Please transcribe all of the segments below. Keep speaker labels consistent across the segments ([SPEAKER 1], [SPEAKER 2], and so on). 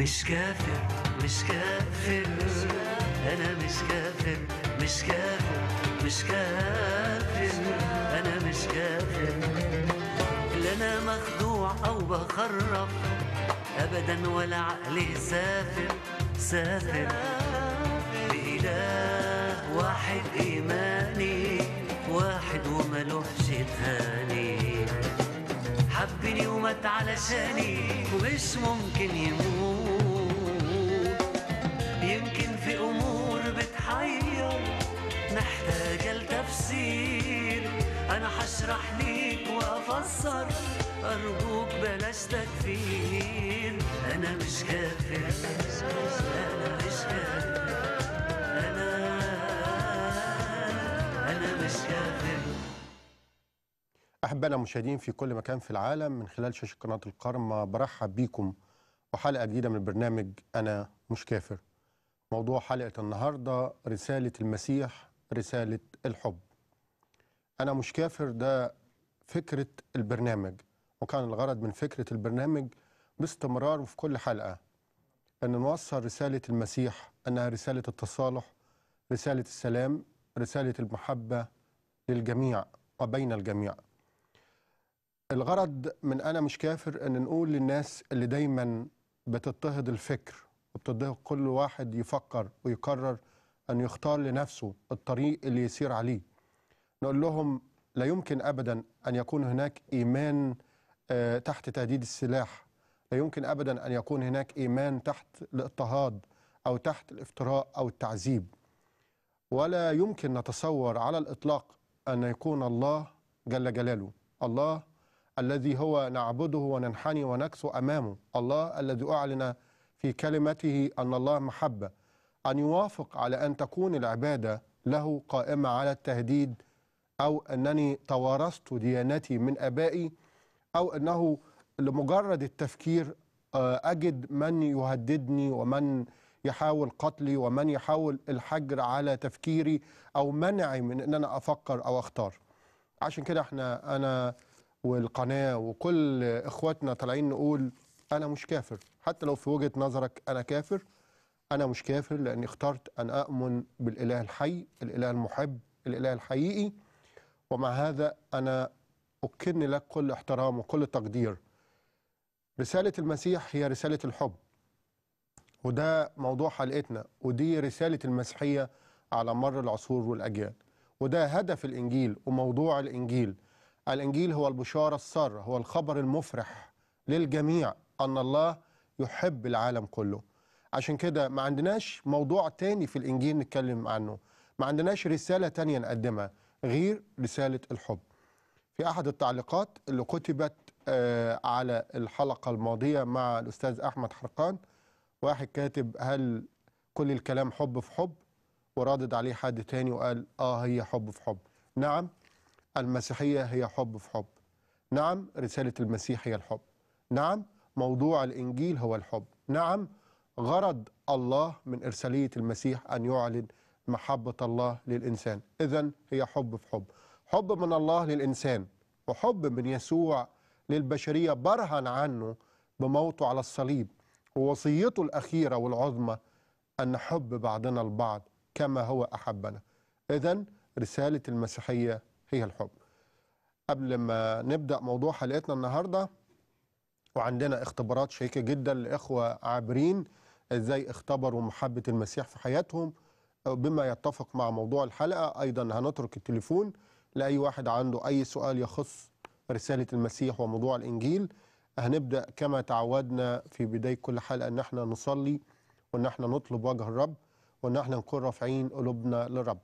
[SPEAKER 1] مش كافر مش كافر انا مش كافر مش كافر مش كافر انا مش كافر لا انا مخدوع او بخرف ابدا ولا عقلي سافر سافر بإله واحد إيماني واحد وملوحش تاني حبني ومات علشاني ومش ممكن يموت يمكن في امور بتحير محتاجة لتفسير انا هشرح ليك وافسر ارجوك بلاش تكفير انا مش كافر انا مش كافر انا
[SPEAKER 2] انا مش كافر أحبائنا المشاهدين في كل مكان في العالم من خلال شاشة قناة القرم برحب بيكم وحلقة جديدة من برنامج أنا مش كافر موضوع حلقة النهاردة رسالة المسيح رسالة الحب أنا مش كافر ده فكرة البرنامج وكان الغرض من فكرة البرنامج باستمرار وفي كل حلقة أن نوصل رسالة المسيح أنها رسالة التصالح رسالة السلام رسالة المحبة للجميع وبين الجميع الغرض من انا مش كافر ان نقول للناس اللي دايما بتضطهد الفكر وبتضطهد كل واحد يفكر ويقرر ان يختار لنفسه الطريق اللي يسير عليه نقول لهم لا يمكن ابدا ان يكون هناك ايمان آه، تحت تهديد السلاح لا يمكن ابدا ان يكون هناك ايمان تحت الاضطهاد او تحت الافتراء او التعذيب ولا يمكن نتصور على الاطلاق ان يكون الله جل جلاله الله الذي هو نعبده وننحني ونكسو أمامه الله الذي أعلن في كلمته أن الله محبة أن يوافق على أن تكون العبادة له قائمة على التهديد أو أنني توارثت ديانتي من أبائي أو أنه لمجرد التفكير آه، أجد من يهددني ومن يحاول قتلي ومن يحاول الحجر على تفكيري أو منعي من أن أنا أفكر أو أختار عشان كده احنا أنا والقناه وكل اخواتنا طالعين نقول انا مش كافر حتى لو في وجهه نظرك انا كافر انا مش كافر لاني اخترت ان اؤمن بالاله الحي الاله المحب الاله الحقيقي ومع هذا انا اكن لك كل احترام وكل تقدير رساله المسيح هي رساله الحب وده موضوع حلقتنا ودي رساله المسيحيه على مر العصور والاجيال وده هدف الانجيل وموضوع الانجيل الإنجيل هو البشارة السارة هو الخبر المفرح للجميع أن الله يحب العالم كله عشان كده ما عندناش موضوع تاني في الإنجيل نتكلم عنه ما عندناش رسالة تانية نقدمها غير رسالة الحب في أحد التعليقات اللي كتبت آه، على الحلقة الماضية مع الأستاذ أحمد حرقان واحد كاتب هل كل الكلام حب في حب وردد عليه حد تاني وقال آه هي حب في حب نعم المسيحية هي حب في حب نعم رسالة المسيح هي الحب نعم موضوع الإنجيل هو الحب نعم غرض الله من إرسالية المسيح أن يعلن محبة الله للإنسان إذا هي حب في حب حب من الله للإنسان وحب من يسوع للبشرية برهن عنه بموته على الصليب ووصيته الأخيرة والعظمى أن نحب بعضنا البعض كما هو أحبنا إذا رسالة المسيحية هي الحب قبل ما نبدأ موضوع حلقتنا النهاردة وعندنا اختبارات شيكه جدا لإخوة عابرين إزاي اختبروا محبة المسيح في حياتهم بما يتفق مع موضوع الحلقة أيضا هنترك التليفون لأي واحد عنده أي سؤال يخص رسالة المسيح وموضوع الإنجيل هنبدأ كما تعودنا في بداية كل حلقة أن احنا نصلي وأن احنا نطلب وجه الرب وأن احنا نكون رافعين قلوبنا للرب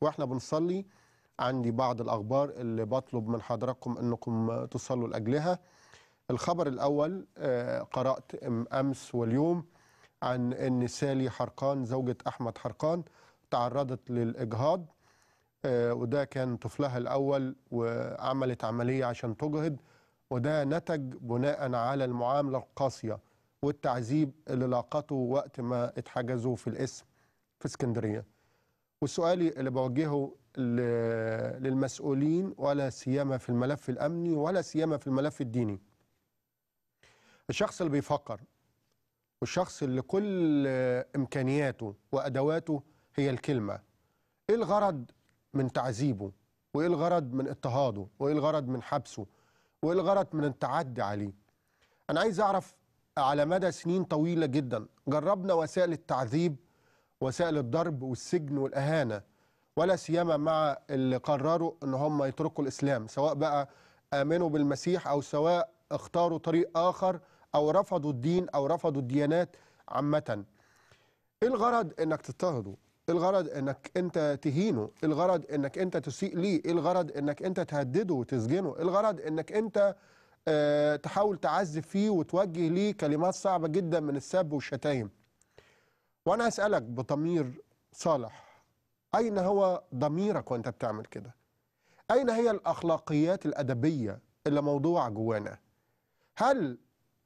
[SPEAKER 2] وإحنا بنصلي عندي بعض الأخبار اللي بطلب من حضراتكم أنكم تصلوا لأجلها الخبر الأول آه، قرأت أمس واليوم عن أن سالي حرقان زوجة أحمد حرقان تعرضت للإجهاض آه، وده كان طفلها الأول وعملت عملية عشان تجهض وده نتج بناء على المعاملة القاسية والتعذيب اللي لاقته وقت ما اتحجزوا في القسم في اسكندرية وسؤالي اللي بوجهه للمسؤولين ولا سيما في الملف الأمني ولا سيما في الملف الديني الشخص اللي بيفكر والشخص اللي كل إمكانياته وأدواته هي الكلمة إيه الغرض من تعذيبه وإيه الغرض من اضطهاده وإيه الغرض من حبسه وإيه الغرض من التعدي عليه أنا عايز أعرف على مدى سنين طويلة جدا جربنا وسائل التعذيب وسائل الضرب والسجن والإهانة ولا سيما مع اللي قرروا ان هم يتركوا الاسلام سواء بقى امنوا بالمسيح او سواء اختاروا طريق اخر او رفضوا الدين او رفضوا الديانات عامه ايه الغرض انك تضطهده ايه الغرض انك انت تهينه ايه الغرض انك انت تسيء ليه ايه الغرض انك انت تهدده وتسجنه ايه الغرض انك انت آه، تحاول تعذب فيه وتوجه ليه كلمات صعبه جدا من السب والشتايم وانا هسالك بضمير صالح أين هو ضميرك وأنت بتعمل كده أين هي الأخلاقيات الأدبية اللي موضوعة جوانا هل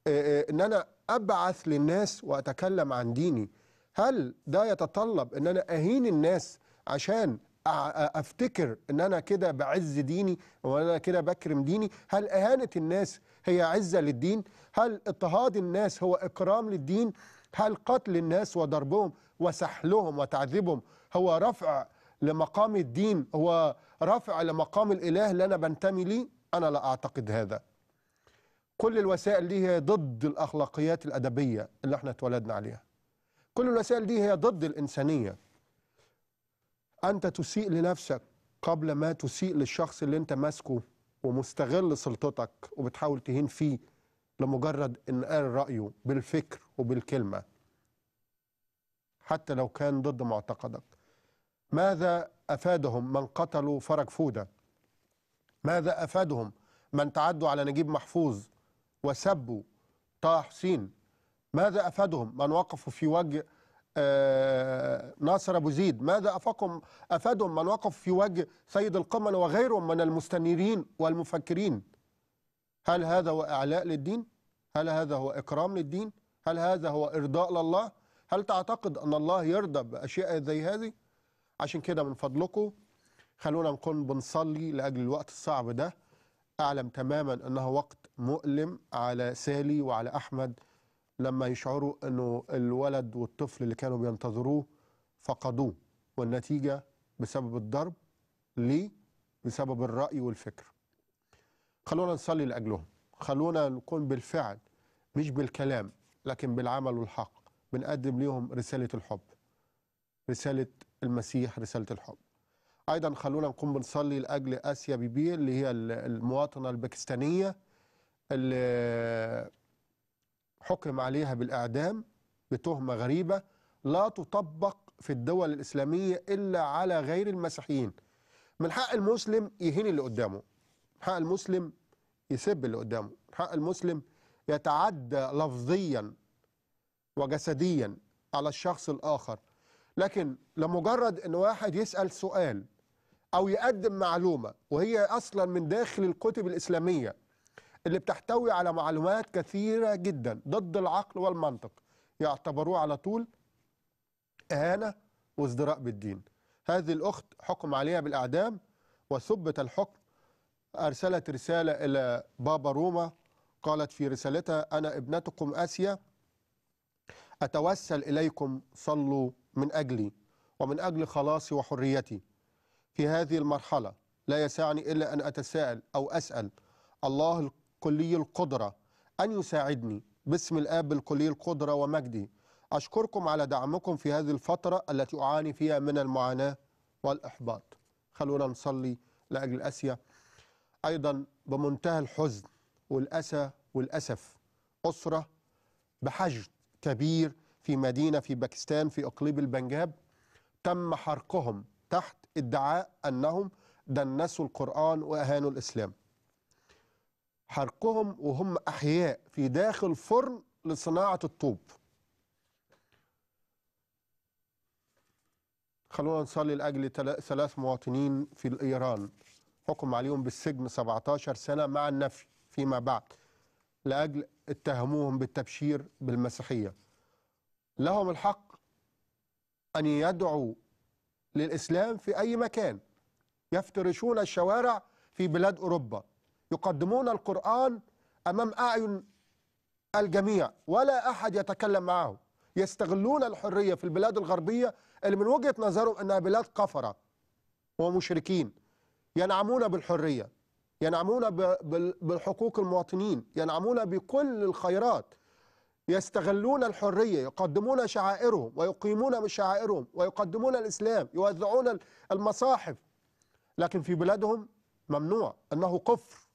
[SPEAKER 2] آه، آه، إن أنا أبعث للناس وأتكلم عن ديني هل ده يتطلب أن أنا أهين الناس عشان آه، افتكر ان انا كده بعز ديني وانا كده بكرم ديني هل اهانه الناس هي عزه للدين هل اضطهاد الناس هو اكرام للدين هل قتل الناس وضربهم وسحلهم وتعذيبهم هو رفع لمقام الدين هو رفع لمقام الإله اللي أنا بنتمي ليه أنا لا أعتقد هذا كل الوسائل دي هي ضد الأخلاقيات الأدبية اللي احنا اتولدنا عليها كل الوسائل دي هي ضد الإنسانية أنت تسيء لنفسك قبل ما تسيء للشخص اللي أنت ماسكه ومستغل سلطتك وبتحاول تهين فيه لمجرد إن قال رأيه بالفكر وبالكلمة حتى لو كان ضد معتقدك ماذا أفادهم من قتلوا فرج فودة ماذا أفادهم من تعدوا على نجيب محفوظ وسبوا طه حسين ماذا أفادهم من وقفوا في وجه آه ناصر أبو زيد ماذا أفقهم أفادهم من وقفوا في وجه سيد القمن وغيرهم من المستنيرين والمفكرين هل هذا هو إعلاء للدين هل هذا هو إكرام للدين هل هذا هو إرضاء لله هل تعتقد أن الله يرضى بأشياء زي هذه عشان كده من فضلكم خلونا نكون بنصلي لأجل الوقت الصعب ده أعلم تماما أنه وقت مؤلم على سالي وعلى أحمد لما يشعروا أنه الولد والطفل اللي كانوا بينتظروه فقدوه والنتيجة بسبب الضرب ليه؟ بسبب الرأي والفكر خلونا نصلي لأجلهم خلونا نكون بالفعل مش بالكلام لكن بالعمل والحق بنقدم ليهم رسالة الحب رسالة المسيح رسالة الحب أيضا خلونا نقوم بنصلي لأجل آسيا بيبي اللي هي المواطنة الباكستانية اللي حكم عليها بالإعدام بتهمة غريبة لا تطبق في الدول الإسلامية إلا على غير المسيحيين من حق المسلم يهين اللي قدامه من حق المسلم يسب اللي قدامه من حق المسلم يتعدى لفظيا وجسديا على الشخص الآخر لكن لمجرد ان واحد يسال سؤال او يقدم معلومه وهي اصلا من داخل الكتب الاسلاميه اللي بتحتوي على معلومات كثيره جدا ضد العقل والمنطق يعتبروه على طول اهانه وازدراء بالدين هذه الاخت حكم عليها بالاعدام وثبت الحكم ارسلت رساله الى بابا روما قالت في رسالتها انا ابنتكم اسيا أتوسل إليكم صلوا من أجلي ومن أجل خلاصي وحريتي في هذه المرحلة لا يسعني إلا أن أتساءل أو أسأل الله الكلي القدرة أن يساعدني باسم الآب الكلي القدرة ومجدي أشكركم على دعمكم في هذه الفترة التي أعاني فيها من المعاناة والإحباط خلونا نصلي لأجل أسيا أيضا بمنتهى الحزن والأسى والأسف أسرة بحشد كبير في مدينة في باكستان في أقليم البنجاب تم حرقهم تحت ادعاء أنهم دنسوا القرآن وأهانوا الإسلام حرقهم وهم أحياء في داخل فرن لصناعة الطوب خلونا نصلي لأجل ثلاث مواطنين في الإيران حكم عليهم بالسجن 17 سنة مع النفي فيما بعد لأجل اتهموهم بالتبشير بالمسيحية لهم الحق أن يدعوا للإسلام في أي مكان يفترشون الشوارع في بلاد أوروبا يقدمون القرآن أمام أعين الجميع ولا أحد يتكلم معهم يستغلون الحرية في البلاد الغربية اللي من وجهة نظرهم أنها بلاد قفرة ومشركين ينعمون بالحرية ينعمون بحقوق المواطنين ينعمون بكل الخيرات يستغلون الحرية يقدمون شعائرهم ويقيمون شعائرهم ويقدمون الإسلام يوزعون المصاحف لكن في بلادهم ممنوع أنه كفر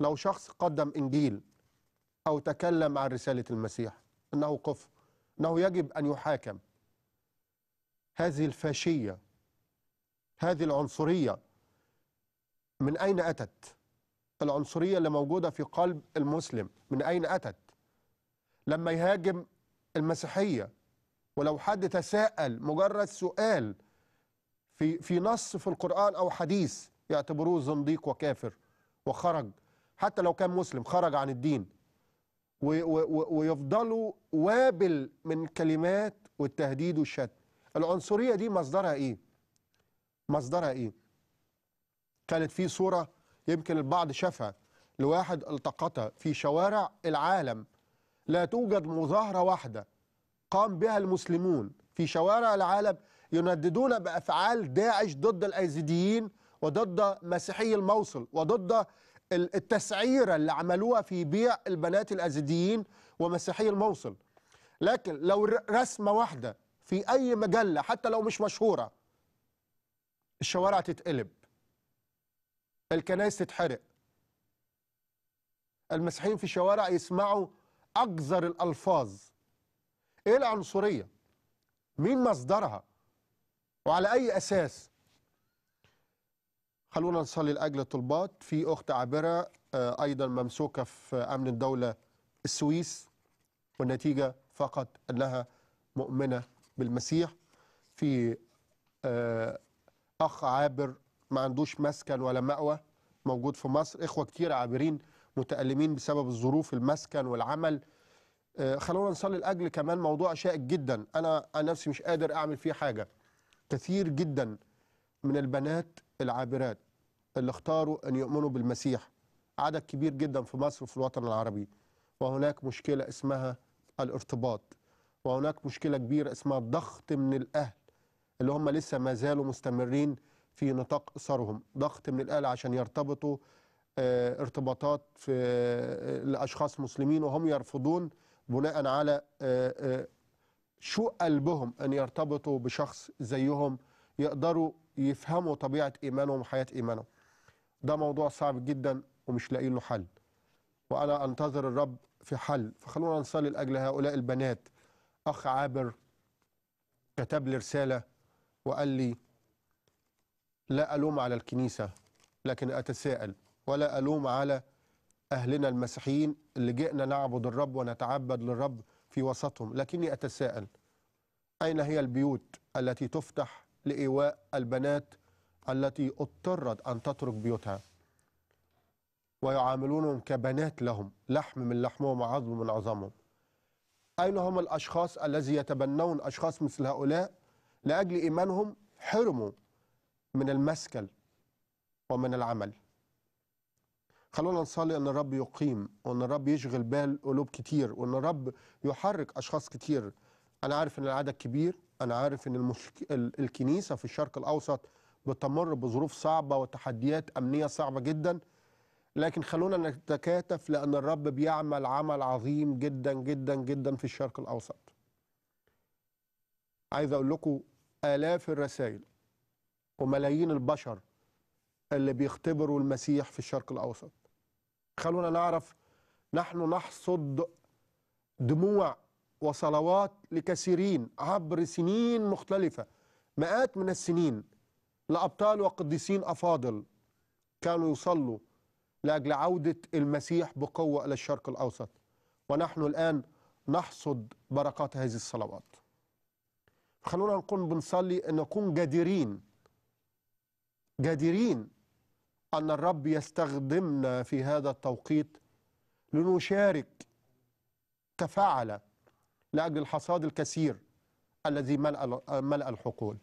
[SPEAKER 2] لو شخص قدم إنجيل أو تكلم عن رسالة المسيح أنه كفر أنه يجب أن يحاكم هذه الفاشية هذه العنصرية من أين أتت العنصرية اللي موجودة في قلب المسلم من أين أتت لما يهاجم المسيحية ولو حد تساءل مجرد سؤال في في نص في القرآن أو حديث يعتبروه زنديق وكافر وخرج حتى لو كان مسلم خرج عن الدين ويفضلوا وابل من كلمات والتهديد والشتم العنصرية دي مصدرها إيه؟ مصدرها إيه؟ كانت في صورة يمكن البعض شافها لواحد التقطها في شوارع العالم لا توجد مظاهرة واحدة قام بها المسلمون في شوارع العالم ينددون بأفعال داعش ضد الأيزيديين وضد مسيحي الموصل وضد التسعيرة اللي عملوها في بيع البنات الأزيديين ومسيحي الموصل لكن لو رسمة واحدة في أي مجلة حتى لو مش مشهورة الشوارع تتقلب الكنائس تتحرق المسيحيين في الشوارع يسمعوا أجزر الألفاظ إيه العنصرية مين مصدرها وعلى أي أساس خلونا نصلي لأجل الطلبات في أخت عابرة آه، أيضا ممسوكة في أمن الدولة السويس والنتيجة فقط أنها مؤمنة بالمسيح في آه، أخ عابر ما عندوش مسكن ولا مأوى موجود في مصر إخوة كتير عابرين متألمين بسبب الظروف المسكن والعمل آه، خلونا نصلي لأجل كمان موضوع شائك جدا أنا عن نفسي مش قادر أعمل فيه حاجة كثير جدا من البنات العابرات اللي اختاروا أن يؤمنوا بالمسيح عدد كبير جدا في مصر وفي الوطن العربي وهناك مشكلة اسمها الارتباط وهناك مشكلة كبيرة اسمها الضغط من الأهل اللي هم لسه ما زالوا مستمرين في نطاق اسرهم ضغط من الاله عشان يرتبطوا آه، ارتباطات في آه، لأشخاص مسلمين وهم يرفضون بناء على آه، شو قلبهم أن يرتبطوا بشخص زيهم يقدروا يفهموا طبيعة إيمانهم وحياة إيمانهم ده موضوع صعب جدا ومش لاقيين له حل وأنا أنتظر الرب في حل فخلونا نصلي لأجل هؤلاء البنات أخ عابر كتب لي رسالة وقال لي لا ألوم على الكنيسة لكن أتساءل ولا ألوم على أهلنا المسيحيين اللي جئنا نعبد الرب ونتعبد للرب في وسطهم لكني أتساءل أين هي البيوت التي تفتح لإيواء البنات التي اضطرت أن تترك بيوتها ويعاملونهم كبنات لهم لحم من لحمهم وعظم من عظمهم أين هم الأشخاص الذي يتبنون أشخاص مثل هؤلاء لأجل إيمانهم حرموا من المسكل ومن العمل خلونا نصلي ان الرب يقيم وان الرب يشغل بال قلوب كتير وان الرب يحرك اشخاص كتير انا عارف ان العدد كبير انا عارف ان المشك... الكنيسه في الشرق الاوسط بتمر بظروف صعبه وتحديات امنيه صعبه جدا لكن خلونا نتكاتف لان الرب بيعمل عمل عظيم جدا جدا جدا في الشرق الاوسط عايز اقول لكم الاف الرسائل وملايين البشر اللي بيختبروا المسيح في الشرق الأوسط خلونا نعرف نحن نحصد دموع وصلوات لكثيرين عبر سنين مختلفة مئات من السنين لأبطال وقديسين أفاضل كانوا يصلوا لأجل عودة المسيح بقوة إلى الشرق الأوسط ونحن الآن نحصد بركات هذه الصلوات خلونا نكون بنصلي أن نكون جديرين جادرين أن الرب يستخدمنا في هذا التوقيت لنشارك تفاعل لأجل الحصاد الكثير الذي ملأ, ملأ الحقول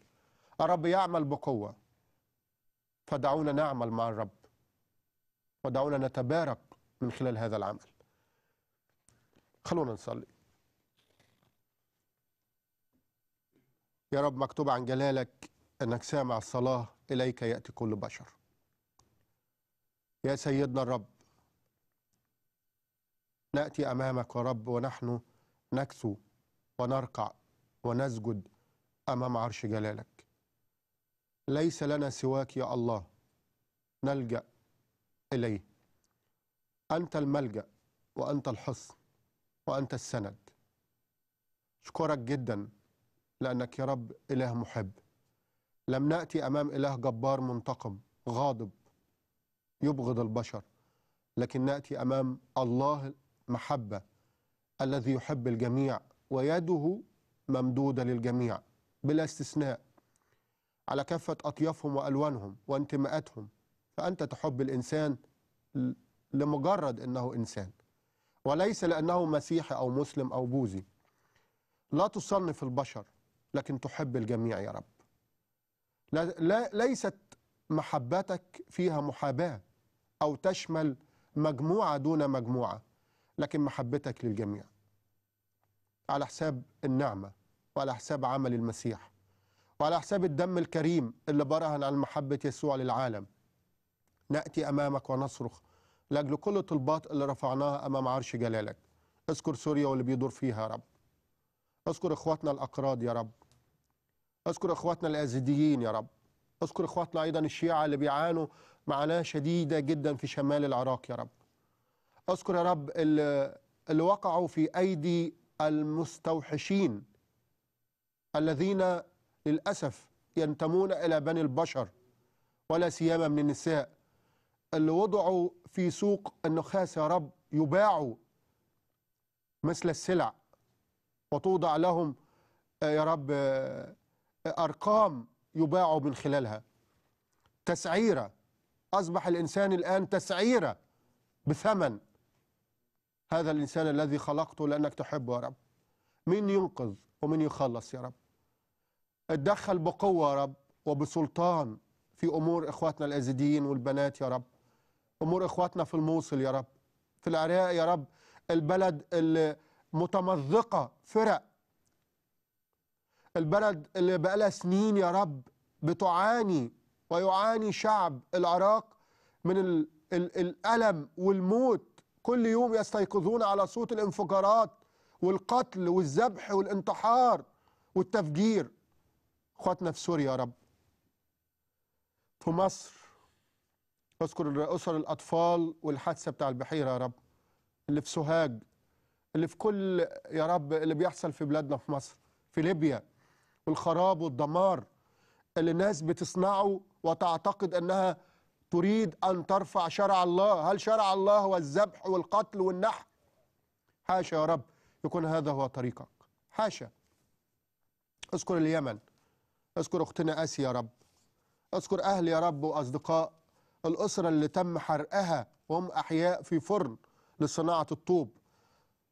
[SPEAKER 2] الرب يعمل بقوة فدعونا نعمل مع الرب ودعونا نتبارك من خلال هذا العمل خلونا نصلي يا رب مكتوب عن جلالك أنك سامع الصلاة إليك يأتي كل بشر يا سيدنا الرب نأتي أمامك يا رب ونحن نكسو ونركع ونسجد أمام عرش جلالك ليس لنا سواك يا الله نلجأ إليه أنت الملجأ وأنت الحصن وأنت السند أشكرك جدا لأنك يا رب إله محب لم نأتي أمام إله جبار منتقم غاضب يبغض البشر لكن نأتي أمام الله محبة الذي يحب الجميع ويده ممدودة للجميع بلا استثناء على كافة أطيافهم وألوانهم وانتماءاتهم فأنت تحب الإنسان لمجرد أنه إنسان وليس لأنه مسيحي أو مسلم أو بوذي لا تصنف البشر لكن تحب الجميع يا رب لا ليست محبتك فيها محاباة أو تشمل مجموعة دون مجموعة لكن محبتك للجميع على حساب النعمة وعلى حساب عمل المسيح وعلى حساب الدم الكريم اللي برهن عن محبة يسوع للعالم نأتي أمامك ونصرخ لأجل كل الطلبات اللي رفعناها أمام عرش جلالك اذكر سوريا واللي بيدور فيها يا رب اذكر إخواتنا الأقراض يا رب اذكر اخواتنا الازيديين يا رب اذكر اخواتنا ايضا الشيعه اللي بيعانوا معاناه شديده جدا في شمال العراق يا رب اذكر يا رب اللي وقعوا في ايدي المستوحشين الذين للاسف ينتمون الى بني البشر ولا سيما من النساء اللي وضعوا في سوق النخاس يا رب يباعوا مثل السلع وتوضع لهم يا رب أرقام يباع من خلالها تسعيرة أصبح الإنسان الآن تسعيرة بثمن هذا الإنسان الذي خلقته لأنك تحبه يا رب مين ينقذ ومين يخلص يا رب اتدخل بقوة يا رب وبسلطان في أمور إخواتنا الأزيديين والبنات يا رب أمور إخواتنا في الموصل يا رب في العراق يا رب البلد المتمزقة فرق البلد اللي بقالها سنين يا رب بتعاني ويعاني شعب العراق من ال ال الألم والموت كل يوم يستيقظون على صوت الانفجارات والقتل والذبح والانتحار والتفجير اخواتنا في سوريا يا رب في مصر اذكر أسر الأطفال والحادثة بتاع البحيرة يا رب اللي في سوهاج اللي في كل يا رب اللي بيحصل في بلادنا في مصر في ليبيا والخراب والدمار اللي الناس بتصنعه وتعتقد أنها تريد أن ترفع شرع الله هل شرع الله هو الذبح والقتل والنحر حاشا يا رب يكون هذا هو طريقك حاشا اذكر اليمن اذكر أختنا آسيا يا رب اذكر أهل يا رب وأصدقاء الأسرة اللي تم حرقها وهم أحياء في فرن لصناعة الطوب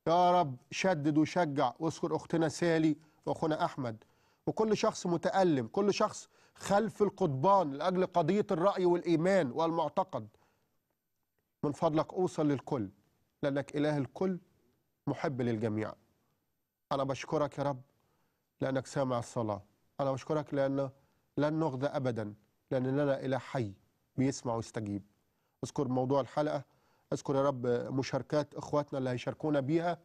[SPEAKER 2] يا رب شدد وشجع واذكر أختنا سالي وأخونا أحمد وكل شخص متألم كل شخص خلف القضبان لأجل قضية الرأي والإيمان والمعتقد من فضلك أوصل للكل لأنك إله الكل محب للجميع أنا بشكرك يا رب لأنك سامع الصلاة أنا بشكرك لأن لن نغذى أبدا لأن لنا إله حي بيسمع ويستجيب اذكر موضوع الحلقة اذكر يا رب مشاركات إخواتنا اللي هيشاركونا بيها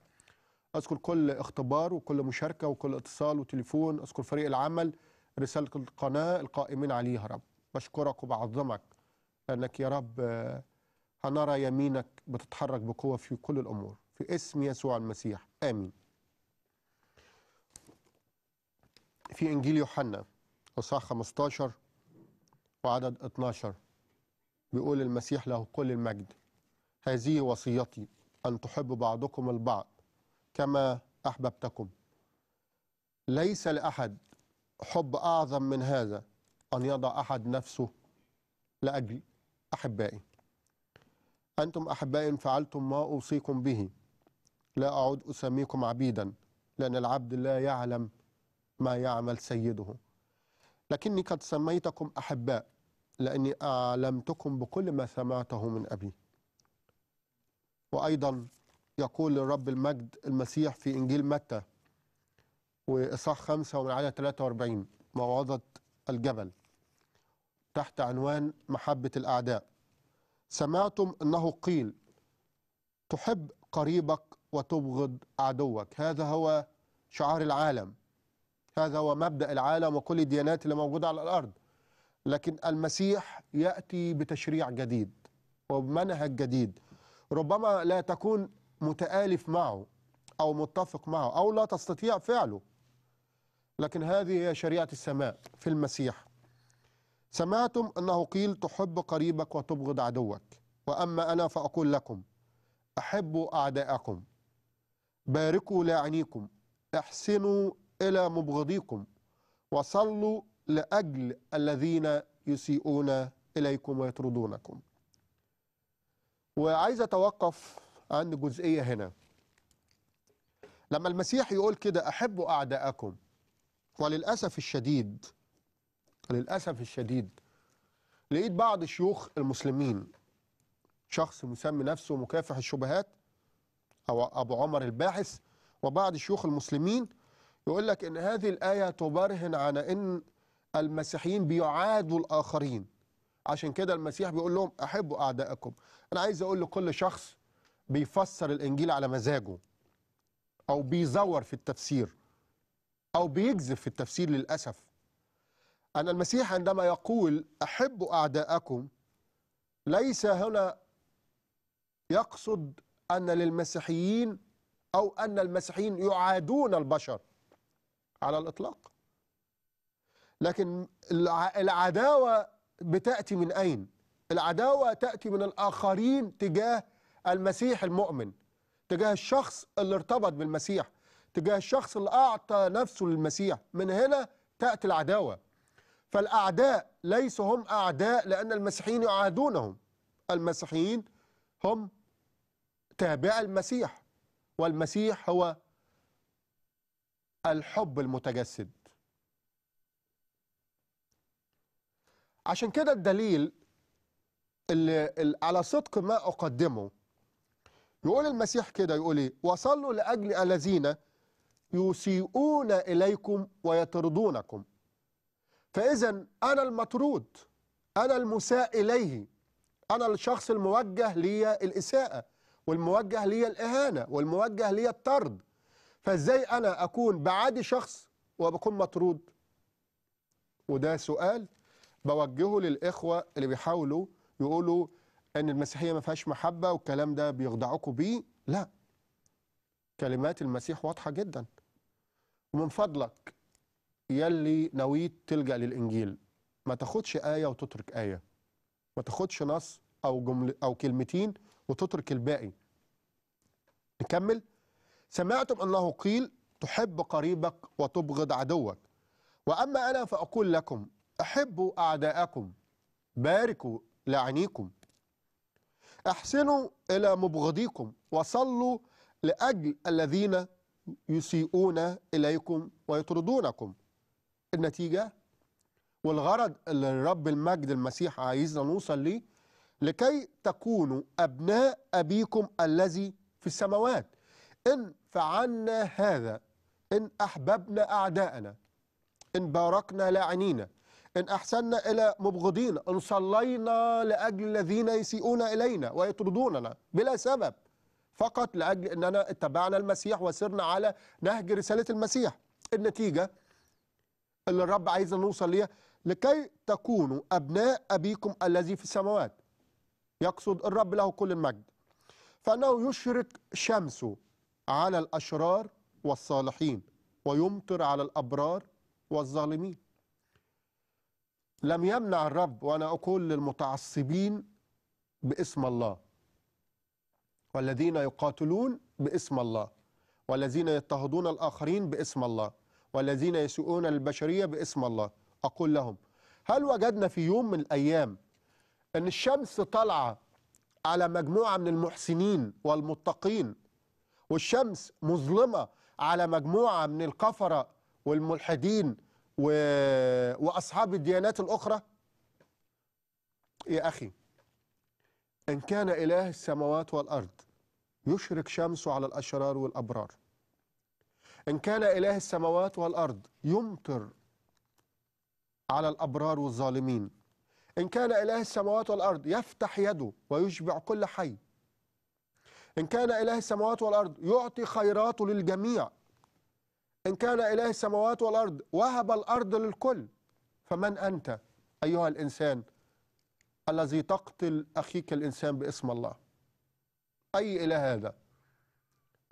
[SPEAKER 2] اذكر كل اختبار وكل مشاركه وكل اتصال وتليفون اذكر فريق العمل رساله القناه القائمين عليها رب بشكرك وبعظمك لانك يا رب آه، هنرى يمينك بتتحرك بقوه في كل الامور في اسم يسوع المسيح امين في انجيل يوحنا اصحاح 15 وعدد 12 بيقول المسيح له كل المجد هذه وصيتي ان تحب بعضكم البعض كما أحببتكم ليس لأحد حب أعظم من هذا أن يضع أحد نفسه لأجل أحبائي أنتم أحبائي فعلتم ما أوصيكم به لا أعود أسميكم عبيدا لأن العبد لا يعلم ما يعمل سيده لكني قد سميتكم أحباء لأني أعلمتكم بكل ما سمعته من أبي وأيضا يقول للرب المجد المسيح في إنجيل متى وإصحاح خمسة ومن عليها 43 موعظة الجبل تحت عنوان محبة الأعداء سمعتم أنه قيل تحب قريبك وتبغض عدوك هذا هو شعار العالم هذا هو مبدأ العالم وكل الديانات اللي موجودة على الأرض لكن المسيح يأتي بتشريع جديد ومنهج جديد ربما لا تكون متآلف معه أو متفق معه أو لا تستطيع فعله لكن هذه هي شريعة السماء في المسيح سمعتم أنه قيل تحب قريبك وتبغض عدوك وأما أنا فأقول لكم أحبوا أعداءكم باركوا لاعنيكم احسنوا إلى مبغضيكم وصلوا لأجل الذين يسيئون إليكم ويطردونكم وعايز أتوقف عن جزئية هنا لما المسيح يقول كده أحبوا أعداءكم وللأسف الشديد للأسف الشديد لقيت بعض شيوخ المسلمين شخص مسمي نفسه مكافح الشبهات أو أبو عمر الباحث وبعض شيوخ المسلمين يقول لك إن هذه الآية تبرهن على إن المسيحيين بيعادوا الآخرين عشان كده المسيح بيقول لهم أحبوا أعدائكم أنا عايز أقول لكل شخص بيفسر الإنجيل على مزاجه أو بيزور في التفسير أو بيكذب في التفسير للأسف أن المسيح عندما يقول أحبوا أعداءكم ليس هنا يقصد أن للمسيحيين أو أن المسيحيين يعادون البشر على الإطلاق لكن العداوة بتأتي من أين؟ العداوة تأتي من الآخرين تجاه المسيح المؤمن تجاه الشخص اللي ارتبط بالمسيح تجاه الشخص اللي أعطى نفسه للمسيح من هنا تأتي العداوة فالأعداء ليسوا هم أعداء لأن المسيحيين يعادونهم المسيحيين هم تابع المسيح والمسيح هو الحب المتجسد عشان كده الدليل اللي على صدق ما أقدمه يقول المسيح كده يقول ايه وصلوا لاجل الذين يسيئون اليكم ويطردونكم فاذا انا المطرود انا المساء اليه انا الشخص الموجه لي الاساءه والموجه لي الاهانه والموجه لي الطرد فازاي انا اكون بعادي شخص وبكون مطرود وده سؤال بوجهه للاخوه اللي بيحاولوا يقولوا ان المسيحيه ما فيهاش محبه والكلام ده بيخدعكم بيه لا كلمات المسيح واضحه جدا ومن فضلك يلي نويت تلجا للانجيل ما تاخدش ايه وتترك ايه ما تاخدش نص او جمله او كلمتين وتترك الباقي نكمل سمعتم انه قيل تحب قريبك وتبغض عدوك واما انا فاقول لكم احبوا اعداءكم باركوا لعنيكم احسنوا إلى مبغضيكم وصلوا لأجل الذين يسيئون إليكم ويطردونكم النتيجة والغرض اللي رب المجد المسيح عايزنا نوصل ليه لكي تكونوا أبناء أبيكم الذي في السماوات إن فعلنا هذا إن أحببنا أعداءنا إن باركنا لاعنينا إن أحسنا إلى مبغضين إن صلينا لأجل الذين يسيئون إلينا ويطردوننا بلا سبب فقط لأجل أننا اتبعنا المسيح وسرنا على نهج رسالة المسيح النتيجة اللي الرب عايزنا نوصل ليها لكي تكونوا أبناء أبيكم الذي في السماوات يقصد الرب له كل المجد فأنه يشرق شمسه على الأشرار والصالحين ويمطر على الأبرار والظالمين لم يمنع الرب وأنا أقول للمتعصبين باسم الله والذين يقاتلون باسم الله والذين يضطهدون الآخرين باسم الله والذين يسوءون البشرية باسم الله أقول لهم هل وجدنا في يوم من الأيام أن الشمس طالعة على مجموعة من المحسنين والمتقين والشمس مظلمة على مجموعة من الكفرة والملحدين و... وأصحاب الديانات الأخرى يا أخي إن كان إله السماوات والأرض يشرق شمسه على الأشرار والأبرار إن كان إله السماوات والأرض يمطر على الأبرار والظالمين إن كان إله السماوات والأرض يفتح يده ويشبع كل حي إن كان إله السماوات والأرض يعطي خيراته للجميع إن كان إله السماوات والأرض وهب الأرض للكل فمن أنت أيها الإنسان الذي تقتل أخيك الإنسان باسم الله أي إله هذا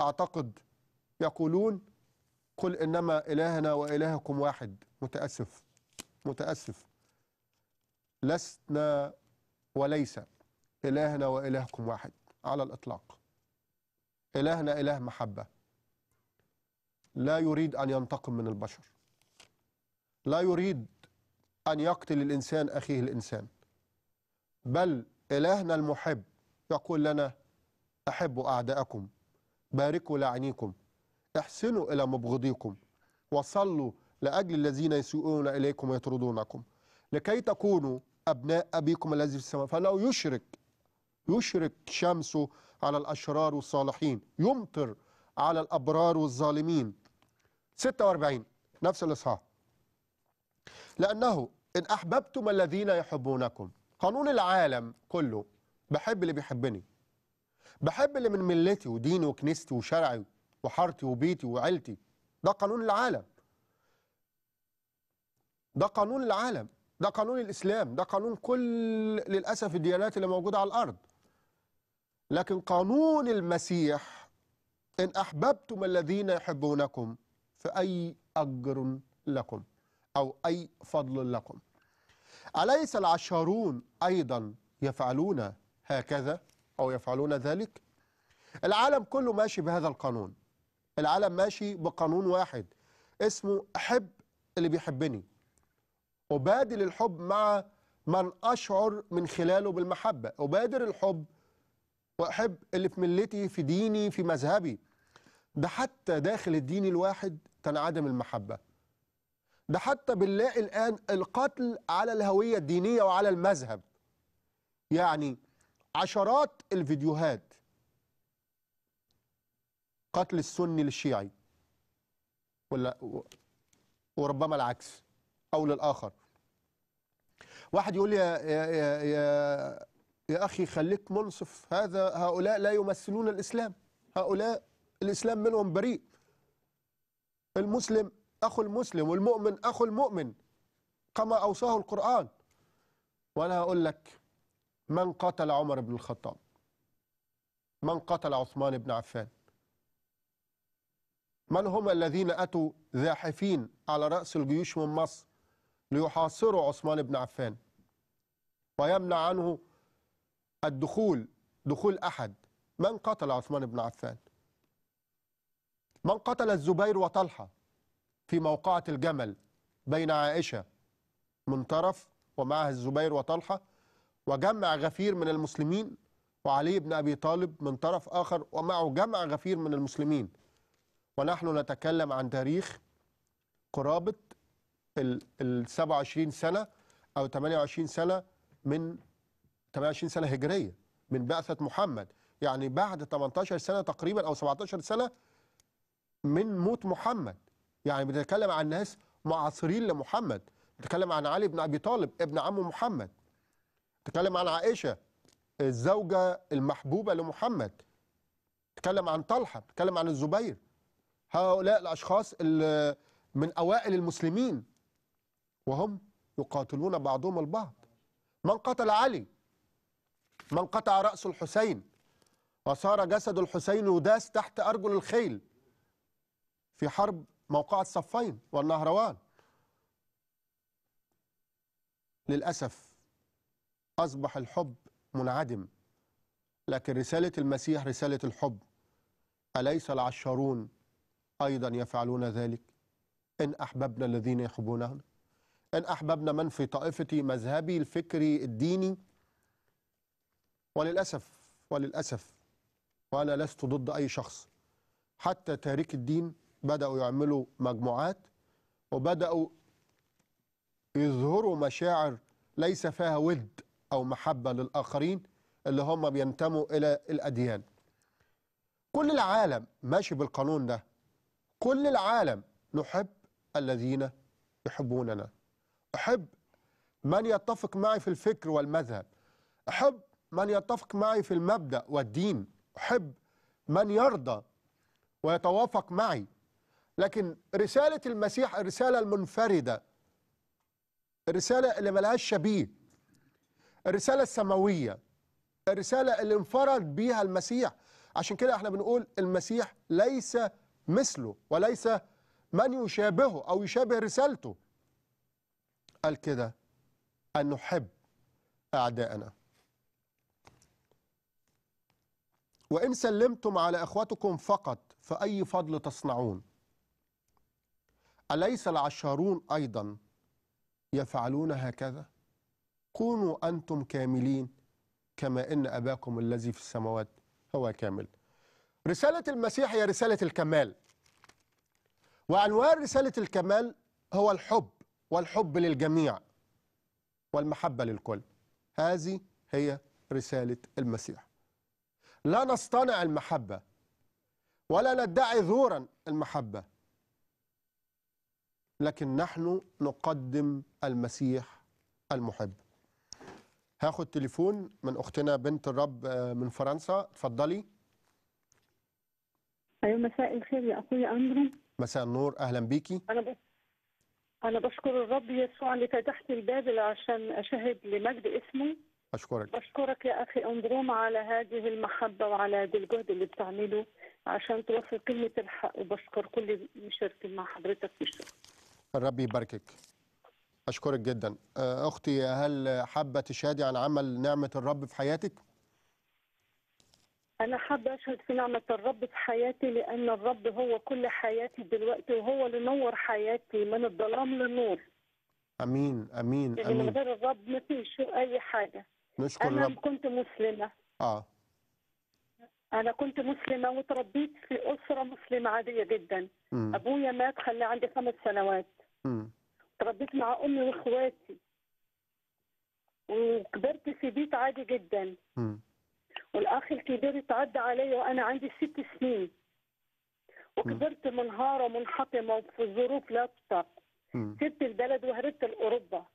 [SPEAKER 2] أعتقد يقولون قل إنما إلهنا وإلهكم واحد متأسف متأسف لسنا وليس إلهنا وإلهكم واحد على الإطلاق إلهنا إله محبة لا يريد أن ينتقم من البشر لا يريد أن يقتل الإنسان أخيه الإنسان بل إلهنا المحب يقول لنا أحبوا أعداءكم باركوا لعنيكم احسنوا إلى مبغضيكم وصلوا لأجل الذين يسيئون إليكم ويطردونكم لكي تكونوا أبناء أبيكم الذي في السماء فلو يشرك يشرك شمسه على الأشرار والصالحين يمطر على الأبرار والظالمين 46 نفس الإصحاح لأنه إن أحببتم الذين يحبونكم قانون العالم كله بحب اللي بيحبني بحب اللي من ملتي وديني وكنيستي وشرعي وحارتي وبيتي وعيلتي ده قانون العالم ده قانون العالم ده قانون الإسلام ده قانون كل للأسف الديانات اللي موجودة على الأرض لكن قانون المسيح إن أحببتم الذين يحبونكم فأي أجر لكم أو أي فضل لكم أليس العشارون أيضا يفعلون هكذا أو يفعلون ذلك العالم كله ماشي بهذا القانون العالم ماشي بقانون واحد اسمه أحب اللي بيحبني أبادل الحب مع من أشعر من خلاله بالمحبة أبادر الحب وأحب اللي في ملتي في ديني في مذهبي ده حتى داخل الدين الواحد تنعدم المحبة ده حتى بنلاقي الآن القتل على الهوية الدينية وعلى المذهب يعني عشرات الفيديوهات قتل السني للشيعي ولا وربما العكس أو للآخر واحد يقول يا, يا, يا, يا, يا أخي خليك منصف هذا هؤلاء لا يمثلون الإسلام هؤلاء الإسلام منهم بريء المسلم أخو المسلم والمؤمن أخو المؤمن كما أوصاه القرآن وأنا هقول لك من قتل عمر بن الخطاب من قتل عثمان بن عفان من هم الذين أتوا زاحفين على رأس الجيوش من مصر ليحاصروا عثمان بن عفان ويمنع عنه الدخول دخول أحد من قتل عثمان بن عفان من قتل الزبير وطلحة في موقعة الجمل بين عائشة من طرف ومعها الزبير وطلحة وجمع غفير من المسلمين وعلي بن أبي طالب من طرف آخر ومعه جمع غفير من المسلمين ونحن نتكلم عن تاريخ قرابة ال 27 سنة أو 28 سنة من 28 سنة هجرية من بعثة محمد يعني بعد 18 سنة تقريبا أو 17 سنة من موت محمد يعني بنتكلم عن ناس معاصرين لمحمد بنتكلم عن علي بن أبي طالب ابن عم محمد بنتكلم عن عائشة الزوجة المحبوبة لمحمد بنتكلم عن طلحة بنتكلم عن الزبير هؤلاء الأشخاص اللي من أوائل المسلمين وهم يقاتلون بعضهم البعض من قتل علي من قطع رأس الحسين وصار جسد الحسين يداس تحت أرجل الخيل في حرب موقعة صفين والنهروان للأسف أصبح الحب منعدم لكن رسالة المسيح رسالة الحب أليس العشارون أيضا يفعلون ذلك إن أحببنا الذين يحبوننا إن أحببنا من في طائفتي مذهبي الفكري الديني وللأسف وللأسف وأنا لست ضد أي شخص حتى تارك الدين بدأوا يعملوا مجموعات وبدأوا يظهروا مشاعر ليس فيها ود أو محبة للآخرين اللي هم بينتموا إلى الأديان كل العالم ماشي بالقانون ده كل العالم نحب الذين يحبوننا أحب من يتفق معي في الفكر والمذهب أحب من يتفق معي في المبدأ والدين أحب من يرضى ويتوافق معي لكن رسالة المسيح الرسالة المنفردة الرسالة اللي ملهاش شبيه الرسالة السماوية الرسالة اللي انفرد بيها المسيح عشان كده احنا بنقول المسيح ليس مثله وليس من يشابهه أو يشابه رسالته قال كده أن نحب اعدائنا وإن سلمتم على إخوتكم فقط فأي فضل تصنعون أليس العشارون أيضا يفعلون هكذا كونوا أنتم كاملين كما إن أباكم الذي في السماوات هو كامل رسالة المسيح هي رسالة الكمال وعنوان رسالة الكمال هو الحب والحب للجميع والمحبة للكل هذه هي رسالة المسيح لا نصطنع المحبة ولا ندعي ذورا المحبة لكن نحن نقدم المسيح المحب هاخد تليفون من اختنا بنت الرب آه، من فرنسا اتفضلي
[SPEAKER 3] ايوه مساء الخير يا اخويا اندرو
[SPEAKER 2] مساء النور اهلا بيكي
[SPEAKER 3] انا ب... انا بشكر الرب يسوع اللي فتحت الباب عشان اشهد لمجد اسمه اشكرك بشكرك يا اخي اندروم على هذه المحبه وعلى هذا الجهد اللي بتعمله عشان توصل كلمه الحق وبشكر كل مشاركين مع حضرتك في الشغل
[SPEAKER 2] ربي يباركك أشكرك جدا آه، أختي هل حابة تشهدي عن عمل نعمة الرب في حياتك؟
[SPEAKER 3] أنا حابة أشهد في نعمة الرب في حياتي لأن الرب هو كل حياتي دلوقتي وهو اللي نور حياتي من الظلام للنور
[SPEAKER 2] أمين أمين يعني أمين من غير
[SPEAKER 3] الرب ما فيش أي حاجة نشكر أنا الرب. كنت مسلمة آه أنا كنت مسلمة وتربيت في أسرة مسلمة عادية جدا م. أبويا مات خلى عندي خمس سنوات تربيت مع امي واخواتي وكبرت في بيت عادي جدا م. والاخ الكبير اتعدى علي وانا عندي ست سنين وكبرت منهارة منحطمة وفي ظروف لا تطاق سبت البلد وهربت لأوروبا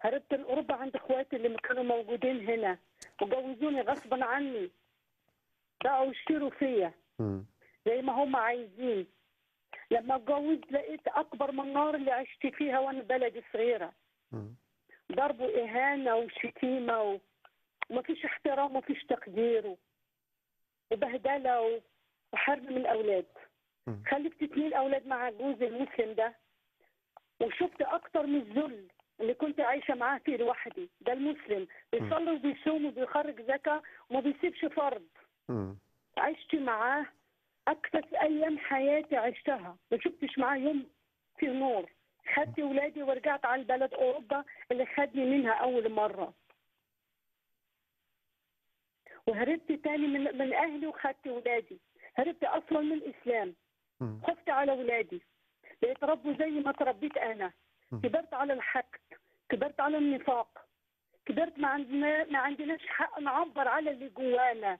[SPEAKER 3] هربت لأوروبا عند إخواتي اللي كانوا موجودين هنا وجوزوني غصبا عني بقوا يشتروا فيا زي ما هم عايزين لما اتجوزت لقيت اكبر من النار اللي عشت فيها وانا بلدي صغيره ضرب واهانه وشتيمه و... ومفيش احترام ومفيش تقدير وبهدله و... وحرب من الاولاد خلفت اتنين اولاد مع جوزي المسلم ده وشفت اكتر من الذل اللي كنت عايشه معاه فيه لوحدي ده المسلم بيصلي وبيصوم وبيخرج زكاه وما بيسيبش فرض عشت معاه أكثر أيام حياتي عشتها ما شفتش معاه يوم في نور خدت ولادي ورجعت على البلد أوروبا اللي خدني منها أول مرة وهربت تاني من, من أهلي وخدت ولادي هربت أصلا من الإسلام خفت على ولادي بقيت ربوا زي ما تربيت أنا كبرت على الحق كبرت على النفاق كبرت ما عندنا ما عندناش حق نعبر على اللي جوانا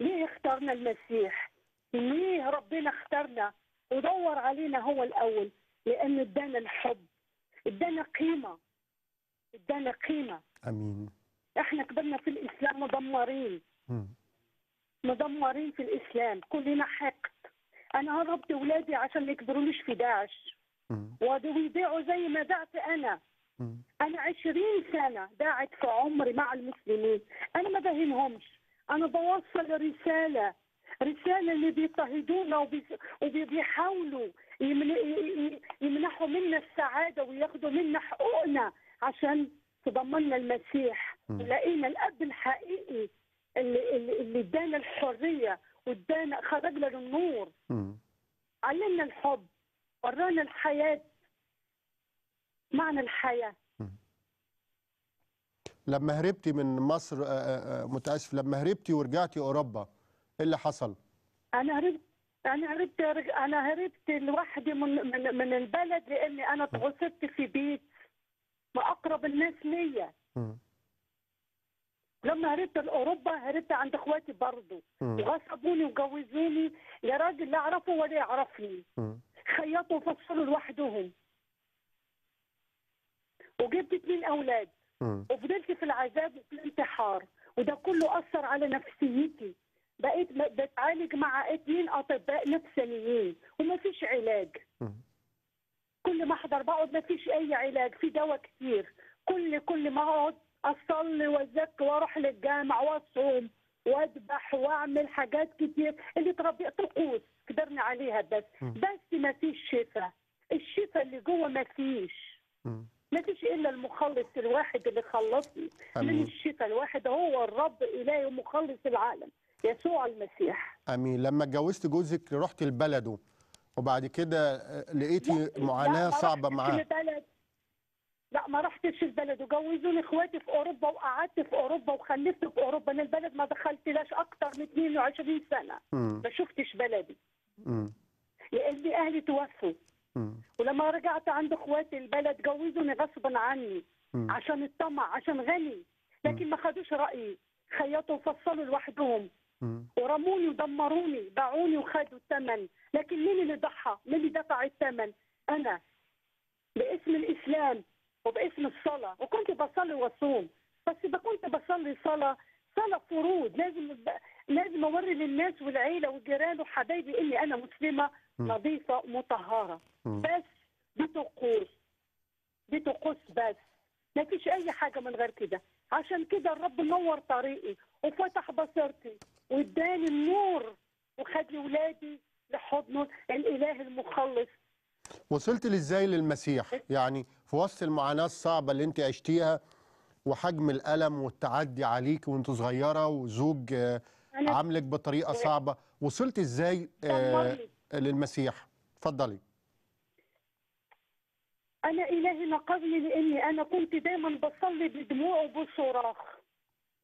[SPEAKER 3] ليه اختارنا المسيح ليه ربنا اختارنا ودور علينا هو الاول لانه ادانا الحب ادانا قيمه ادانا قيمه امين احنا كبرنا في الاسلام مدمرين مدمرين في الاسلام كلنا حقد انا هربت اولادي عشان ما يكبرونيش في داعش وبيبيعوا زي ما بعت انا انا عشرين سنه داعت في عمري مع المسلمين انا ما بهنهمش انا بوصل رساله رسالة اللي بيضطهدونا وبيحاولوا يمنحوا منا السعادة وياخذوا منا حقوقنا عشان تضمننا المسيح لقينا الأب الحقيقي اللي اللي ادانا الحرية وادانا خرجنا للنور علمنا الحب ورانا الحياة معنى الحياة
[SPEAKER 2] لما هربتي من مصر متاسف لما هربتي ورجعتي اوروبا ايه اللي حصل؟
[SPEAKER 3] انا هربت انا هربت انا هربت لوحدي من من, من البلد لاني انا اتغصبت في بيت ما اقرب الناس ليا لما هربت لاوروبا هربت عند اخواتي برضه وغصبوني وجوزوني يا راجل لا اعرفه ولا يعرفني خيطوا وفصلوا لوحدهم وجبت اثنين اولاد وفضلت في العذاب وفي الانتحار وده كله اثر على نفسيتي بقيت بتعالج مع اثنين اطباء نفسانيين وما فيش علاج كل ما احضر بقعد ما فيش اي علاج في دواء كتير كل كل ما اقعد اصلي وازكي واروح للجامع واصوم واذبح واعمل حاجات كتير اللي تربيت طقوس كبرنا عليها بس بس ما فيش شفاء الشفاء اللي جوه ما فيش ما فيش الا المخلص الواحد اللي خلصني من الشفاء الواحد هو الرب الهي ومخلص العالم يسوع المسيح
[SPEAKER 2] امين لما اتجوزت جوزك رحت لبلده وبعد كده آه، لقيتي معاناه صعبه معاه
[SPEAKER 3] لا ما رحتش البلد وجوزوني اخواتي في اوروبا وقعدت في اوروبا وخلفت في اوروبا انا البلد ما لاش اكتر من 22 سنه ما شفتش بلدي لاني اهلي توفوا ولما رجعت عند اخواتي البلد جوزوني غصبا عني عشان الطمع عشان غني لكن ما خدوش رايي خيطوا وفصلوا لوحدهم ورموني ودمروني باعوني وخدوا الثمن لكن مين اللي ضحى مين اللي دفع الثمن انا باسم الاسلام وباسم الصلاه وكنت بصلي واصوم بس اذا كنت بصلي صلاه صلاه فروض لازم لازم اوري للناس والعيله والجيران وحبايبي اني انا مسلمه نظيفه مطهره بس بطقوس بطقوس بس ما فيش اي حاجه من غير كده عشان كده الرب نور طريقي وفتح بصيرتي واداني النور وخد لي ولادي لحضنه الاله المخلص
[SPEAKER 2] وصلت ازاي للمسيح يعني في وسط المعاناه الصعبه اللي انت عشتيها وحجم الالم والتعدي عليك وانت صغيره وزوج آه، عاملك بطريقه صعبه وصلت ازاي آه، للمسيح اتفضلي
[SPEAKER 3] انا الهي نقذني لاني انا كنت دايما بصلي بدموع وبصراخ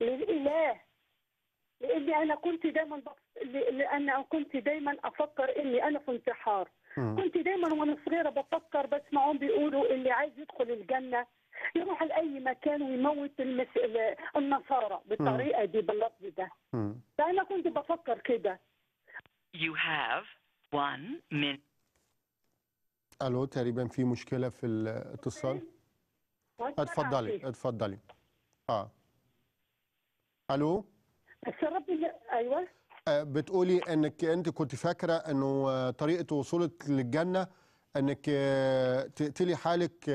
[SPEAKER 3] للاله لاني انا كنت دايما لان كنت دايما افكر اني انا في انتحار كنت دايما وانا صغيره بفكر بسمعهم بيقولوا اللي عايز يدخل الجنه يروح لاي مكان ويموت المس... النصارى بالطريقه دي باللفظ ده فانا كنت بفكر كده
[SPEAKER 4] You have one
[SPEAKER 2] minute. الو تقريبا في مشكله في الاتصال اتفضلي اتفضلي اه الو
[SPEAKER 3] السبب ايوه
[SPEAKER 2] آه، بتقولي انك انت كنت فاكره انه آه، طريقه وصولك للجنه انك آه، تقتلي حالك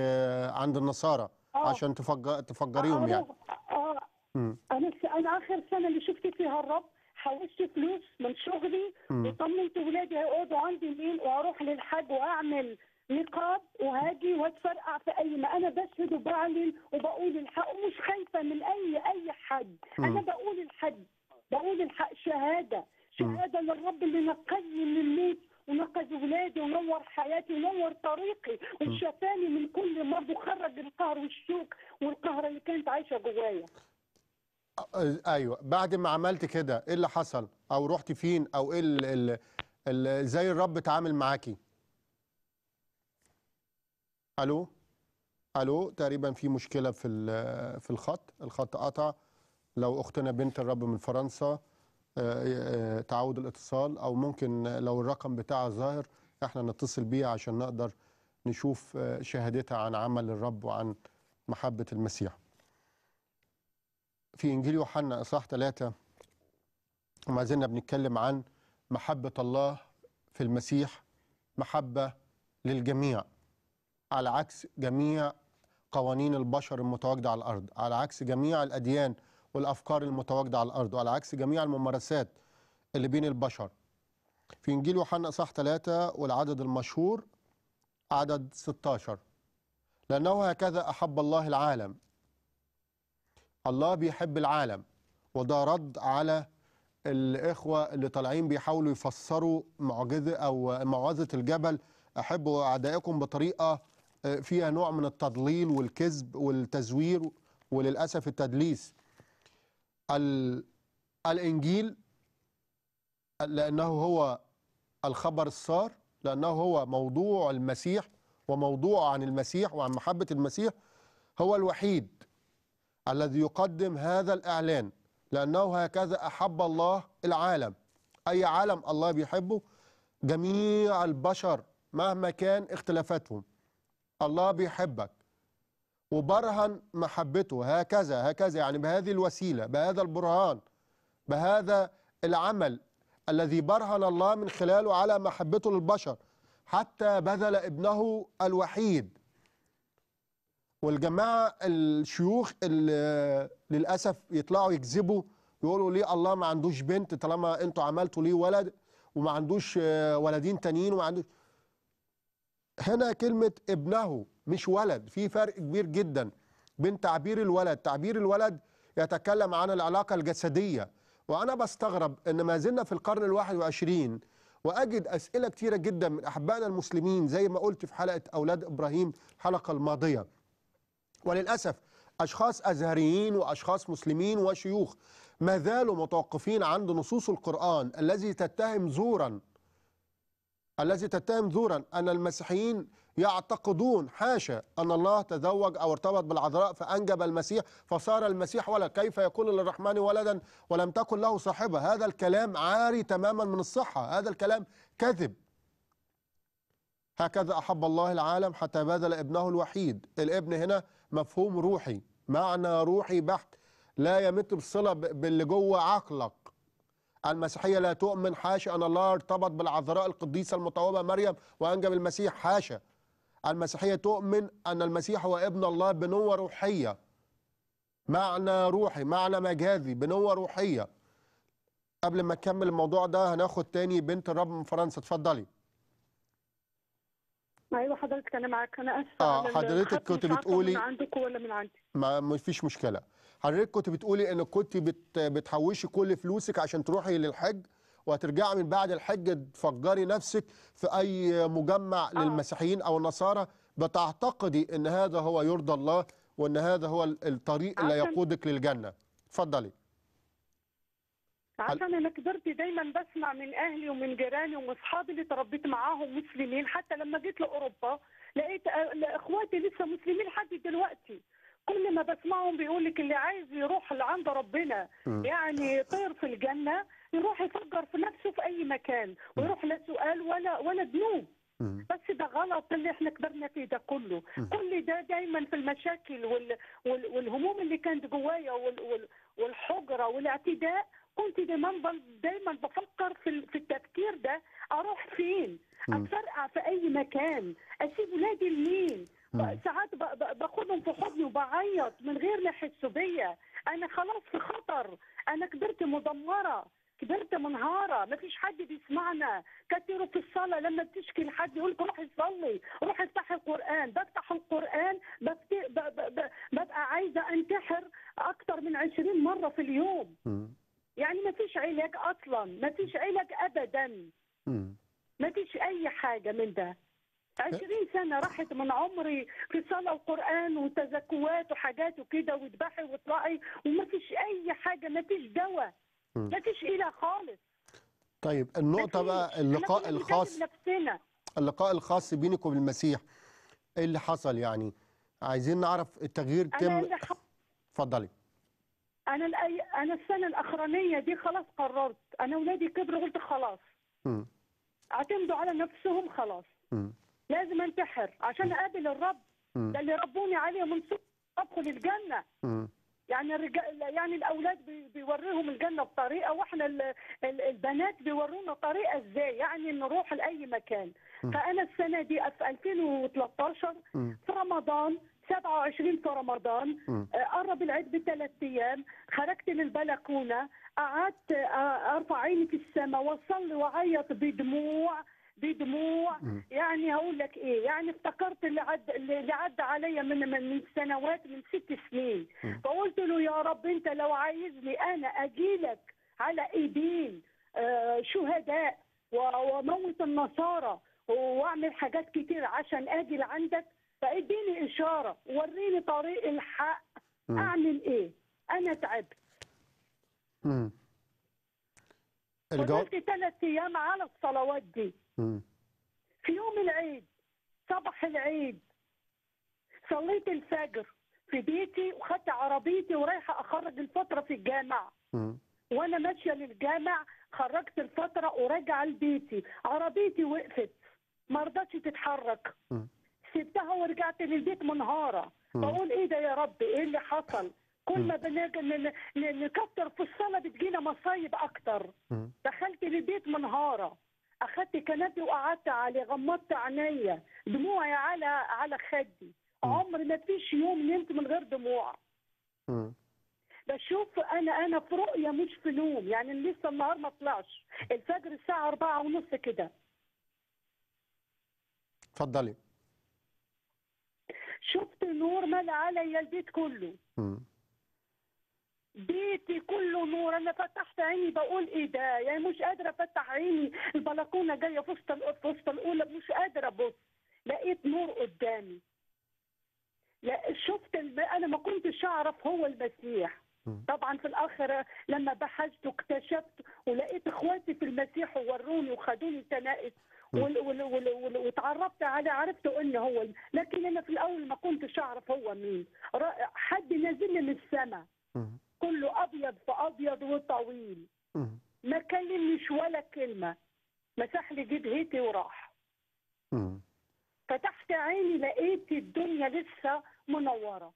[SPEAKER 2] عند النصارى آه. عشان تفجر تفجريهم يعني
[SPEAKER 3] اه انا انا اخر سنه اللي شفت فيها الرب حوشت فلوس من شغلي وطمنت ولادي هيقعدوا عندي مين واروح للحج واعمل نقاب وهاجي واتفرقع في اي ما انا بشهد وبعلن وبقول الحق ومش خايفه من اي اي حد انا بقول الحد بقول الحق شهاده شهاده للرب اللي نقذني من الموت ونقذ ولادي ونور حياتي ونور طريقي وشفاني من كل مرض وخرج القهر والشوك والقهر اللي كانت عايشه جوايا
[SPEAKER 2] ايوه بعد ما عملت كده ايه اللي حصل او رحت فين او ايه اللي اللي زي الرب اتعامل معاكي الو الو تقريبا في مشكله في في الخط الخط قطع لو اختنا بنت الرب من فرنسا آه، آه، تعود الاتصال او ممكن لو الرقم بتاعها ظاهر احنا نتصل بيها عشان نقدر نشوف آه، شهادتها عن عمل الرب وعن محبه المسيح في انجيل يوحنا اصحاح 3 وما زلنا بنتكلم عن محبه الله في المسيح محبه للجميع على عكس جميع قوانين البشر المتواجده على الارض على عكس جميع الاديان والأفكار المتواجدة على الأرض وعلى عكس جميع الممارسات اللي بين البشر في إنجيل يوحنا إصحاح 3 والعدد المشهور عدد 16 لأنه هكذا أحب الله العالم الله بيحب العالم وده رد على الإخوة اللي طالعين بيحاولوا يفسروا معجزة أو معوزه الجبل أحبوا أعدائكم بطريقة آه، فيها نوع من التضليل والكذب والتزوير وللأسف التدليس الإنجيل لأنه هو الخبر السار لأنه هو موضوع المسيح وموضوع عن المسيح وعن محبة المسيح هو الوحيد الذي يقدم هذا الإعلان لأنه هكذا أحب الله العالم أي عالم الله بيحبه جميع البشر مهما كان اختلافاتهم الله بيحبك وبرهن محبته هكذا هكذا يعني بهذه الوسيلة بهذا البرهان بهذا العمل الذي برهن الله من خلاله على محبته للبشر حتى بذل ابنه الوحيد والجماعة الشيوخ اللي للأسف يطلعوا يكذبوا يقولوا ليه الله ما عندوش بنت طالما انتوا عملتوا ليه ولد وما عندوش ولدين تانيين وما عندوش هنا كلمة ابنه مش ولد في فرق كبير جدا بين تعبير الولد تعبير الولد يتكلم عن العلاقة الجسدية وأنا بستغرب أن ما زلنا في القرن الواحد وعشرين وأجد أسئلة كتيرة جدا من أحبائنا المسلمين زي ما قلت في حلقة أولاد إبراهيم الحلقة الماضية وللأسف أشخاص أزهريين وأشخاص مسلمين وشيوخ ما زالوا متوقفين عند نصوص القرآن الذي تتهم زورا الذي تتهم زورا أن المسيحيين يعتقدون حاشا أن الله تزوج أو ارتبط بالعذراء فأنجب المسيح فصار المسيح ولد كيف يكون للرحمن ولدا ولم تكن له صاحبة هذا الكلام عاري تماما من الصحة هذا الكلام كذب هكذا أحب الله العالم حتى بذل ابنه الوحيد الابن هنا مفهوم روحي معنى روحي بحت لا يمت بصلة باللي جوه عقلك المسيحية لا تؤمن حاشا أن الله ارتبط بالعذراء القديسة المطوبة مريم وأنجب المسيح حاشا المسيحية تؤمن أن المسيح هو ابن الله بنوة روحية معنى روحي معنى مجازي بنوة روحية قبل ما نكمل الموضوع ده هناخد تاني بنت الرب من فرنسا اتفضلي
[SPEAKER 3] ايوه حضرتك انا معاك انا اسفه اه حضرتك كنت بتقولي من عندك
[SPEAKER 2] ولا من عندي ما فيش مشكله حضرتك كنت بتقولي انك كنت بتحوشي كل فلوسك عشان تروحي للحج وهترجعي من بعد الحج تفجري نفسك في أي مجمع آه. للمسيحيين أو النصارى بتعتقدي أن هذا هو يرضى الله وأن هذا هو الطريق اللي يقودك للجنة اتفضلي
[SPEAKER 3] عشان انا كبرت دايما بسمع من اهلي ومن جيراني ومن اصحابي اللي تربيت معاهم مسلمين حتى لما جيت لاوروبا لقيت اخواتي لسه مسلمين لحد دلوقتي كل ما بسمعهم بيقول لك اللي عايز يروح لعند ربنا يعني طير في الجنه يروح يفكر في نفسه في اي مكان ويروح لا سؤال ولا ولا ذنوب بس ده غلط اللي احنا كبرنا فيه ده كله كل ده دايما في المشاكل وال وال والهموم اللي كانت جوايا وال وال والحجره والاعتداء كنت دايما دايما بفكر في في التفكير ده اروح فين اتفرقع في اي مكان اسيب ولادي لمين ساعات باخدهم في حضني وبعيط من غير ما يحسوا بيا انا خلاص في خطر انا كبرت مدمره كبرت منهارة ما فيش حد بيسمعنا كثير في الصلاة لما بتشكي لحد يقول لك روحي صلي روحي افتحي القرآن بفتح القرآن بفت... ببقى عايزة أنتحر أكثر من 20 مرة في اليوم م. يعني ما فيش علاج أصلا ما فيش علاج أبدا م. ما فيش أي حاجة من ده عشرين سنة راحت من عمري في صلاة وقرآن وتزكوات وحاجات وكده واذبحي واطلعي وما فيش أي حاجة ما فيش دواء مفيش حيله خالص
[SPEAKER 2] طيب النقطه بقى اللقاء الخاص نفسنا. اللقاء الخاص بينك وبين المسيح ايه اللي حصل يعني عايزين نعرف التغيير تم اتفضلي
[SPEAKER 3] انا الأي... انا السنه الاخرانيه دي خلاص قررت انا ولادي كبروا قلت خلاص م. اعتمدوا على نفسهم خلاص م. لازم انتحر عشان اقابل الرب ده اللي ربوني عليه من صغري ادخل الجنه م. يعني الرجال يعني الاولاد بيوريهم الجنه بطريقه واحنا البنات بيورونا طريقه ازاي يعني نروح لاي مكان فانا السنه دي في 2013 في رمضان 27 في رمضان آه، قرب العيد بثلاث ايام خرجت للبلكونه قعدت آه، ارفع عيني في السماء واصلي واعيط بدموع بدموع يعني هقول لك ايه يعني افتكرت اللي عد اللي عدى عليا من من سنوات من ست سنين فقلت له يا رب انت لو عايزني انا اجي لك على ايدين آه، شهداء واموت النصارى واعمل حاجات كتير عشان اجي لعندك فاديني اشاره وريني طريق الحق اعمل ايه انا تعبت
[SPEAKER 5] امم الجو...
[SPEAKER 3] ثلاث ايام على الصلوات دي في يوم العيد صباح العيد صليت الفجر في بيتي وخدت عربيتي ورايحه اخرج الفتره في الجامعه وانا ماشيه للجامع خرجت الفتره وراجعه لبيتي عربيتي وقفت ما رضتش تتحرك سبتها ورجعت للبيت منهاره بقول ايه ده يا رب ايه اللي حصل كل ما بنكتر في الصلاه بتجينا مصايب اكتر دخلت للبيت منهاره اخذت كنبي وقعدت عليه غمضت عينيا دموعي على على خدي عمر ما فيش يوم نمت من غير دموع بشوف انا انا في رؤيه مش في نوم يعني لسه النهار ما طلعش الفجر الساعه أربعة ونص كده اتفضلي شفت نور ملا عليا البيت كله م. بيتي كله نور انا فتحت عيني بقول ايه ده يعني مش قادره افتح عيني البلكونه جايه في وسط في الاولى مش قادره ابص لقيت نور قدامي لا شفت الم... انا ما كنتش اعرف هو المسيح طبعا في الاخره لما بحثت واكتشفت ولقيت اخواتي في المسيح ووروني وخدوني الكنائس واتعرفت عليه عرفت ان هو لكن انا في الاول ما كنتش اعرف هو مين حد نازل من السماء كله ابيض في ابيض وطويل ما كلمنيش ولا كلمه مسح لي جبهتي وراح فتحت عيني لقيت الدنيا لسه منوره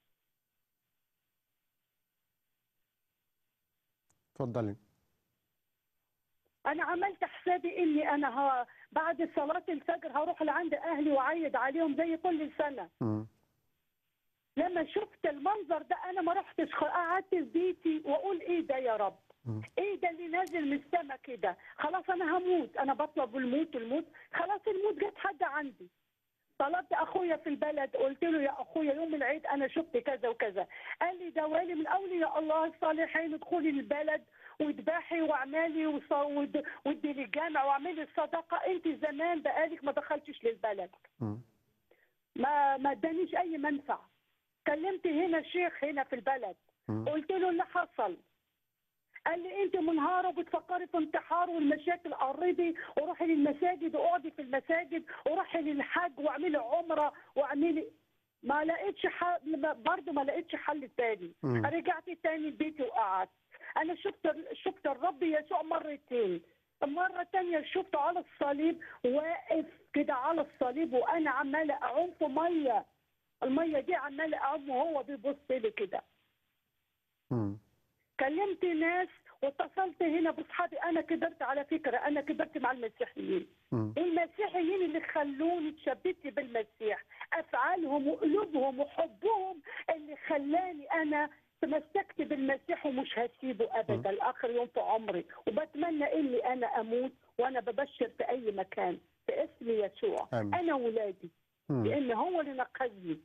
[SPEAKER 3] اتفضلي انا عملت حسابي اني انا ها بعد صلاه الفجر هروح لعند اهلي واعيد عليهم زي كل سنه لما شفت المنظر ده انا ما رحتش قعدت في بيتي واقول ايه ده يا رب ايه ده اللي نازل من السما كده خلاص انا هموت انا بطلب الموت الموت خلاص الموت جت حد عندي طلبت اخويا في البلد قلت له يا اخويا يوم العيد انا شفت كذا وكذا قال لي دوالي من اول يا الله الصالحين ادخلي البلد واذبحي واعملي وصود ودي للجامع واعملي الصدقه انت زمان بقالك ما دخلتش للبلد ما ما ادانيش اي منفعه كلمت هنا شيخ هنا في البلد قلت له اللي حصل قال لي انت منهاره وبتفكري في انتحار والمشاكل قربي وروحي للمساجد واقعدي في المساجد وروحي للحج واعملي عمره واعملي ما لقيتش حل برضه ما لقيتش حل تاني رجعت تاني بيتي وقعدت انا شفت شفت الرب يسوع مرتين مرة تانية شفته على الصليب واقف كده على الصليب وأنا عمالة أعوم في مية الميه دي عمال أقوم وهو بيبص لي كده كلمت ناس واتصلت هنا باصحابي انا كبرت على فكره انا كبرت مع المسيحيين م. المسيحيين اللي خلوني تشبتي بالمسيح افعالهم وقلوبهم وحبهم اللي خلاني انا تمسكت بالمسيح ومش هسيبه ابدا لاخر يوم في عمري وبتمنى اني انا اموت وانا ببشر في اي مكان باسم يسوع أمين. انا ولادي لان هو اللي نقذني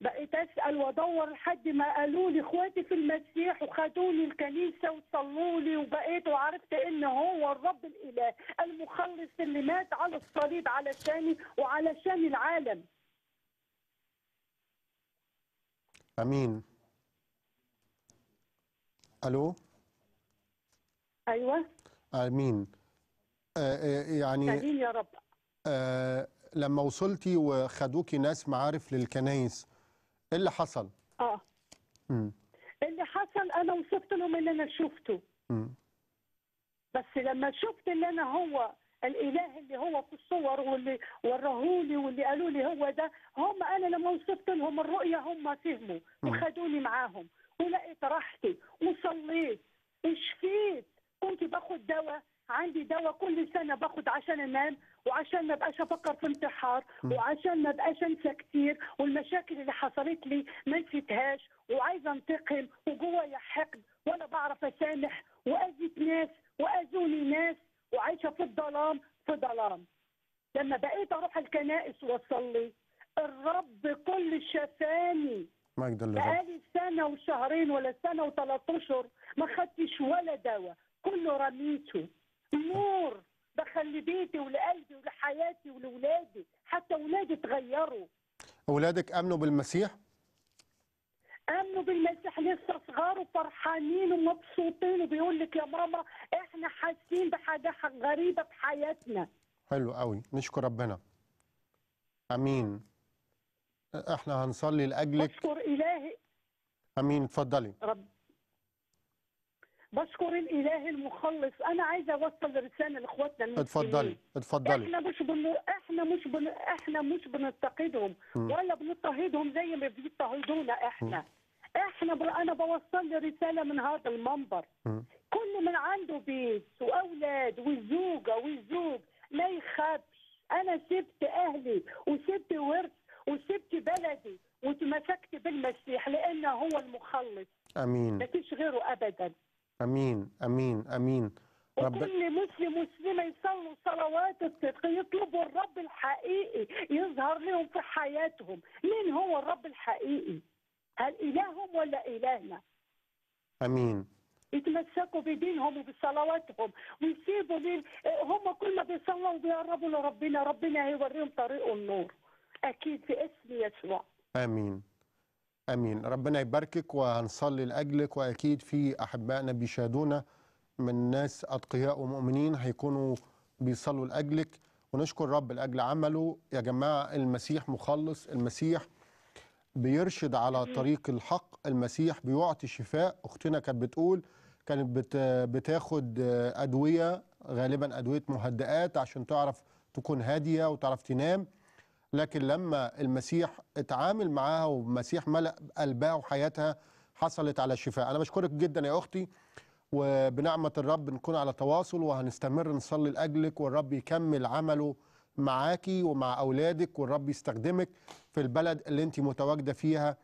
[SPEAKER 3] بقيت اسال وادور لحد ما قالوا لي اخواتي في المسيح وخدوني الكنيسه وصلوا لي وبقيت وعرفت ان هو الرب الاله المخلص اللي مات على الصليب علشاني وعلشان العالم
[SPEAKER 2] امين الو ايوه امين آه, آه، يعني امين يا رب آه لما وصلتي وخدوكي ناس معارف للكنايس ايه اللي حصل؟
[SPEAKER 3] اه مم. اللي حصل انا وصفت لهم اللي انا شفته مم. بس لما شفت اللي انا هو الاله اللي هو في الصور واللي وراهولي واللي قالوا لي هو ده هم انا لما وصفت لهم الرؤيه هم فهموا وخدوني معاهم ولقيت راحتي وصليت وشفيت كنت باخد دواء عندي دواء كل سنه باخد عشان انام وعشان ما بقاش افكر في انتحار وعشان ما بقاش انسى كثير والمشاكل اللي حصلت لي ما نسيتهاش وعايزه انتقم وجوايا حقد وانا بعرف اسامح واذيت ناس واذوني ناس وعايشه في الظلام في ظلام لما بقيت اروح الكنائس واصلي الرب كل شفاني
[SPEAKER 2] مجد لله بقالي
[SPEAKER 3] سنه وشهرين ولا سنه وثلاث اشهر ما خدتش ولا دواء كله رميته نور دخل لبيتي ولقلبي ولحياتي ولولادي حتى ولادي تغيروا
[SPEAKER 2] اولادك امنوا بالمسيح
[SPEAKER 3] امنوا بالمسيح لسه صغار وفرحانين ومبسوطين وبيقول لك يا ماما احنا حاسين بحاجه غريبه في حياتنا
[SPEAKER 2] حلو قوي نشكر ربنا امين احنا هنصلي لاجلك اشكر الهي امين اتفضلي
[SPEAKER 6] رب
[SPEAKER 3] بشكر الاله المخلص انا عايزه اوصل رساله لاخواتنا المسلمين اتفضلي اتفضلي احنا مش بن... احنا مش بن... احنا مش بننتقدهم ولا بنضطهدهم زي ما بيضطهدونا احنا م. احنا ب... انا بوصل لي رساله من هذا المنبر م. كل من عنده بيت واولاد وزوجه وزوج ما يخافش انا سبت اهلي وسبت ورث وسبت بلدي وتمسكت بالمسيح لانه هو المخلص امين ما فيش غيره ابدا
[SPEAKER 2] امين امين امين رب... كل
[SPEAKER 3] مسلم ومسلمة يصلوا صلوات الصدق يطلبوا الرب الحقيقي يظهر لهم في حياتهم مين هو الرب الحقيقي هل إلههم ولا إلهنا أمين يتمسكوا بدينهم وبصلواتهم ويسيبوا ليه هم كل ما بيصلوا وبيقربوا لربنا ربنا هيوريهم طريق النور أكيد في اسم يسوع
[SPEAKER 2] آمين امين ربنا يباركك وهنصلي لاجلك واكيد في احبائنا بيشاهدونا من ناس اتقياء ومؤمنين هيكونوا بيصلوا لاجلك ونشكر رب لاجل عمله يا جماعه المسيح مخلص المسيح بيرشد على طريق الحق المسيح بيعطي شفاء اختنا كانت بتقول كانت بتاخد ادويه غالبا ادويه مهدئات عشان تعرف تكون هاديه وتعرف تنام لكن لما المسيح اتعامل معاها والمسيح ملأ قلبها وحياتها حصلت على الشفاء أنا بشكرك جدا يا أختي وبنعمة الرب نكون على تواصل وهنستمر نصلي لأجلك والرب يكمل عمله معاكي ومع أولادك والرب يستخدمك في البلد اللي أنت متواجدة فيها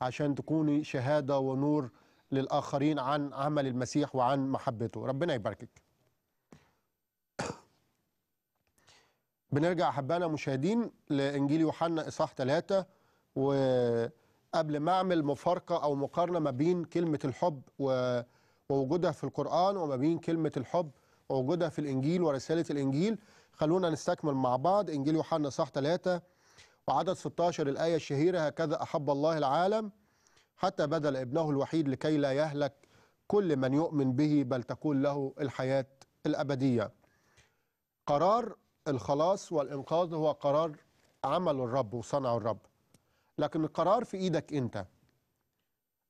[SPEAKER 2] عشان تكوني شهادة ونور للآخرين عن عمل المسيح وعن محبته ربنا يباركك بنرجع حبانا مشاهدين لإنجيل يوحنا إصحاح ثلاثه وقبل ما أعمل مفارقة أو مقارنة ما بين كلمة الحب ووجودها في القرآن وما بين كلمة الحب ووجودها في الإنجيل ورسالة الإنجيل خلونا نستكمل مع بعض إنجيل يوحنا إصحاح ثلاثه وعدد 16 الآية الشهيرة هكذا أحب الله العالم حتى بذل ابنه الوحيد لكي لا يهلك كل من يؤمن به بل تكون له الحياة الأبدية قرار الخلاص والإنقاذ هو قرار عمل الرب وصنعه الرب لكن القرار في إيدك أنت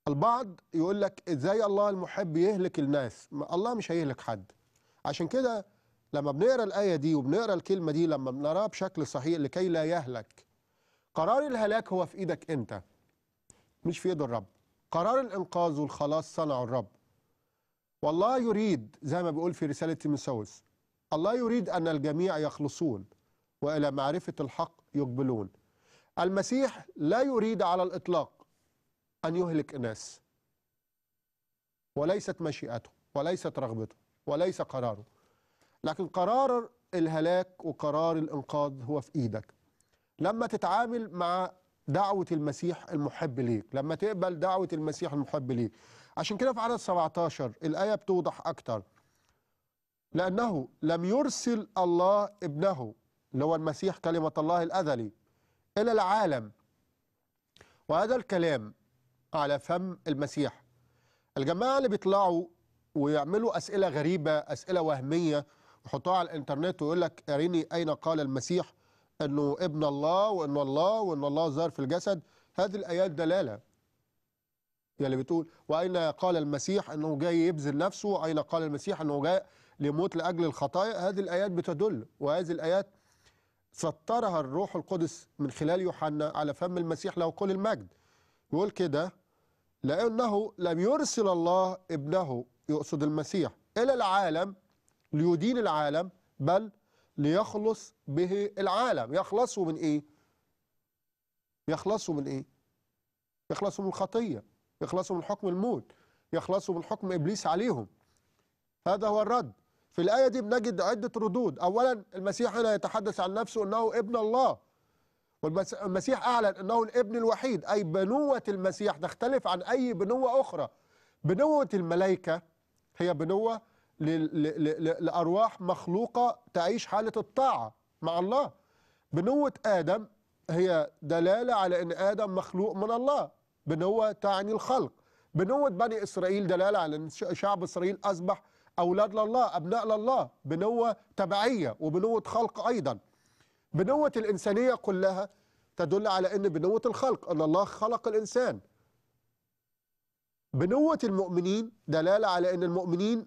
[SPEAKER 2] البعض يقول لك إزاي الله المحب يهلك الناس ما الله مش هيهلك حد عشان كده لما بنقرأ الآية دي وبنقرأ الكلمة دي لما بنراها بشكل صحيح لكي لا يهلك قرار الهلاك هو في إيدك أنت مش في إيد الرب قرار الإنقاذ والخلاص صنعه الرب والله يريد زي ما بيقول في رسالة تيموثاوس الله يريد أن الجميع يخلصون وإلى معرفة الحق يقبلون المسيح لا يريد على الإطلاق أن يهلك الناس وليست مشيئته وليست رغبته وليس قراره لكن قرار الهلاك وقرار الإنقاذ هو في إيدك لما تتعامل مع دعوة المسيح المحب ليك لما تقبل دعوة المسيح المحب ليك عشان كده في عدد 17 الآية بتوضح أكتر لأنه لم يرسل الله ابنه اللي هو المسيح كلمة الله الأزلي إلى العالم وهذا الكلام على فم المسيح الجماعة اللي بيطلعوا ويعملوا أسئلة غريبة أسئلة وهمية يحطوها على الإنترنت ويقول لك أريني أين قال المسيح أنه ابن الله وأن الله وأن الله ظهر في الجسد هذه الآيات دلالة يعني اللي بتقول وأين قال المسيح أنه جاي يبذل نفسه أين قال المسيح أنه جاي لموت لاجل الخطايا هذه الايات بتدل وهذه الايات سطرها الروح القدس من خلال يوحنا على فم المسيح له كل المجد يقول كده لانه لم يرسل الله ابنه يقصد المسيح الى العالم ليدين العالم بل ليخلص به العالم يخلصوا من ايه يخلصوا من ايه يخلصوا من الخطيه يخلصوا من حكم الموت يخلصوا من حكم ابليس عليهم هذا هو الرد في الآية دي بنجد عدة ردود أولا المسيح هنا يتحدث عن نفسه أنه ابن الله والمسيح أعلن أنه الابن الوحيد أي بنوة المسيح تختلف عن أي بنوة أخرى بنوة الملائكة هي بنوة لأرواح مخلوقة تعيش حالة الطاعة مع الله بنوة آدم هي دلالة على أن آدم مخلوق من الله بنوة تعني الخلق بنوة بني إسرائيل دلالة على أن شعب إسرائيل أصبح أولاد لله أبناء لله بنوة تبعية وبنوة خلق أيضا بنوة الإنسانية كلها تدل على أن بنوة الخلق أن الله خلق الإنسان بنوة المؤمنين دلالة على أن المؤمنين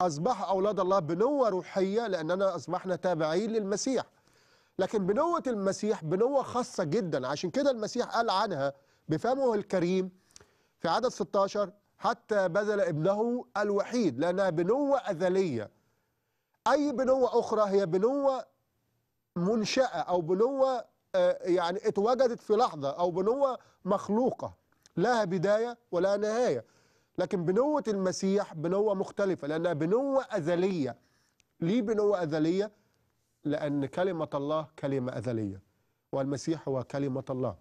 [SPEAKER 2] أصبح أولاد الله بنوة روحية لأننا أصبحنا تابعين للمسيح لكن بنوة المسيح بنوة خاصة جدا عشان كده المسيح قال عنها بفمه الكريم في عدد 16 حتى بذل ابنه الوحيد لأنها بنوة أزلية أي بنوة أخرى هي بنوة منشأة أو بنوة آه، يعني اتوجدت في لحظة أو بنوة مخلوقة لها بداية ولا نهاية لكن بنوة المسيح بنوة مختلفة لأنها بنوة أزلية ليه بنوة أزلية؟ لأن كلمة الله كلمة أزلية والمسيح هو كلمة الله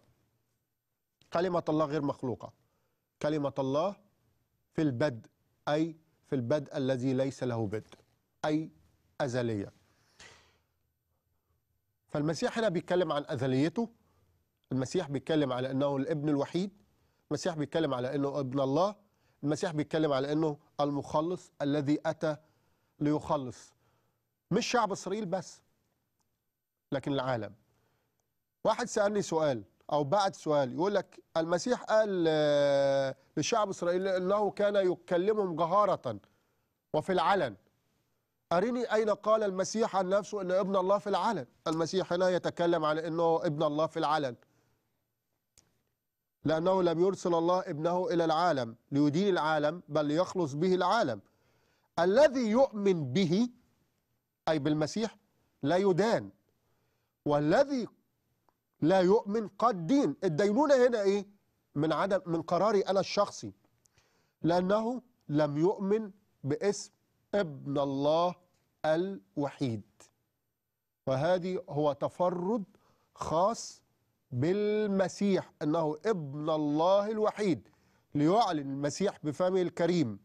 [SPEAKER 2] كلمة الله غير مخلوقة كلمة الله في البدء أي في البدء الذي ليس له بدء أي أزلية فالمسيح هنا بيتكلم عن أزليته المسيح بيتكلم على أنه الابن الوحيد المسيح بيتكلم على أنه ابن الله المسيح بيتكلم على أنه المخلص الذي أتى ليخلص مش شعب إسرائيل بس لكن العالم واحد سألني سؤال او بعد سؤال يقول لك المسيح قال للشعب آه، الاسرائيلي انه كان يكلمهم جهاره وفي العلن أريني أين قال المسيح عن نفسه أن ابن الله في العلن المسيح هنا يتكلم عن أنه ابن الله في العلن لأنه لم يرسل الله ابنه إلى العالم ليدين العالم بل ليخلص به العالم الذي يؤمن به أي بالمسيح لا يدان والذي لا يؤمن قد دين الدينونة هنا إيه من عدم من قراري أنا الشخصي لأنه لم يؤمن باسم ابن الله الوحيد وهذه هو تفرد خاص بالمسيح أنه ابن الله الوحيد ليعلن المسيح بفمه الكريم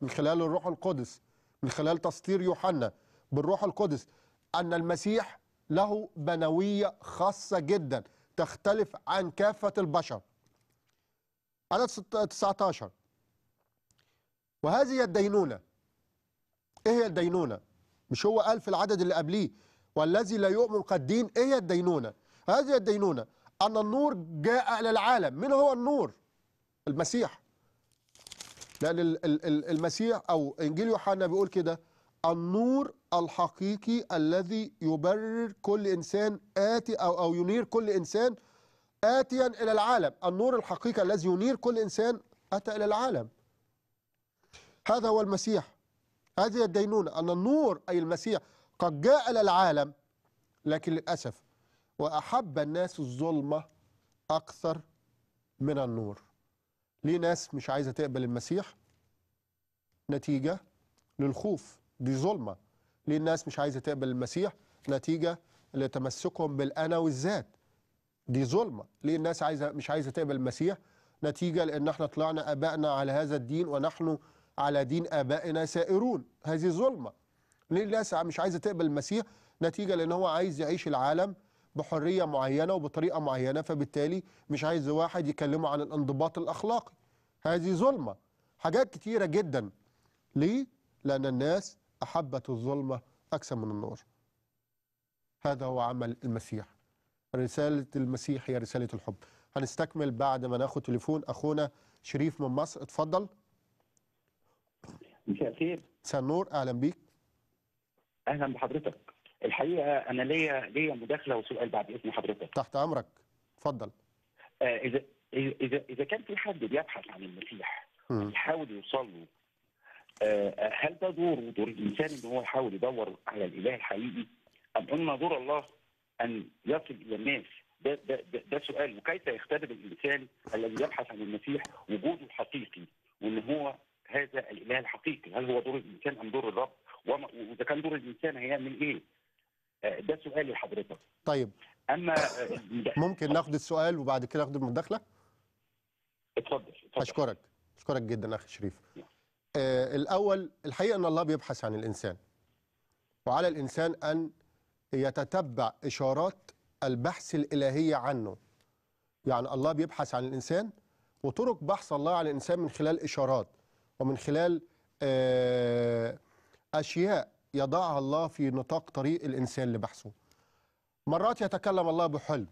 [SPEAKER 2] من خلال الروح القدس من خلال تسطير يوحنا بالروح القدس أن المسيح له بنوية خاصة جدا تختلف عن كافة البشر عدد 19 وهذه الدينونة إيه هي الدينونة مش هو قال في العدد اللي قبليه والذي لا يؤمن قد دين إيه هي الدينونة هذه الدينونة أن النور جاء إلى العالم من هو النور المسيح لأن المسيح أو إنجيل يوحنا بيقول كده النور الحقيقي الذي يبرر كل إنسان آتي أو, أو ينير كل إنسان آتيا إلى العالم النور الحقيقي الذي ينير كل إنسان أتى إلى العالم هذا هو المسيح هذه الدينونة أن النور أي المسيح قد جاء إلى العالم لكن للأسف وأحب الناس الظلمة أكثر من النور ليه ناس مش عايزة تقبل المسيح نتيجة للخوف دي ظلمة ليه الناس مش عايزة تقبل المسيح نتيجة لتمسكهم بالأنا والذات دي ظلمة ليه الناس عايزة مش عايزة تقبل المسيح نتيجة لأن احنا طلعنا أبائنا على هذا الدين ونحن على دين آبائنا سائرون هذه ظلمة ليه الناس مش عايزة تقبل المسيح نتيجة لأن هو عايز يعيش العالم بحرية معينة وبطريقة معينة فبالتالي مش عايز واحد يكلمه عن الانضباط الأخلاقي هذه ظلمة حاجات كتيرة جدا ليه؟ لأن الناس أحبت الظلمة أكثر من النور هذا هو عمل المسيح رسالة المسيح هي رسالة الحب هنستكمل بعد ما ناخد تليفون أخونا شريف من مصر اتفضل مساء الخير مساء النور أهلا بيك أهلا بحضرتك
[SPEAKER 6] الحقيقة أنا ليا ليا مداخلة وسؤال بعد إذن حضرتك
[SPEAKER 2] تحت أمرك اتفضل
[SPEAKER 6] آه، إذا إذا إذا كان في حد بيبحث عن المسيح بيحاول يوصل له آه، هل ده دور ودور الانسان ان هو يحاول يدور على الاله الحقيقي ام ان دور الله ان يصل الى الناس ده ده ده, ده سؤال وكيف يختبر الانسان الذي يبحث عن المسيح وجوده الحقيقي وان هو هذا الاله الحقيقي هل هو دور الانسان ام دور الرب واذا كان دور الانسان هيعمل ايه آه، ده سؤالي لحضرتك
[SPEAKER 2] طيب اما ممكن ناخد السؤال وبعد كده ناخد المداخله اتفضل, اتفضل. اشكرك اشكرك جدا اخي شريف نعم. آه، الأول الحقيقة أن الله بيبحث عن الإنسان وعلى الإنسان أن يتتبع إشارات البحث الإلهية عنه يعني الله بيبحث عن الإنسان وطرق بحث الله عن الإنسان من خلال إشارات ومن خلال آه، أشياء يضعها الله في نطاق طريق الإنسان لبحثه مرات يتكلم الله بحلم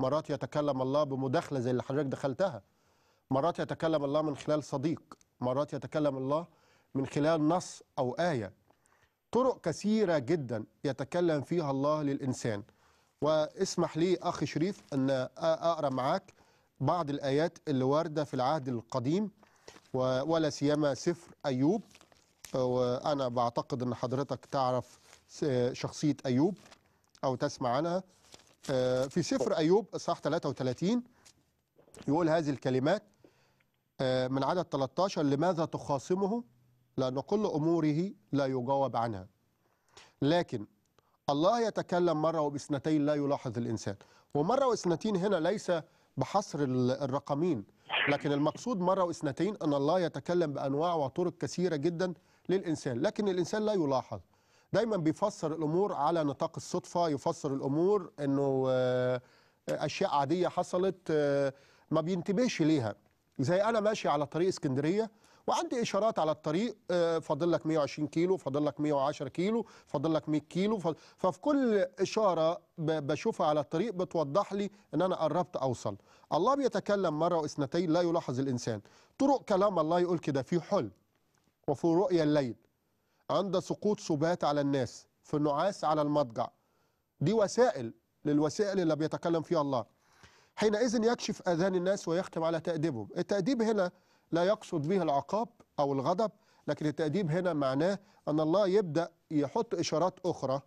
[SPEAKER 2] مرات يتكلم الله بمداخلة زي اللي حضرتك دخلتها مرات يتكلم الله من خلال صديق مرات يتكلم الله من خلال نص أو آية طرق كثيرة جدا يتكلم فيها الله للإنسان واسمح لي أخي شريف أن أقرأ معاك بعض الآيات اللي واردة في العهد القديم ولا سيما سفر أيوب وأنا بعتقد أن حضرتك تعرف شخصية أيوب أو تسمع عنها آه، في سفر أيوب إصحاح 33 يقول هذه الكلمات آه، من عدد 13 لماذا تخاصمه لأن كل أموره لا يجاوب عنها لكن الله يتكلم مرة وباثنتين لا يلاحظ الإنسان ومرة واثنتين هنا ليس بحصر الرقمين لكن المقصود مرة واثنتين أن الله يتكلم بأنواع وطرق كثيرة جدا للإنسان لكن الإنسان لا يلاحظ دايما بيفسر الأمور على نطاق الصدفة يفسر الأمور أنه آه، أشياء عادية حصلت آه، ما بينتبهش ليها زي انا ماشي على طريق اسكندريه وعندي اشارات على الطريق آه، فاضل لك 120 كيلو فاضل لك 110 كيلو فاضل لك 100 كيلو ففي كل اشاره بشوفها على الطريق بتوضح لي ان انا قربت اوصل الله بيتكلم مره واثنتين لا يلاحظ الانسان طرق كلام الله يقول كده في حلم وفي رؤيا الليل عند سقوط سبات على الناس في النعاس على المضجع دي وسائل للوسائل اللي بيتكلم فيها الله حينئذ يكشف أذان الناس ويختم على تأديبهم التأديب هنا لا يقصد به العقاب أو الغضب لكن التأديب هنا معناه أن الله يبدأ يحط إشارات أخرى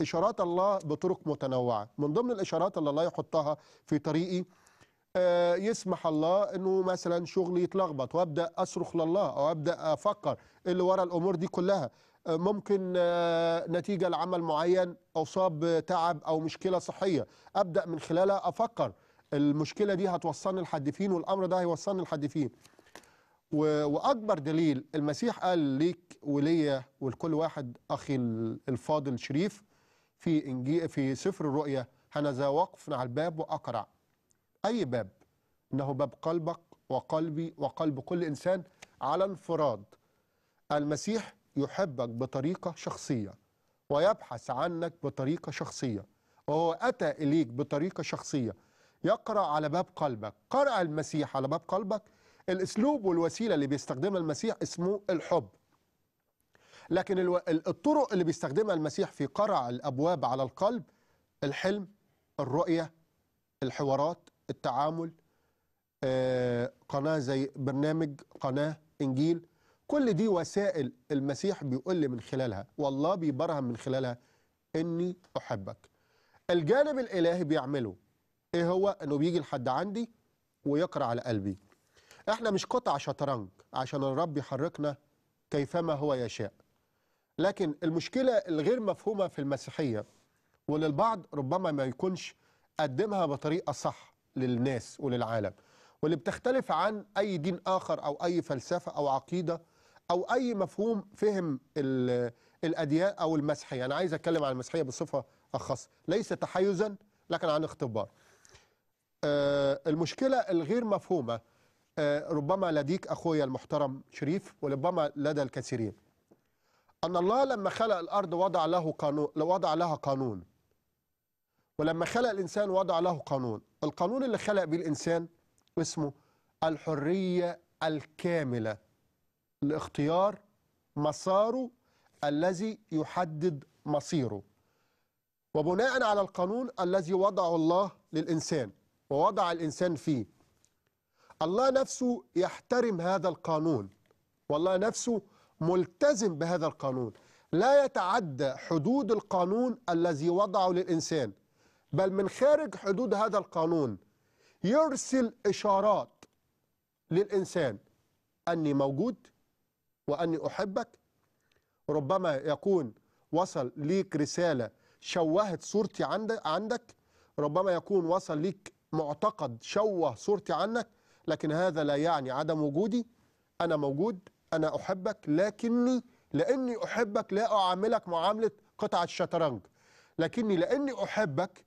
[SPEAKER 2] إشارات الله بطرق متنوعة من ضمن الإشارات اللي الله يحطها في طريقي آه، يسمح الله أنه مثلا شغلي يتلخبط وأبدأ أصرخ لله أو أبدأ أفكر اللي ورا الأمور دي كلها ممكن آه، نتيجة لعمل معين أصاب تعب أو مشكلة صحية أبدأ من خلالها أفكر المشكلة دي هتوصلني لحد فين والأمر ده هيوصلني لحد فين وأكبر دليل المسيح قال ليك وليا ولكل واحد أخي الفاضل شريف في إنجي في سفر الرؤيا أنا ذا وقف على الباب وأقرع أي باب إنه باب قلبك وقلبي وقلب كل إنسان على انفراد المسيح يحبك بطريقة شخصية ويبحث عنك بطريقة شخصية وهو أتى إليك بطريقة شخصية يقرأ على باب قلبك قرأ المسيح على باب قلبك الأسلوب والوسيلة اللي بيستخدمها المسيح اسمه الحب لكن الطرق اللي بيستخدمها المسيح في قرع الأبواب على القلب الحلم الرؤية الحوارات التعامل آه، قناة زي برنامج قناة إنجيل كل دي وسائل المسيح بيقول لي من خلالها والله بيبرهن من خلالها اني احبك الجانب الالهي بيعمله ايه هو انه بيجي لحد عندي ويقرا على قلبي احنا مش قطع شطرنج عشان الرب يحركنا كيفما هو يشاء لكن المشكله الغير مفهومه في المسيحيه وللبعض ربما ما يكونش قدمها بطريقه صح للناس وللعالم واللي بتختلف عن اي دين اخر او اي فلسفه او عقيده او اي مفهوم فهم الاديان او المسيحيه يعني انا عايز اتكلم عن المسيحيه بصفه اخص ليس تحيزا لكن عن اختبار آه، المشكله الغير مفهومه آه، ربما لديك اخويا المحترم شريف وربما لدى الكثيرين ان الله لما خلق الارض وضع له قانون وضع لها قانون ولما خلق الانسان وضع له قانون القانون اللي خلق بيه الانسان اسمه الحريه الكامله لاختيار مساره الذي يحدد مصيره وبناء على القانون الذي وضعه الله للإنسان ووضع الإنسان فيه الله نفسه يحترم هذا القانون والله نفسه ملتزم بهذا القانون لا يتعدى حدود القانون الذي وضعه للإنسان بل من خارج حدود هذا القانون يرسل إشارات للإنسان أني موجود وأني أحبك ربما يكون وصل ليك رسالة شوهت صورتي عندك ربما يكون وصل ليك معتقد شوه صورتي عنك لكن هذا لا يعني عدم وجودي أنا موجود أنا أحبك لكني لأني أحبك لا أعاملك معاملة قطعة الشطرنج لكني لأني أحبك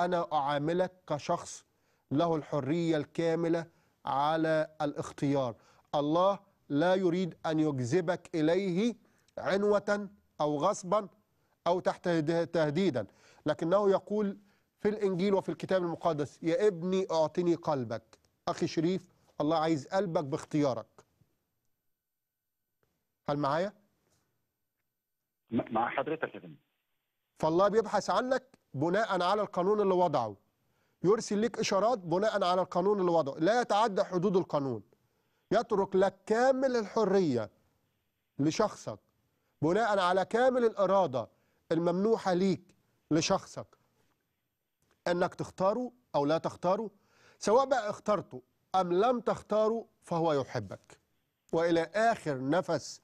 [SPEAKER 2] أنا أعاملك كشخص له الحرية الكاملة على الاختيار الله لا يريد أن يجذبك إليه عنوة أو غصبا أو تحت تهديدا لكنه يقول في الإنجيل وفي الكتاب المقدس يا ابني أعطني قلبك أخي شريف الله عايز قلبك باختيارك هل معايا؟
[SPEAKER 6] مع حضرتك يا
[SPEAKER 2] فالله بيبحث عنك بناء على القانون اللي وضعه يرسل لك إشارات بناء على القانون اللي وضعه لا يتعدى حدود القانون يترك لك كامل الحرية لشخصك بناء على كامل الإرادة الممنوحة ليك لشخصك أنك تختاره أو لا تختاره سواء بقى اخترته أم لم تختاره فهو يحبك وإلى آخر نفس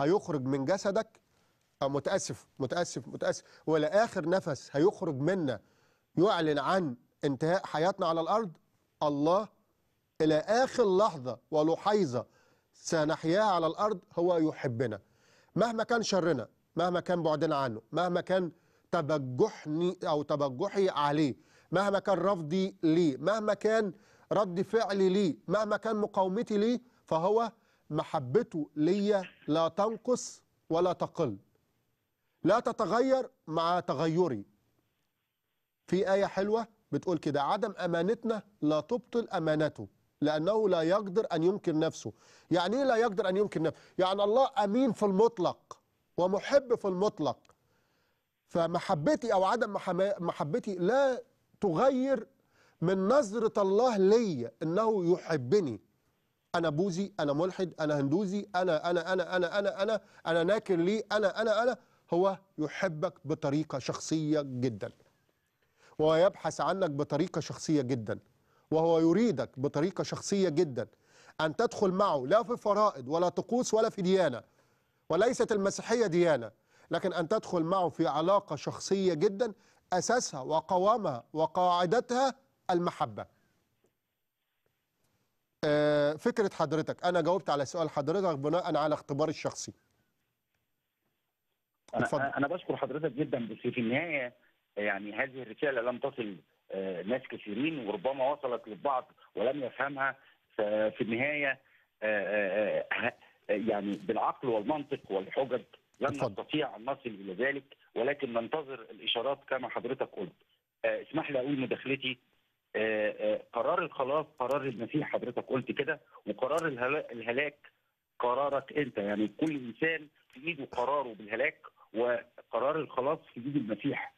[SPEAKER 2] هيخرج من جسدك أو متأسف متأسف متأسف وإلى آخر نفس هيخرج منا يعلن عن انتهاء حياتنا على الأرض الله إلى آخر لحظة ولحيظة سنحياها على الأرض هو يحبنا مهما كان شرنا مهما كان بعدنا عنه مهما كان تبجحني أو تبجحي عليه مهما كان رفضي ليه مهما كان رد فعلي ليه مهما كان مقاومتي ليه فهو محبته ليا لا تنقص ولا تقل لا تتغير مع تغيري في آية حلوة بتقول كده عدم أمانتنا لا تبطل أمانته لأنه لا يقدر أن يمكن نفسه يعني إيه لا يقدر أن يمكن نفسه يعني الله أمين في المطلق ومحب في المطلق فمحبتي أو عدم محبتي لا تغير من نظرة الله ليا أنه يحبني أنا بوذي أنا ملحد أنا هندوزي أنا أنا أنا أنا أنا أنا أنا ناكر لي أنا أنا أنا هو يحبك بطريقة شخصية جدا ويبحث عنك بطريقة شخصية جدا وهو يريدك بطريقة شخصية جدا أن تدخل معه لا في فرائض ولا طقوس ولا في ديانة وليست المسيحية ديانة لكن أن تدخل معه في علاقة شخصية جدا أساسها وقوامها وقاعدتها المحبة آه، فكرة حضرتك أنا جاوبت على سؤال حضرتك بناء على اختبار الشخصي
[SPEAKER 6] أنا, أتفضل. أنا بشكر حضرتك جدا بس في النهاية يعني هذه الرسالة لم تصل آه، ناس كثيرين وربما وصلت للبعض ولم يفهمها في النهايه آه، آه، يعني بالعقل والمنطق والحجج لن نستطيع ان نصل الى ذلك ولكن ننتظر الاشارات كما حضرتك قلت اسمح لي اقول مداخلتي قرار الخلاص قرار المسيح حضرتك قلت كده وقرار الهلاك قرارك انت يعني كل انسان في ايده قراره بالهلاك وقرار الخلاص في ايد المسيح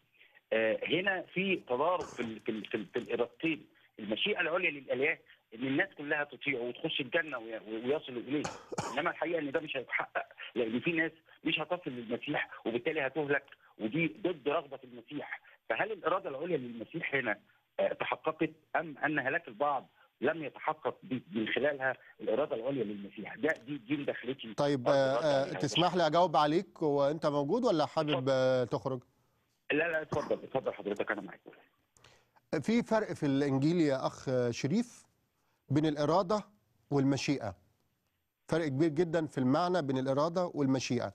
[SPEAKER 6] آه، هنا في تضارب في في في الارادتين المشيئه العليا للاله ان الناس كلها تطيعه وتخش الجنه ويصلوا اليه انما الحقيقه ان ده مش هيتحقق لان في ناس مش هتصل للمسيح وبالتالي هتهلك ودي ضد رغبه المسيح فهل الاراده العليا للمسيح هنا آه، تحققت ام ان هلاك البعض لم يتحقق من خلالها الاراده العليا للمسيح ده دي دي مداخلتي طيب آه, آه، تسمح
[SPEAKER 2] لي اجاوب عليك وانت موجود ولا حابب تخرج
[SPEAKER 6] لا لا اتفضل اتفضل حضرتك انا معاك
[SPEAKER 2] في فرق في الانجيل يا اخ شريف بين الاراده والمشيئه فرق كبير جدا في المعنى بين الاراده والمشيئه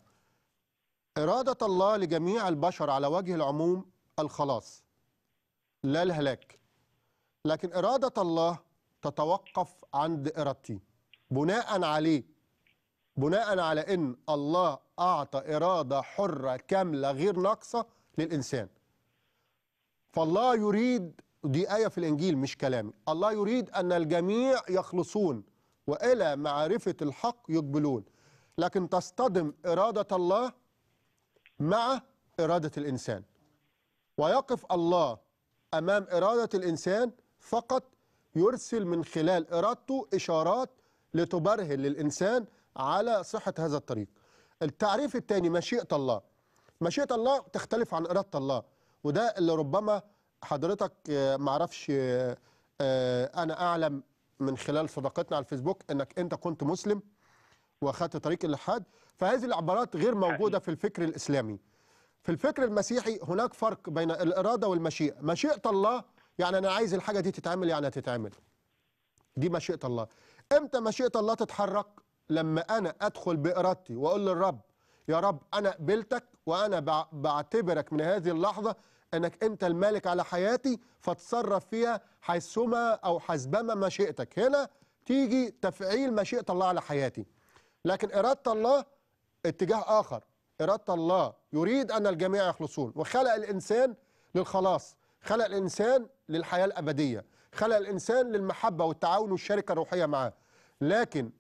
[SPEAKER 2] اراده الله لجميع البشر على وجه العموم الخلاص لا الهلاك لكن اراده الله تتوقف عند ارادتي بناء عليه بناء على ان الله اعطى اراده حره كامله غير ناقصه للإنسان فالله يريد دي آية في الإنجيل مش كلامي الله يريد أن الجميع يخلصون وإلى معرفة الحق يقبلون لكن تصطدم إرادة الله مع إرادة الإنسان ويقف الله أمام إرادة الإنسان فقط يرسل من خلال إرادته إشارات لتبرهن للإنسان على صحة هذا الطريق التعريف الثاني مشيئة الله مشيئه الله تختلف عن اراده الله وده اللي ربما حضرتك آه، معرفش آه، آه، انا اعلم من خلال صداقتنا على الفيسبوك انك انت كنت مسلم واخذت طريق الالحاد فهذه العبارات غير موجوده في الفكر الاسلامي في الفكر المسيحي هناك فرق بين الاراده والمشيئه مشيئه الله يعني انا عايز الحاجه دي تتعمل يعني تتعمل دي مشيئه الله امتى مشيئه الله تتحرك لما انا ادخل بارادتي واقول للرب يا رب أنا قبلتك وأنا بعتبرك من هذه اللحظة أنك أنت المالك على حياتي فتصرف فيها حيثما أو حسبما مشيئتك هنا تيجي تفعيل مشيئة الله على حياتي لكن إرادة الله اتجاه آخر إرادة الله يريد أن الجميع يخلصون وخلق الإنسان للخلاص خلق الإنسان للحياة الأبدية خلق الإنسان للمحبة والتعاون والشركة الروحية معاه لكن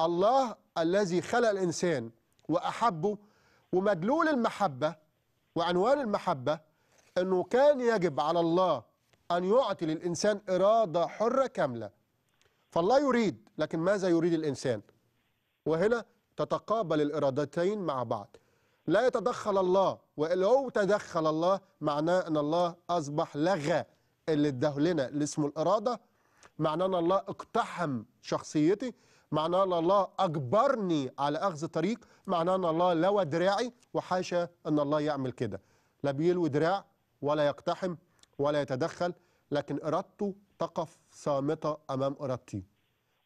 [SPEAKER 2] الله الذي خلق الإنسان وأحبه ومدلول المحبة وعنوان المحبة أنه كان يجب على الله أن يعطي للإنسان إرادة حرة كاملة فالله يريد لكن ماذا يريد الإنسان وهنا تتقابل الإرادتين مع بعض لا يتدخل الله ولو تدخل الله معناه أن الله أصبح لغى اللي اداه لنا اللي اسمه الإرادة معناه أن الله اقتحم شخصيتي معناه أن الله أجبرني على أخذ طريق معناه أن الله لوى دراعي وحاشا أن الله يعمل كده لا بيلوي دراع ولا يقتحم ولا يتدخل لكن إرادته تقف صامتة أمام إرادتي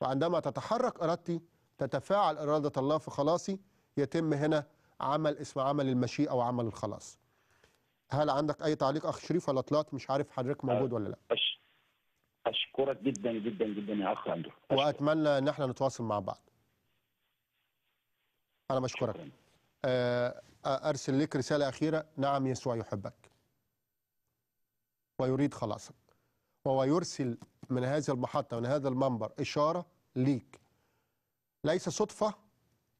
[SPEAKER 2] وعندما تتحرك إرادتي تتفاعل إرادة الله في خلاصي يتم هنا عمل اسمه عمل المشيئة وعمل الخلاص هل عندك أي تعليق أخ شريف ولا طلعت مش عارف حضرتك موجود ولا لا
[SPEAKER 6] أشكرك جدا جدا جدا يا أخ عنده
[SPEAKER 2] وأتمنى إن احنا نتواصل مع بعض أنا بشكرك آه، أرسل لك رسالة أخيرة نعم يسوع يحبك ويريد خلاصك وهو يرسل من هذه المحطة من هذا المنبر إشارة ليك ليس صدفة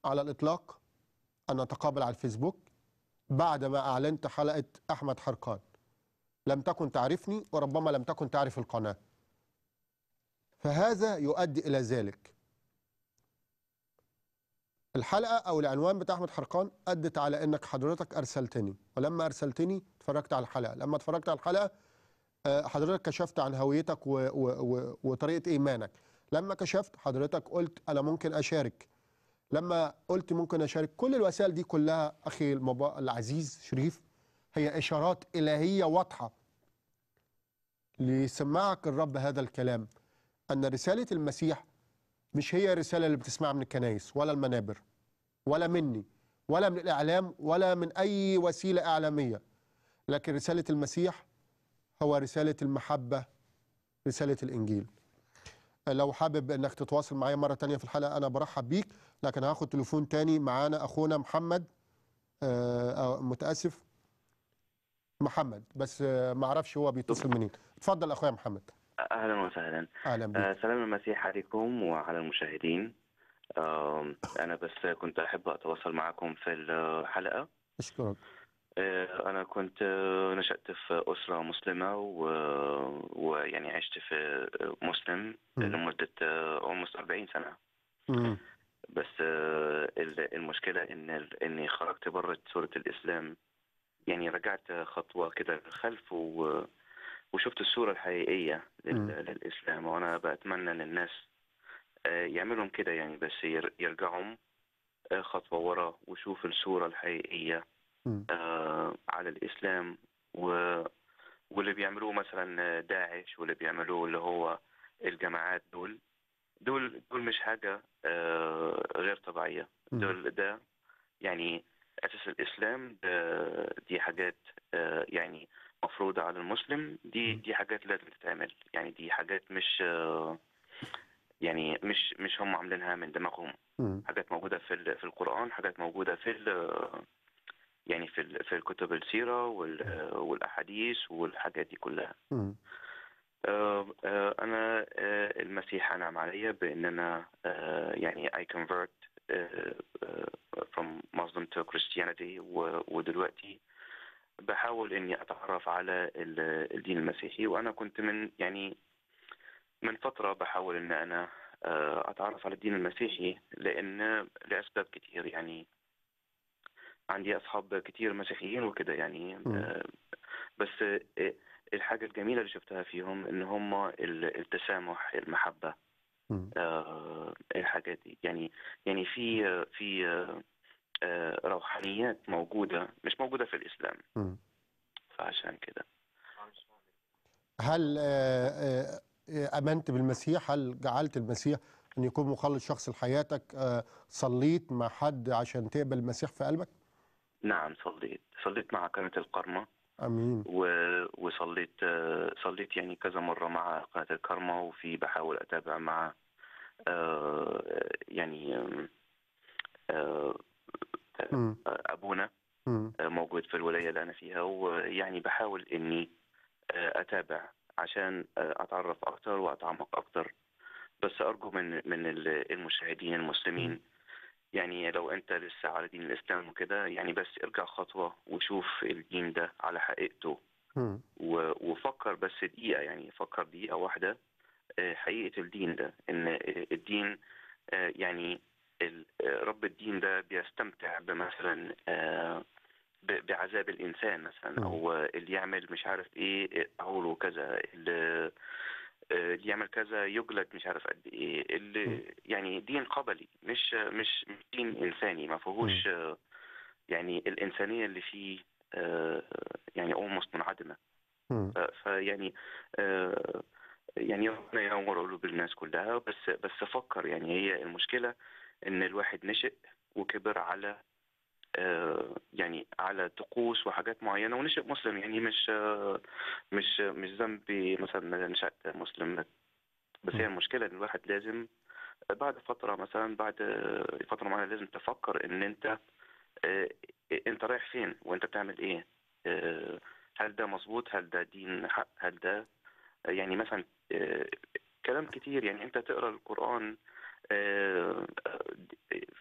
[SPEAKER 2] على الإطلاق أن نتقابل على الفيسبوك بعد ما أعلنت حلقة أحمد حرقان لم تكن تعرفني وربما لم تكن تعرف القناة فهذا يؤدي إلى ذلك الحلقه او العنوان بتاع احمد حرقان ادت على انك حضرتك ارسلتني ولما ارسلتني اتفرجت على الحلقه لما اتفرجت على الحلقه آه، حضرتك كشفت عن هويتك و... و... وطريقه ايمانك لما كشفت حضرتك قلت انا ممكن اشارك لما قلت ممكن اشارك كل الوسائل دي كلها اخي المبا... العزيز شريف هي اشارات الهيه واضحه ليسمعك الرب هذا الكلام ان رساله المسيح مش هي الرساله اللي بتسمعها من الكنايس ولا المنابر ولا مني ولا من الاعلام ولا من اي وسيله اعلاميه لكن رساله المسيح هو رساله المحبه رساله الانجيل لو حابب انك تتواصل معايا مره تانية في الحلقه انا برحب بيك لكن هاخد تليفون تاني معانا اخونا محمد آه، آه، متاسف محمد بس آه، ما اعرفش هو بيتصل منين اتفضل اخويا محمد
[SPEAKER 7] اهلا وسهلا اهلا بك آه، سلام المسيح عليكم وعلى المشاهدين انا بس كنت احب اتواصل معكم في الحلقه اشكرك آه، انا كنت آه، نشأت في اسره مسلمه و... ويعني عشت في مسلم لمده عمر 40 سنه بس المشكله ان اني خرجت بره سوره الاسلام يعني رجعت خطوه كده للخلف و وشفت الصورة الحقيقية للإسلام وأنا بأتمنى للناس آه، يعملوا كده يعني بس يرجعوا آه، خطوة ورا وشوف الصورة الحقيقية آه، على الإسلام و واللي بيعملوه مثلا داعش واللي بيعملوه اللي هو الجماعات دول دول دول مش حاجة غير طبيعية دول ده يعني أساس الإسلام دي حاجات يعني مفروضة على المسلم دي دي حاجات لازم تتعمل يعني دي حاجات مش يعني مش مش هم عاملينها من دماغهم حاجات موجودة في في القرآن حاجات موجودة في يعني في في الكتب السيرة والأحاديث والحاجات دي كلها آه، آه، أنا آه، المسيح أنعم عليا بإن أنا يعني I convert from Muslim to Christianity ودلوقتي بحاول اني اتعرف على الدين المسيحي وانا كنت من يعني من فتره بحاول ان انا آه، اتعرف على الدين المسيحي لان لاسباب كتير يعني عندي اصحاب كتير مسيحيين وكده يعني آه، بس آه، الحاجه الجميله اللي شفتها فيهم ان هم التسامح المحبه الحاجات دي يعني يعني في في آه، روحانيات موجوده مش موجوده في الاسلام فعشان كده
[SPEAKER 2] هل آه، آه، امنت بالمسيح هل جعلت المسيح ان يكون مخلص شخص لحياتك صليت مع حد عشان تقبل المسيح في قلبك
[SPEAKER 7] نعم صليت صليت مع قناه القرمه امين و... وصليت صليت يعني كذا مره مع قناه الكرمه وفي بحاول اتابع مع يعني آه، ابونا آه، موجود في الولايه اللي انا فيها ويعني بحاول اني آه، اتابع عشان اتعرف اكثر واتعمق اكثر بس ارجو من من المشاهدين المسلمين يعني لو انت لسه على دين الاسلام وكده يعني بس ارجع خطوه وشوف الدين ده على حقيقته وفكر بس دقيقه يعني فكر دقيقه واحده حقيقه الدين ده ان الدين يعني آه، رب الدين ده بيستمتع بمثلا آه، بعذاب الانسان مثلا نعم. او اللي يعمل مش عارف ايه له كذا آه، اللي يعمل كذا يجلد مش عارف قد ايه اللي نعم. يعني دين قبلي مش مش دين انساني ما فيهوش نعم. يعني الانسانيه اللي فيه يعني اولموست منعدمه فيعني يعني ربنا ينور قلوب الناس كلها بس بس فكر يعني هي المشكله ان الواحد نشئ وكبر على آه، يعني على طقوس وحاجات معينه ونشأ مسلم يعني مش آه، مش مش ذنبي مثلا نشأت مسلم بس هي المشكله ان الواحد لازم آه، بعد فتره مثلا بعد فتره معينه لازم تفكر ان انت انت رايح فين وانت بتعمل ايه هل ده مظبوط هل ده دين حق هل ده يعني مثلا كلام كتير يعني انت تقرا القران آه،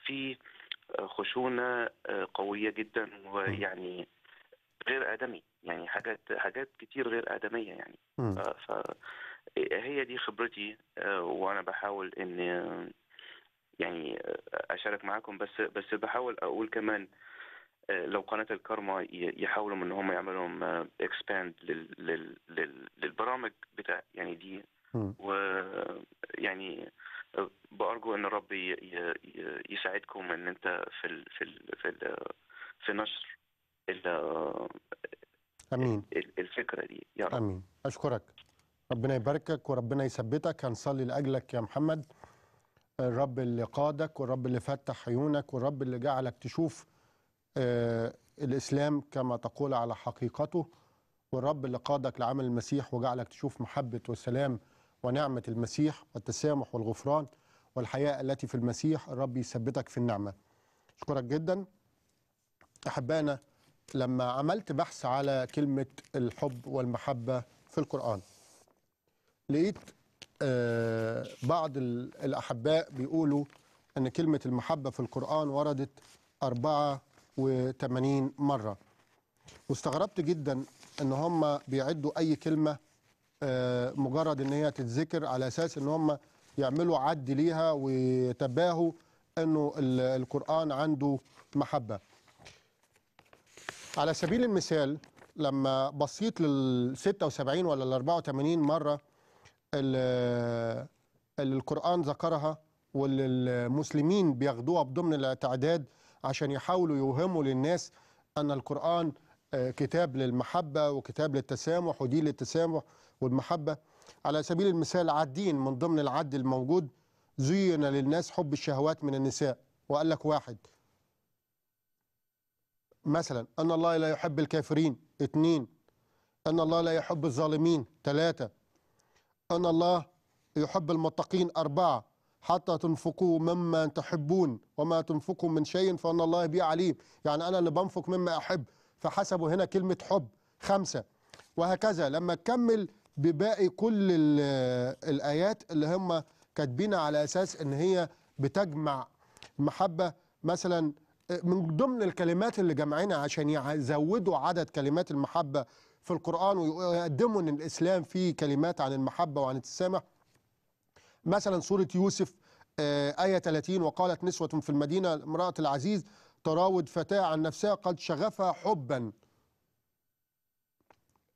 [SPEAKER 7] في خشونه آه، قويه جدا ويعني غير ادمي يعني حاجات حاجات كتير غير ادميه يعني آه، فهي دي خبرتي وانا بحاول ان يعني اشارك معاكم بس بس بحاول اقول كمان لو قناه الكارما يحاولوا ان هم يعملوا اكسباند للبرامج بتاع يعني دي ويعني بارجو ان ربي يساعدكم ان انت في الـ في الـ في الـ في نشر ال امين الفكره دي يا رب امين
[SPEAKER 2] اشكرك ربنا يباركك وربنا يثبتك هنصلي لاجلك يا محمد الرب اللي قادك والرب اللي فتح عيونك والرب اللي جعلك تشوف آه، الاسلام كما تقول على حقيقته والرب اللي قادك لعمل المسيح وجعلك تشوف محبه وسلام ونعمة المسيح والتسامح والغفران والحياة التي في المسيح الرب يثبتك في النعمة أشكرك جدا أحبائنا لما عملت بحث على كلمة الحب والمحبة في القرآن لقيت آه، بعض الأحباء بيقولوا أن كلمة المحبة في القرآن وردت 84 مرة واستغربت جدا أن هم بيعدوا أي كلمة آه، مجرد ان هي تتذكر على اساس ان هم يعملوا عد ليها ويتباهوا انه القران عنده محبه على سبيل المثال لما بصيت لل 76 ولا ال 84 مره اللي القران ذكرها واللي المسلمين بياخدوها بضمن التعداد عشان يحاولوا يوهموا للناس ان القران آه، كتاب للمحبه وكتاب للتسامح ودين للتسامح والمحبة على سبيل المثال عدين من ضمن العد الموجود زين للناس حب الشهوات من النساء وقال لك واحد مثلا أن الله لا يحب الكافرين اثنين أن الله لا يحب الظالمين ثلاثة أن الله يحب المتقين أربعة حتى تنفقوا مما تحبون وما تنفقوا من شيء فأن الله بي عليم يعني أنا اللي بنفق مما أحب فحسبوا هنا كلمة حب خمسة وهكذا لما تكمل بباقي كل الايات اللي هم كاتبينها على اساس ان هي بتجمع المحبه مثلا من ضمن الكلمات اللي جمعينها عشان يزودوا عدد كلمات المحبه في القران ويقدموا ان الاسلام فيه كلمات عن المحبه وعن التسامح مثلا سوره يوسف آه، آية 30 وقالت نسوة في المدينة امرأة العزيز تراود فتاة عن نفسها قد شغفها حبا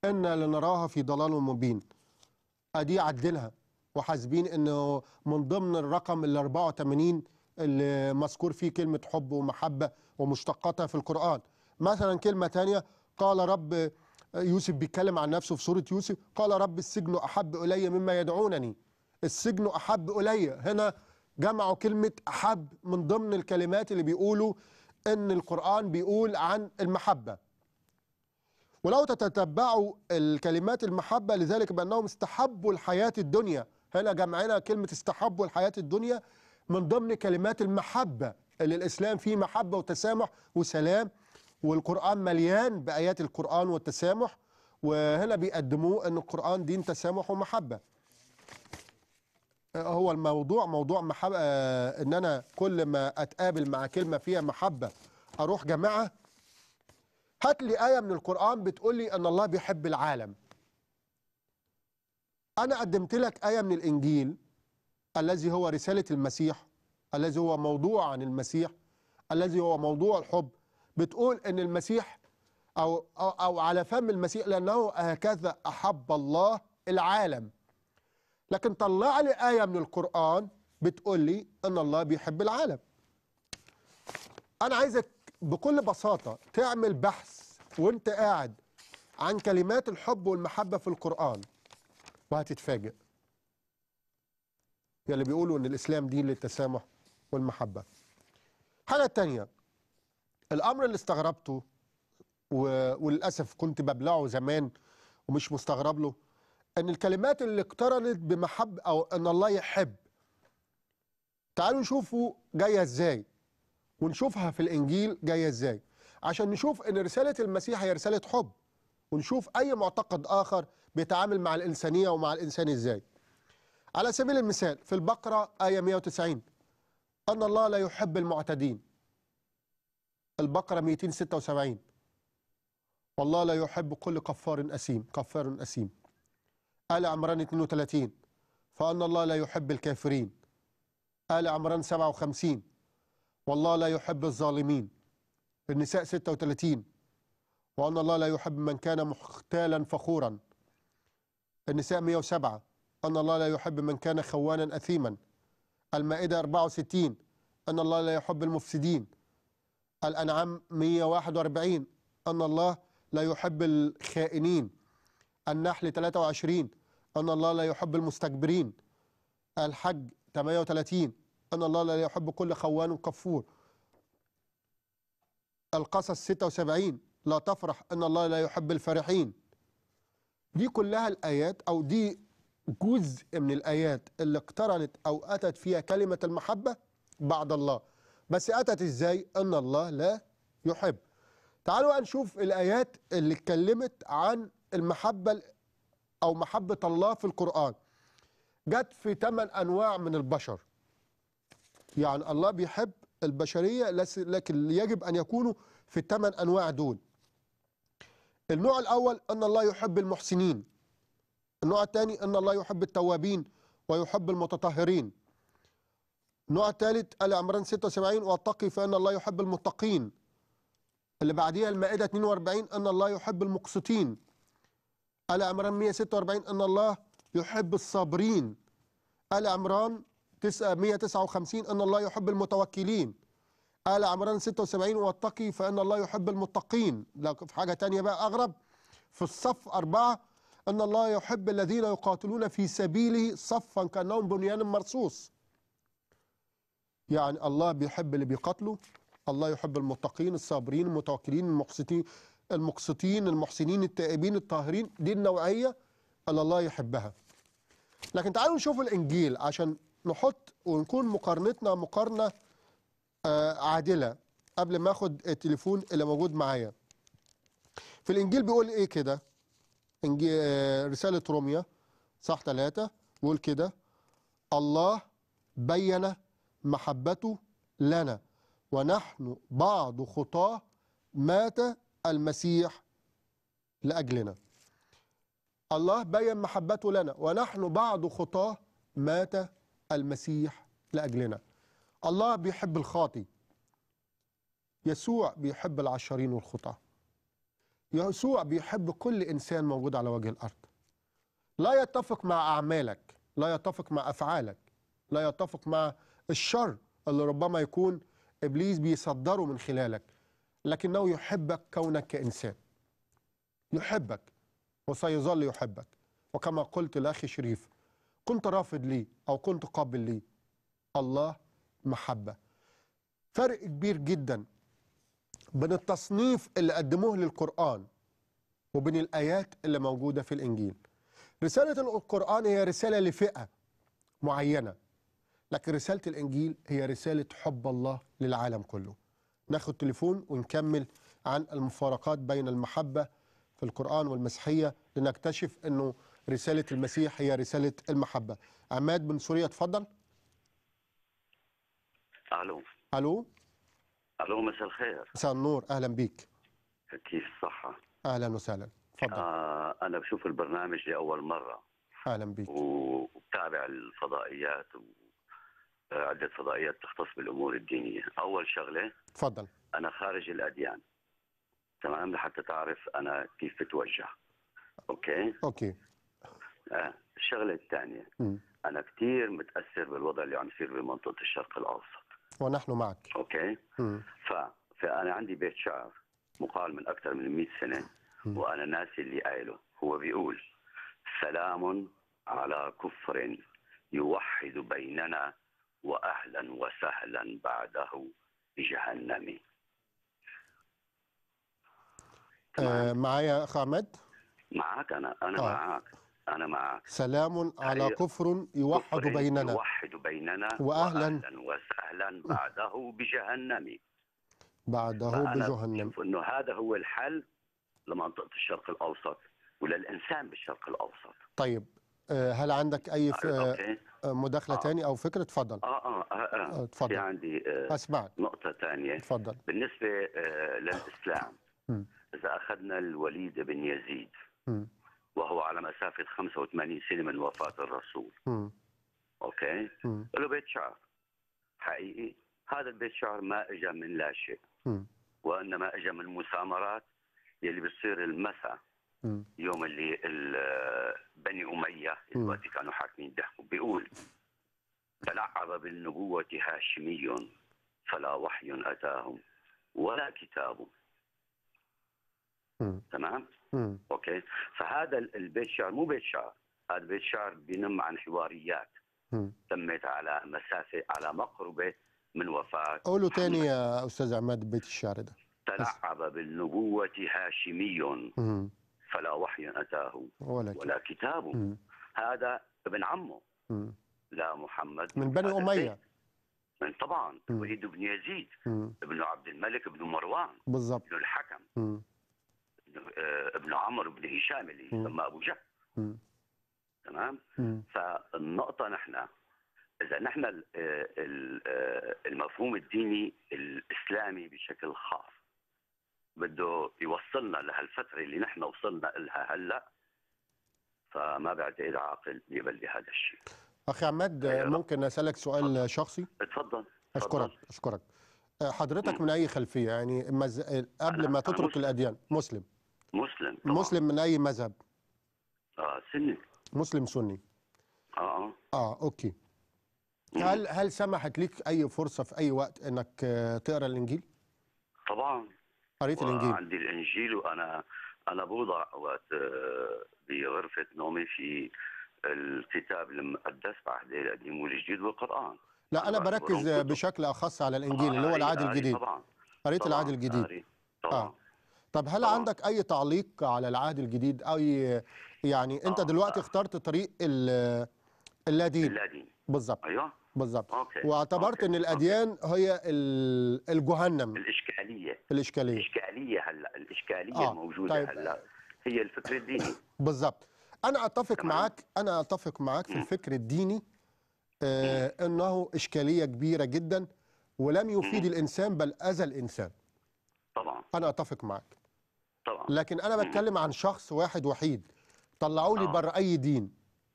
[SPEAKER 2] إنا لنراها في ضلال مبين أدي عدلها وحاسبين أنه من ضمن الرقم ال 84 اللي مذكور فيه كلمة حب ومحبة ومشتقاتها في القرآن مثلا كلمة تانية قال رب يوسف بيتكلم عن نفسه في سورة يوسف قال رب السجن أحب إلي مما يدعونني السجن أحب إلي هنا جمعوا كلمة أحب من ضمن الكلمات اللي بيقولوا أن القرآن بيقول عن المحبة ولو تتتبعوا الكلمات المحبة لذلك بأنهم استحبوا الحياة الدنيا هنا جمعنا كلمة استحبوا الحياة الدنيا من ضمن كلمات المحبة اللي الإسلام فيه محبة وتسامح وسلام والقرآن مليان بآيات القرآن والتسامح وهنا بيقدموه أن القرآن دين تسامح ومحبة هو الموضوع موضوع محبة آه، أن أنا كل ما أتقابل مع كلمة فيها محبة أروح جماعة هات لي آية من القرآن بتقول لي أن الله بيحب العالم أنا قدمت لك آية من الإنجيل الذي هو رسالة المسيح الذي هو موضوع عن المسيح الذي هو موضوع الحب بتقول أن المسيح أو, أو, أو على فم المسيح لأنه هكذا أحب الله العالم لكن طلع لي آية من القرآن بتقول لي أن الله بيحب العالم أنا عايزك بكل بساطه تعمل بحث وانت قاعد عن كلمات الحب والمحبه في القران وهتتفاجئ يلي يعني بيقولوا ان الاسلام دين للتسامح والمحبه حاجه تانية الامر اللي استغربته وللاسف كنت ببلعه زمان ومش مستغرب له ان الكلمات اللي اقترنت بمحب او ان الله يحب تعالوا نشوفوا جايه ازاي ونشوفها في الإنجيل جاية إزاي عشان نشوف أن رسالة المسيح هي رسالة حب ونشوف أي معتقد آخر بيتعامل مع الإنسانية ومع الإنسان إزاي على سبيل المثال في البقرة آية 190 أن الله لا يحب المعتدين البقرة 276 والله لا يحب كل كفار أثيم كفار أثيم آل عمران 32 فأن الله لا يحب الكافرين آل عمران 57 والله لا يحب الظالمين في النساء 36 وأن الله لا يحب من كان مختالا فخورا النساء 107 أن الله لا يحب من كان خوانا أثيما المائدة 64 أن الله لا يحب المفسدين الأنعام 141 أن الله لا يحب الخائنين النحل 23 أن الله لا يحب المستكبرين الحج 38 أن الله لا يحب كل خوان كفور القصص 76 لا تفرح أن الله لا يحب الفرحين دي كلها الآيات أو دي جزء من الآيات اللي اقترنت أو أتت فيها كلمة المحبة بعد الله بس أتت إزاي أن الله لا يحب تعالوا نشوف الآيات اللي اتكلمت عن المحبة أو محبة الله في القرآن جت في ثمان أنواع من البشر يعني الله بيحب البشرية لكن يجب أن يكونوا في الثمان أنواع دول النوع الأول أن الله يحب المحسنين النوع الثاني أن الله يحب التوابين ويحب المتطهرين النوع الثالث عمران 76 واتقي فإن الله يحب المتقين اللي بعديها المائدة 42 أن الله يحب المقسطين عمران 146 أن الله يحب الصابرين عمران 159 ان الله يحب المتوكلين آل عمران 76 واتقي فان الله يحب المتقين في حاجه تانية بقى اغرب في الصف أربعة ان الله يحب الذين يقاتلون في سبيله صفا كانهم بنيان مرصوص يعني الله بيحب اللي بيقاتلوا الله يحب المتقين الصابرين المتوكلين المقسطين المقسطين المحسنين التائبين الطاهرين دي النوعيه اللي الله يحبها لكن تعالوا نشوف الانجيل عشان نحط ونكون مقارنتنا مقارنة آه، عادلة قبل ما اخد التليفون اللي موجود معايا في الانجيل بيقول ايه كده آه، رسالة روميا صح ثلاثة بيقول كده الله بين محبته لنا ونحن بعض خطاه مات المسيح لأجلنا الله بين محبته لنا ونحن بعض خطاه مات المسيح لأجلنا الله بيحب الخاطي يسوع بيحب العشرين والخطاة يسوع بيحب كل إنسان موجود على وجه الأرض لا يتفق مع أعمالك لا يتفق مع أفعالك لا يتفق مع الشر اللي ربما يكون إبليس بيصدره من خلالك لكنه يحبك كونك كإنسان يحبك وسيظل يحبك وكما قلت لأخي شريف كنت رافض ليه أو كنت قابل ليه الله محبة فرق كبير جدا بين التصنيف اللي قدموه للقرآن وبين الآيات اللي موجودة في الإنجيل رسالة القرآن هي رسالة لفئة معينة لكن رسالة الإنجيل هي رسالة حب الله للعالم كله ناخد تليفون ونكمل عن المفارقات بين المحبة في القرآن والمسيحية لنكتشف أنه رسالة المسيح هي رسالة المحبة عماد من سوريا اتفضل ألو ألو
[SPEAKER 6] ألو مساء الخير
[SPEAKER 2] مساء النور أهلا بيك
[SPEAKER 6] كيف الصحة
[SPEAKER 2] أهلا وسهلا تفضل
[SPEAKER 6] آه أنا بشوف البرنامج لأول مرة
[SPEAKER 2] أهلا بيك وبتابع
[SPEAKER 6] الفضائيات و... عدة فضائيات تختص بالأمور الدينية أول شغلة تفضل أنا خارج الأديان تمام لحتى تعرف أنا كيف بتوجه أوكي أوكي الشغله الثانيه انا كثير متاثر بالوضع اللي عم يصير بمنطقه الشرق الاوسط
[SPEAKER 2] ونحن معك
[SPEAKER 6] اوكي ف فانا عندي بيت شعر مقال من اكثر من 100 سنه م. وانا ناسي اللي قايله هو بيقول سلام على كفر يوحد بيننا واهلا وسهلا بعده بجهنم
[SPEAKER 2] آه معايا اخ احمد معك انا انا آه. معك أنا معك سلام على كفر يوحد كفر بيننا يوحد بيننا وأهلا
[SPEAKER 6] وسهلا بعده بجهنم
[SPEAKER 2] بعده بجهنم
[SPEAKER 6] أنه هذا هو الحل لمنطقة الشرق الأوسط وللإنسان بالشرق الأوسط
[SPEAKER 2] طيب آه، هل عندك أي آه، آه، مداخلة آه. تانية أو فكرة تفضل آه آه آه, آه. تفضل عندي
[SPEAKER 6] آه أسمع نقطة تانية تفضل بالنسبة آه للإسلام م. إذا أخذنا الوليد بن يزيد م. وهو على مسافة 85 سنة من وفاة الرسول م. أوكي له بيت شعر حقيقي هذا البيت شعر ما اجى من لا شيء م. وانما اجى من مسامرات يلي بتصير المساء يوم اللي بني اميه الوقت كانوا حاكمين بيحكوا بيقول تلعب بالنبوه هاشمي فلا وحي اتاهم ولا كتاب تمام م. اوكي فهذا البيت شعر مو بيت شعر هذا بيت شعر بينم عن حواريات م. تمت على مسافه على مقربه من وفاه قولوا ثاني
[SPEAKER 2] يا استاذ عماد بيت الشعر ده
[SPEAKER 6] تلعب بالنبوه هاشمي م. فلا وحي اتاه ولا, ولا كتاب هذا ابن عمه م. لا محمد من بني اميه من طبعا وليد بن يزيد م. ابن عبد الملك بن مروان بالضبط ابن الحكم م. آه، ابن عمرو بن هشام اللي يسمى ابو جهل تمام فالنقطه نحن اذا نحن آه، آه، المفهوم الديني الاسلامي بشكل خاص بده يوصلنا لهالفتره اللي نحن وصلنا لها هلا فما بعتقد عاقل يقبل هذا الشيء
[SPEAKER 2] اخي عماد أيوة. ممكن اسالك سؤال شخصي اتفضل اشكرك اشكرك حضرتك من اي خلفيه يعني قبل ما تترك الاديان مسلم مسلم طبعا. مسلم من اي مذهب؟ اه سني مسلم سني اه اه اه اوكي مم. هل هل سمحت لك اي فرصه في اي وقت انك آه، تقرا الانجيل؟ طبعا قريت الانجيل عندي
[SPEAKER 6] الانجيل وانا انا بوضع وقت آه، بغرفه نومي في الكتاب المقدس عهد القديم والجديد والقران
[SPEAKER 2] لا انا بركز بشكل اخص على الانجيل آه، اللي هو العهد الجديد طبعا قريت العهد الجديد طبعا آه. طب هل أوه. عندك اي تعليق على العهد الجديد اي يعني انت أوه. دلوقتي اخترت طريق اللادين بالظبط ايوه بالظبط واعتبرت أوكي. ان الاديان أوكي. هي الجهنم الاشكاليه الاشكاليه الاشكاليه
[SPEAKER 6] هلا الاشكاليه آه. الموجوده طيب. هلا هي الفكر الديني
[SPEAKER 2] بالظبط انا اتفق تمام. معاك انا اتفق معاك في الفكر الديني آه انه اشكاليه كبيره جدا ولم يفيد الانسان بل اذى الانسان طبعا انا اتفق معاك لكن انا بتكلم عن شخص واحد وحيد طلعوا لي آه. بره اي دين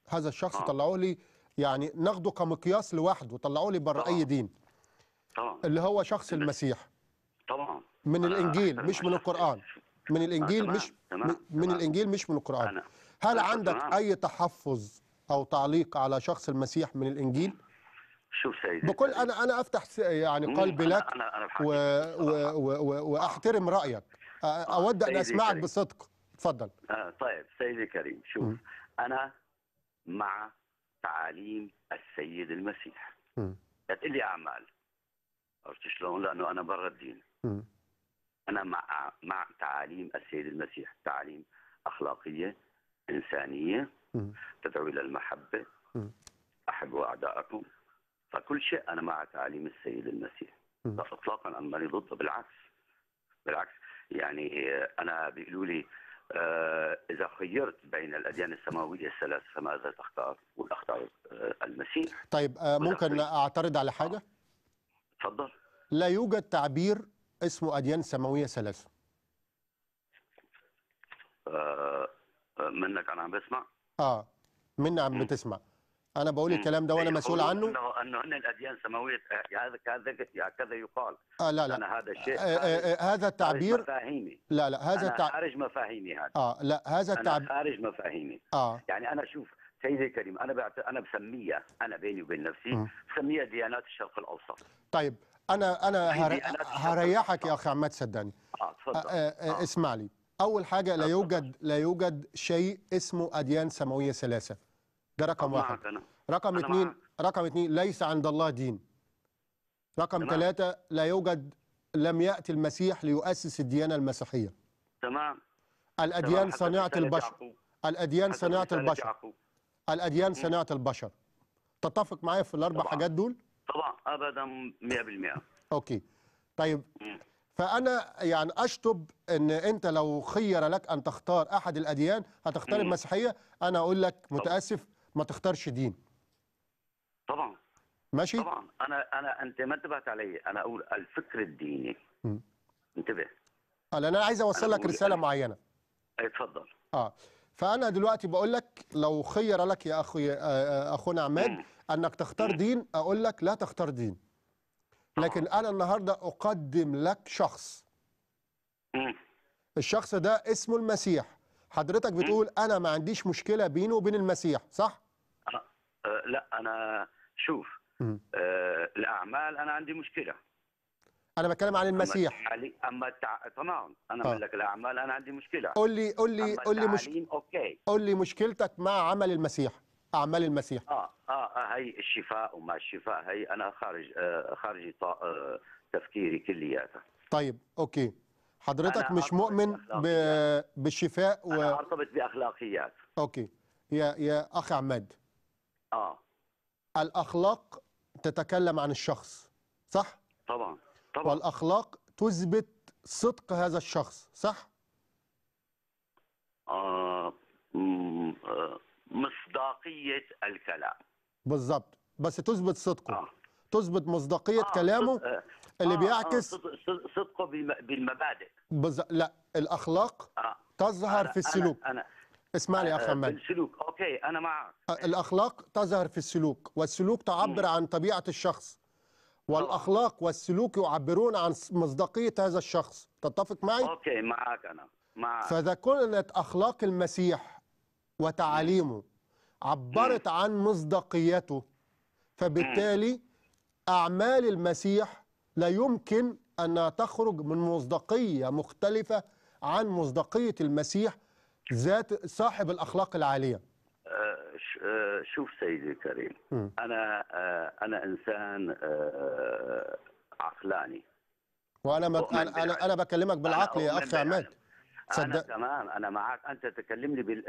[SPEAKER 2] هذا الشخص آه. طلعوا لي يعني ناخده كمقياس لوحده طلعوا لي بره آه. اي دين طبعا اللي هو شخص المسيح طبعا من الانجيل مش من القران من الانجيل مش من الانجيل مش من القران هل عندك اي تحفظ او تعليق على شخص المسيح من الانجيل شوف سيدي بكل انا انا افتح يعني قلبي لك واحترم رايك آه، آه، اود ان اسمعك كريم. بصدق اتفضل
[SPEAKER 6] آه طيب سيدي كريم شوف م. انا مع تعاليم السيد المسيح قالت لي اعمال عرفت شلون لانه انا برا الدين م. انا مع مع تعاليم السيد المسيح تعاليم اخلاقيه انسانيه م. تدعو الى المحبه احبوا اعدائكم فكل شيء انا مع تعاليم السيد المسيح اطلاقا انا ماني ضده بالعكس بالعكس يعني آه، انا بيقولوا لي آه، اذا خيرت بين الاديان السماويه الثلاث فماذا تختار؟ قلت اختار آه، المسيح
[SPEAKER 2] طيب ممكن اعترض على حاجه؟ تفضل لا يوجد تعبير اسمه اديان سماويه ثلاثه
[SPEAKER 6] منك انا عم بسمع؟
[SPEAKER 2] اه مني عم بتسمع انا بقول الكلام ده وانا إيه، مسؤول عنه
[SPEAKER 6] انه انه ان الاديان سماويه آه، هذا كذا كذا يقال
[SPEAKER 2] آه لا لا انا هذا
[SPEAKER 6] الشيء آه آه
[SPEAKER 2] آه هذا التعبير
[SPEAKER 6] مفاهيمي لا لا هذا أنا التع... خارج مفاهيمي هذا
[SPEAKER 2] اه لا هذا التعبير خارج
[SPEAKER 6] مفاهيمي اه يعني انا شوف سيدي الكريم انا بعت... انا بسميها انا بيني وبين نفسي بسميها ديانات الشرق الاوسط
[SPEAKER 2] طيب انا انا هر... هريحك يا اخي عماد صدقني اه تفضل آه آه, آه. اسمع لي اول حاجه لا آه، يوجد لا يوجد شيء اسمه اديان سماويه ثلاثه ده رقم واحد أنا. رقم أنا اتنين معك. رقم اتنين ليس عند الله دين رقم تمام. ثلاثة لا يوجد لم يأتي المسيح ليؤسس الديانة المسيحية تمام الأديان صناعة البشر الأديان صناعة البشر الأديان صناعة البشر تتفق معايا في الأربع طبعا. حاجات دول؟
[SPEAKER 6] طبعا أبدا 100%
[SPEAKER 2] أوكي طيب فأنا يعني أشتب أن أنت لو خير لك أن تختار أحد الأديان هتختار المسيحية أنا أقول لك متأسف طبعا. ما تختارش دين طبعا ماشي طبعا
[SPEAKER 6] انا انا انت ما انتبهت علي انا اقول الفكر الديني م. انتبه
[SPEAKER 2] انا انا عايز اوصل لك رساله أنا... معينه اتفضل اه فانا دلوقتي بقول لك لو خير لك يا اخي آه، آه، اخونا عماد م. انك تختار م. دين اقول لك لا تختار دين لكن انا النهارده اقدم لك شخص الشخص ده اسمه المسيح حضرتك بتقول انا ما عنديش مشكله بينه وبين المسيح صح
[SPEAKER 6] أه لا انا شوف أه الاعمال انا عندي مشكله
[SPEAKER 2] انا بتكلم عن المسيح
[SPEAKER 6] اما تمام انا بقول آه. لك الاعمال انا عندي مشكله قول لي قول لي قول لي مش... اوكي
[SPEAKER 2] قول لي مشكلتك مع عمل المسيح اعمال المسيح اه
[SPEAKER 6] اه, آه، هي الشفاء وما الشفاء هي انا خارج آه خارج آه تفكيري كلياته
[SPEAKER 2] طيب اوكي حضرتك مش مؤمن بالشفاء و... أنا
[SPEAKER 6] أرتبط بأخلاقيات
[SPEAKER 2] أوكي يا يا أخ عماد آه الأخلاق تتكلم عن الشخص صح؟ طبعا طبعا والأخلاق تثبت صدق هذا الشخص صح؟
[SPEAKER 6] آه, آه، مصداقية الكلام
[SPEAKER 2] بالظبط بس تثبت صدقه آه. تثبت مصداقية آه. كلامه اللي آه, آه، بيعكس آه
[SPEAKER 6] صدقه بالمبادئ
[SPEAKER 2] بز... لا الاخلاق آه. تظهر أنا في السلوك انا, أنا
[SPEAKER 6] اسمعني يا آه اخي السلوك اوكي انا
[SPEAKER 2] معك آه، الاخلاق تظهر في السلوك والسلوك تعبر م. عن طبيعه الشخص آه. والاخلاق والسلوك يعبرون عن مصداقيه هذا الشخص تتفق معي
[SPEAKER 6] اوكي معك انا معك
[SPEAKER 2] فاذا كانت اخلاق المسيح وتعاليمه عبرت عن مصداقيته فبالتالي اعمال المسيح لا يمكن أنها تخرج من مصداقية مختلفة عن مصداقية المسيح ذات صاحب الأخلاق العالية آه،
[SPEAKER 6] آه، شوف سيدي الكريم آه، أنا أنا إنسان
[SPEAKER 2] عقلاني وأنا بك... أنا أنا, أنا بكلمك بالعقل يا أخي عماد أنا تمام أنا
[SPEAKER 6] معاك أنت تكلمني بال...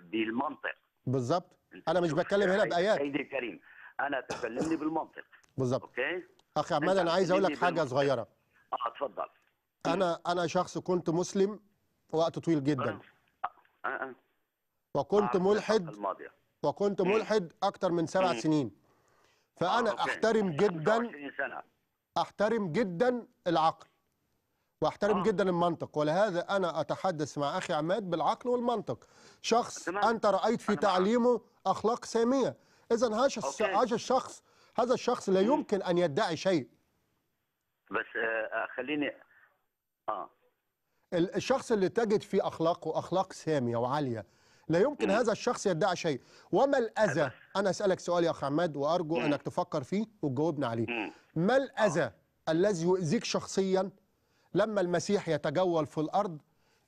[SPEAKER 6] بالمنطق
[SPEAKER 2] بالظبط أنا مش بتكلم هنا بأيات
[SPEAKER 6] سيدي الكريم أنا تكلمني بالمنطق بالظبط أوكي
[SPEAKER 2] اخي عماد انا عايز اقول لك حاجه صغيره اه اتفضل انا انا شخص كنت مسلم وقت طويل جدا أه. وكنت ملحد وكنت ملحد اكتر من سبع سنين فانا آه، احترم يعني جدا احترم جدا العقل واحترم آه. جدا المنطق ولهذا انا اتحدث مع اخي عماد بالعقل والمنطق شخص انت رايت في تعليمه اخلاق ساميه اذا هاش الشخص هذا الشخص لا يمكن أن يدعي شيء
[SPEAKER 6] بس آه، آه، خليني آه
[SPEAKER 2] الشخص اللي تجد فيه أخلاقه أخلاق سامية وعالية لا يمكن هذا الشخص يدعي شيء وما الأذى أنا أسألك سؤال يا أخ عماد وأرجو أنك تفكر فيه وتجاوبنا عليه ما آه. الأذى آه. الذي يؤذيك شخصيا لما المسيح يتجول في الأرض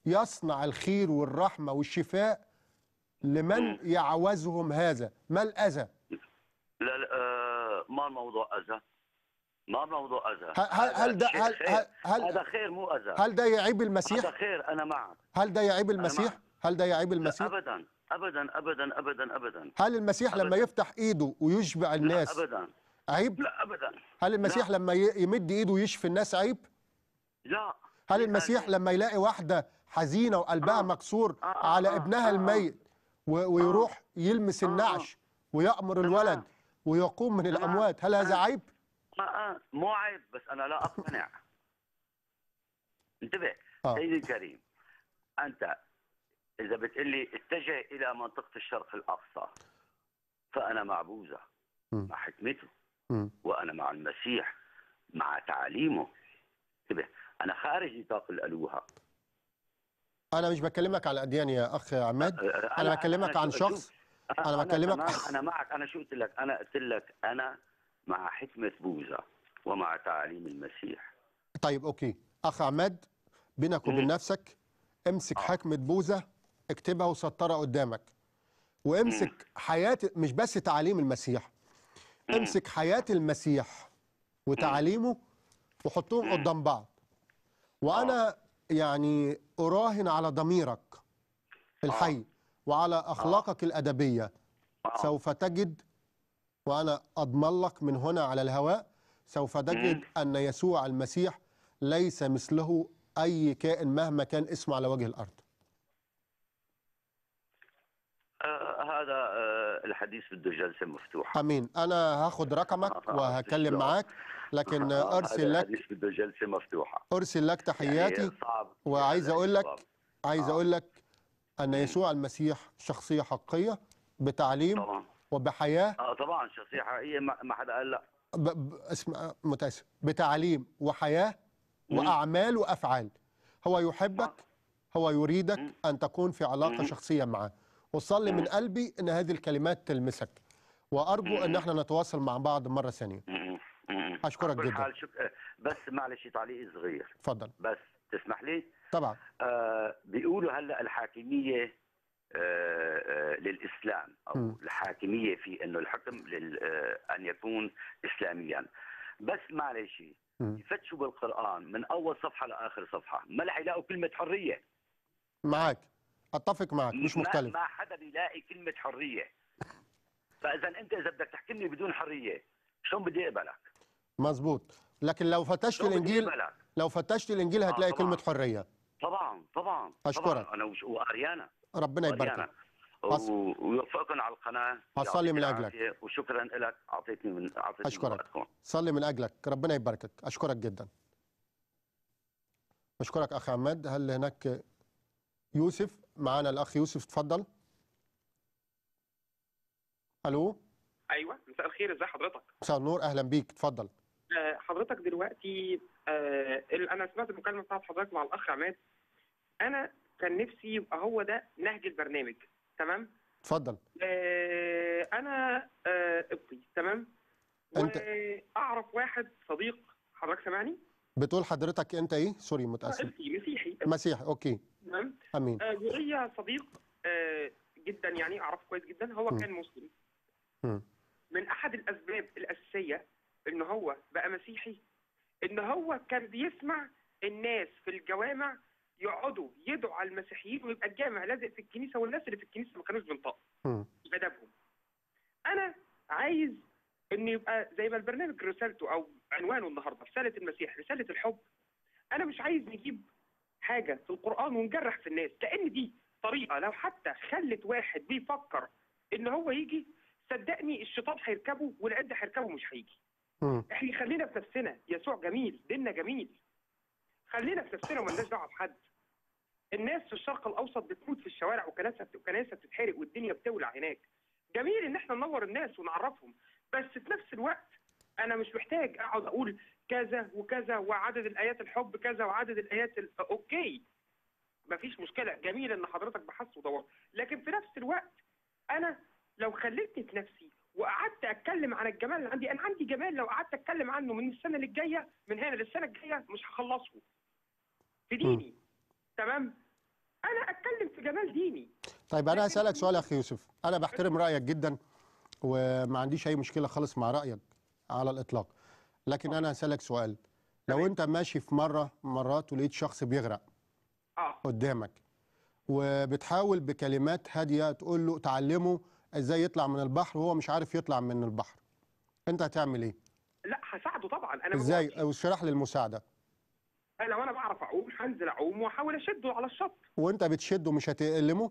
[SPEAKER 2] يصنع الخير والرحمة والشفاء لمن يعوزهم هذا ما الأذى
[SPEAKER 6] لا لا ما الموضوع اذى ما الموضوع اذى هل هل ده هل هل هذا خير مو اذى هل ده
[SPEAKER 2] يعيب المسيح؟ هذا
[SPEAKER 6] خير انا معك
[SPEAKER 2] هل ده يعيب المسيح؟ هل ده يعيب المسيح؟ ابدا
[SPEAKER 6] ابدا ابدا ابدا ابدا
[SPEAKER 2] هل المسيح أبداً. لما يفتح ايده ويشبع الناس لا ابدا عيب؟ لا ابدا هل المسيح لا. لما يمد ايده ويشفي الناس عيب؟ لا هل المسيح لما يلاقي واحده حزينه وقلبها آه. مكسور آه. آه، على آه، ابنها آه. الميت ويروح آه. يلمس النعش ويأمر الولد ويقوم من الأموات هل هذا عيب؟
[SPEAKER 6] آه مو عيب بس أنا لا أقتنع انتبه آه. سيدي الكريم أنت إذا بتقول لي اتجه إلى منطقة الشرق الأقصى فأنا مع بوذا مع حكمته وأنا مع المسيح مع تعاليمه انتبه أنا خارج نطاق الألوهة
[SPEAKER 2] أنا مش بكلمك على الأديان يا أخ عماد أه، أه، أنا, أنا بكلمك أنا عن شخص انا بكلمك أنا,
[SPEAKER 6] انا معك انا شو قلت لك انا قلت لك انا مع حكمه بوزه ومع تعاليم المسيح
[SPEAKER 2] طيب اوكي اخ عماد بينك وبين نفسك امسك آه. حكمه بوزه اكتبها وسطرها قدامك وامسك حياه مش بس تعاليم المسيح امسك حياه المسيح وتعاليمه وحطهم قدام بعض وانا آه. يعني اراهن على ضميرك الحي آه. وعلى آه. أخلاقك الأدبية آه. سوف تجد وأنا أضمن لك من هنا على الهواء سوف تجد أن يسوع المسيح ليس مثله أي كائن مهما كان اسمه على وجه الأرض
[SPEAKER 6] آه هذا آه الحديث بده جلسة مفتوحة
[SPEAKER 2] أمين أنا هاخد رقمك آه، وهكلم معاك لكن أرسل لك
[SPEAKER 6] الحديث بده جلسة مفتوحة
[SPEAKER 2] أرسل لك يعني تحياتي يعني صعب وعايز يعني أقول لك عايز أقول لك أن يسوع المسيح شخصية حقيقية بتعليم طبعا. وبحياة
[SPEAKER 6] اه طبعا شخصية حقيقية ما حدا قال لا
[SPEAKER 2] ب... ب... اسم متأسف بتعليم وحياة وأعمال وأفعال هو يحبك هو يريدك أن تكون في علاقة شخصية معه وصلي من قلبي أن هذه الكلمات تلمسك وأرجو أن احنا نتواصل مع بعض مرة ثانية أشكرك جدا
[SPEAKER 6] شك... بس معلش تعليق صغير اتفضل بس تسمح لي طبعا آه بيقولوا هلا الحاكميه آه, آه، للاسلام او م. الحاكميه في انه الحكم آه، ان يكون اسلاميا بس معلش يفتشوا بالقران من اول صفحه لاخر صفحه ما رح يلاقوا كلمه حريه
[SPEAKER 2] معك اتفق معك مش مختلف ما
[SPEAKER 6] حدا بيلاقي كلمه حريه فاذا انت اذا بدك تحكمني بدون حريه شلون بدي اقبلك
[SPEAKER 2] مزبوط لكن لو فتشت الانجيل لو فتشت الانجيل آه، هتلاقي آه كلمه حريه
[SPEAKER 6] طبعا طبعا اشكرك طبعاً. انا واريانا
[SPEAKER 2] ربنا يباركك
[SPEAKER 6] ويوفقكم على القناه هصلي من اجلك وشكرا لك اعطيتني من اعطيتني اشكرك
[SPEAKER 2] صلي من اجلك ربنا يباركك اشكرك جدا اشكرك اخ عماد هل هناك يوسف معانا الاخ يوسف تفضل الو
[SPEAKER 8] ايوه مساء الخير ازي حضرتك
[SPEAKER 2] مساء النور اهلا بيك تفضل
[SPEAKER 8] آه، حضرتك دلوقتي آه، انا سمعت المكالمه بتاعت حضرتك مع الاخ عماد انا كان نفسي يبقى هو ده نهج البرنامج تمام اتفضل آه، انا ابقي قبطي تمام انت اعرف واحد صديق حضرتك سامعني
[SPEAKER 2] بتقول حضرتك انت ايه سوري متاسف
[SPEAKER 8] قبطي مسيحي مسيحي
[SPEAKER 2] اوكي تمام امين آه
[SPEAKER 8] وليا صديق جدا يعني اعرفه كويس جدا هو م. كان مسلم م. من احد الاسباب الاساسيه ان هو بقى مسيحي ان هو كان بيسمع الناس في الجوامع يقعدوا يدعوا على المسيحيين ويبقى الجامع لازق في الكنيسه والناس اللي في الكنيسه ما كانوش بينطقوا بادبهم انا عايز ان يبقى زي ما البرنامج رسالته او عنوانه النهارده رساله المسيح رساله الحب انا مش عايز نجيب حاجه في القران ونجرح في الناس لان دي طريقه لو حتى خلت واحد بيفكر ان هو يجي صدقني الشيطان هيركبه والعد هيركبه مش هيجي احنا خلينا في نفسنا يسوع جميل ديننا جميل خلينا في نفسنا وما لناش دعوه بحد الناس في الشرق الاوسط بتموت في الشوارع وكنائس وكناسه بتتحرق والدنيا بتولع هناك جميل ان احنا ننور الناس ونعرفهم بس في نفس الوقت انا مش محتاج اقعد اقول كذا وكذا وعدد الايات الحب كذا وعدد الايات ال... اوكي مفيش مشكله جميل ان حضرتك بحثت ودورت لكن في نفس الوقت انا لو خليتني في نفسي وقعدت اتكلم عن الجمال اللي عندي انا عندي جمال لو قعدت اتكلم عنه من السنه اللي جايه من هنا للسنه الجايه مش هخلصه في ديني م. تمام انا اتكلم في جمال ديني
[SPEAKER 2] طيب انا اسالك سؤال يا اخي يوسف انا بحترم رايك جدا وما عنديش اي مشكله خالص مع رايك على الاطلاق لكن آه. انا هسالك سؤال لو انت ماشي في مره مرات ولقيت شخص بيغرق اه قدامك وبتحاول بكلمات هاديه تقول له تعلمه ازاي يطلع من البحر وهو مش عارف يطلع من البحر انت هتعمل ايه
[SPEAKER 8] لا هساعده طبعا انا ازاي او
[SPEAKER 2] اشرح لي المساعده
[SPEAKER 8] لو انا بعرف اعوم هنزل اعوم واحاول اشده على
[SPEAKER 2] الشط وانت بتشده مش هتقلمه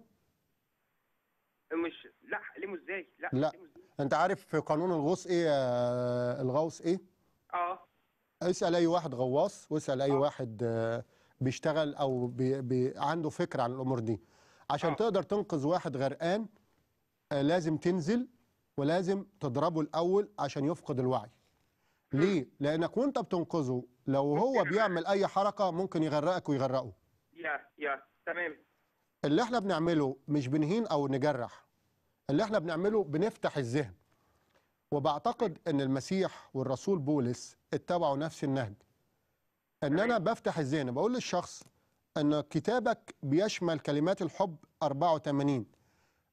[SPEAKER 8] مش لا هقلمه
[SPEAKER 5] ازاي
[SPEAKER 2] لا لا إزاي؟ انت عارف في قانون الغوص ايه آه الغوص ايه اه اسال اي واحد غواص واسال اي آه. واحد آه بيشتغل او بي بي عنده فكره عن الامور دي عشان آه. تقدر تنقذ واحد غرقان آه، لازم تنزل ولازم تضربه الأول عشان يفقد الوعي ليه؟ لأنك وانت بتنقذه لو هو بيعمل أي حركة ممكن يغرقك ويغرقه
[SPEAKER 5] يا
[SPEAKER 8] يا تمام
[SPEAKER 2] اللي احنا بنعمله مش بنهين أو نجرح اللي احنا بنعمله بنفتح الذهن وبعتقد أن المسيح والرسول بولس اتبعوا نفس النهج أن أنا بفتح الذهن بقول للشخص أن كتابك بيشمل كلمات الحب 84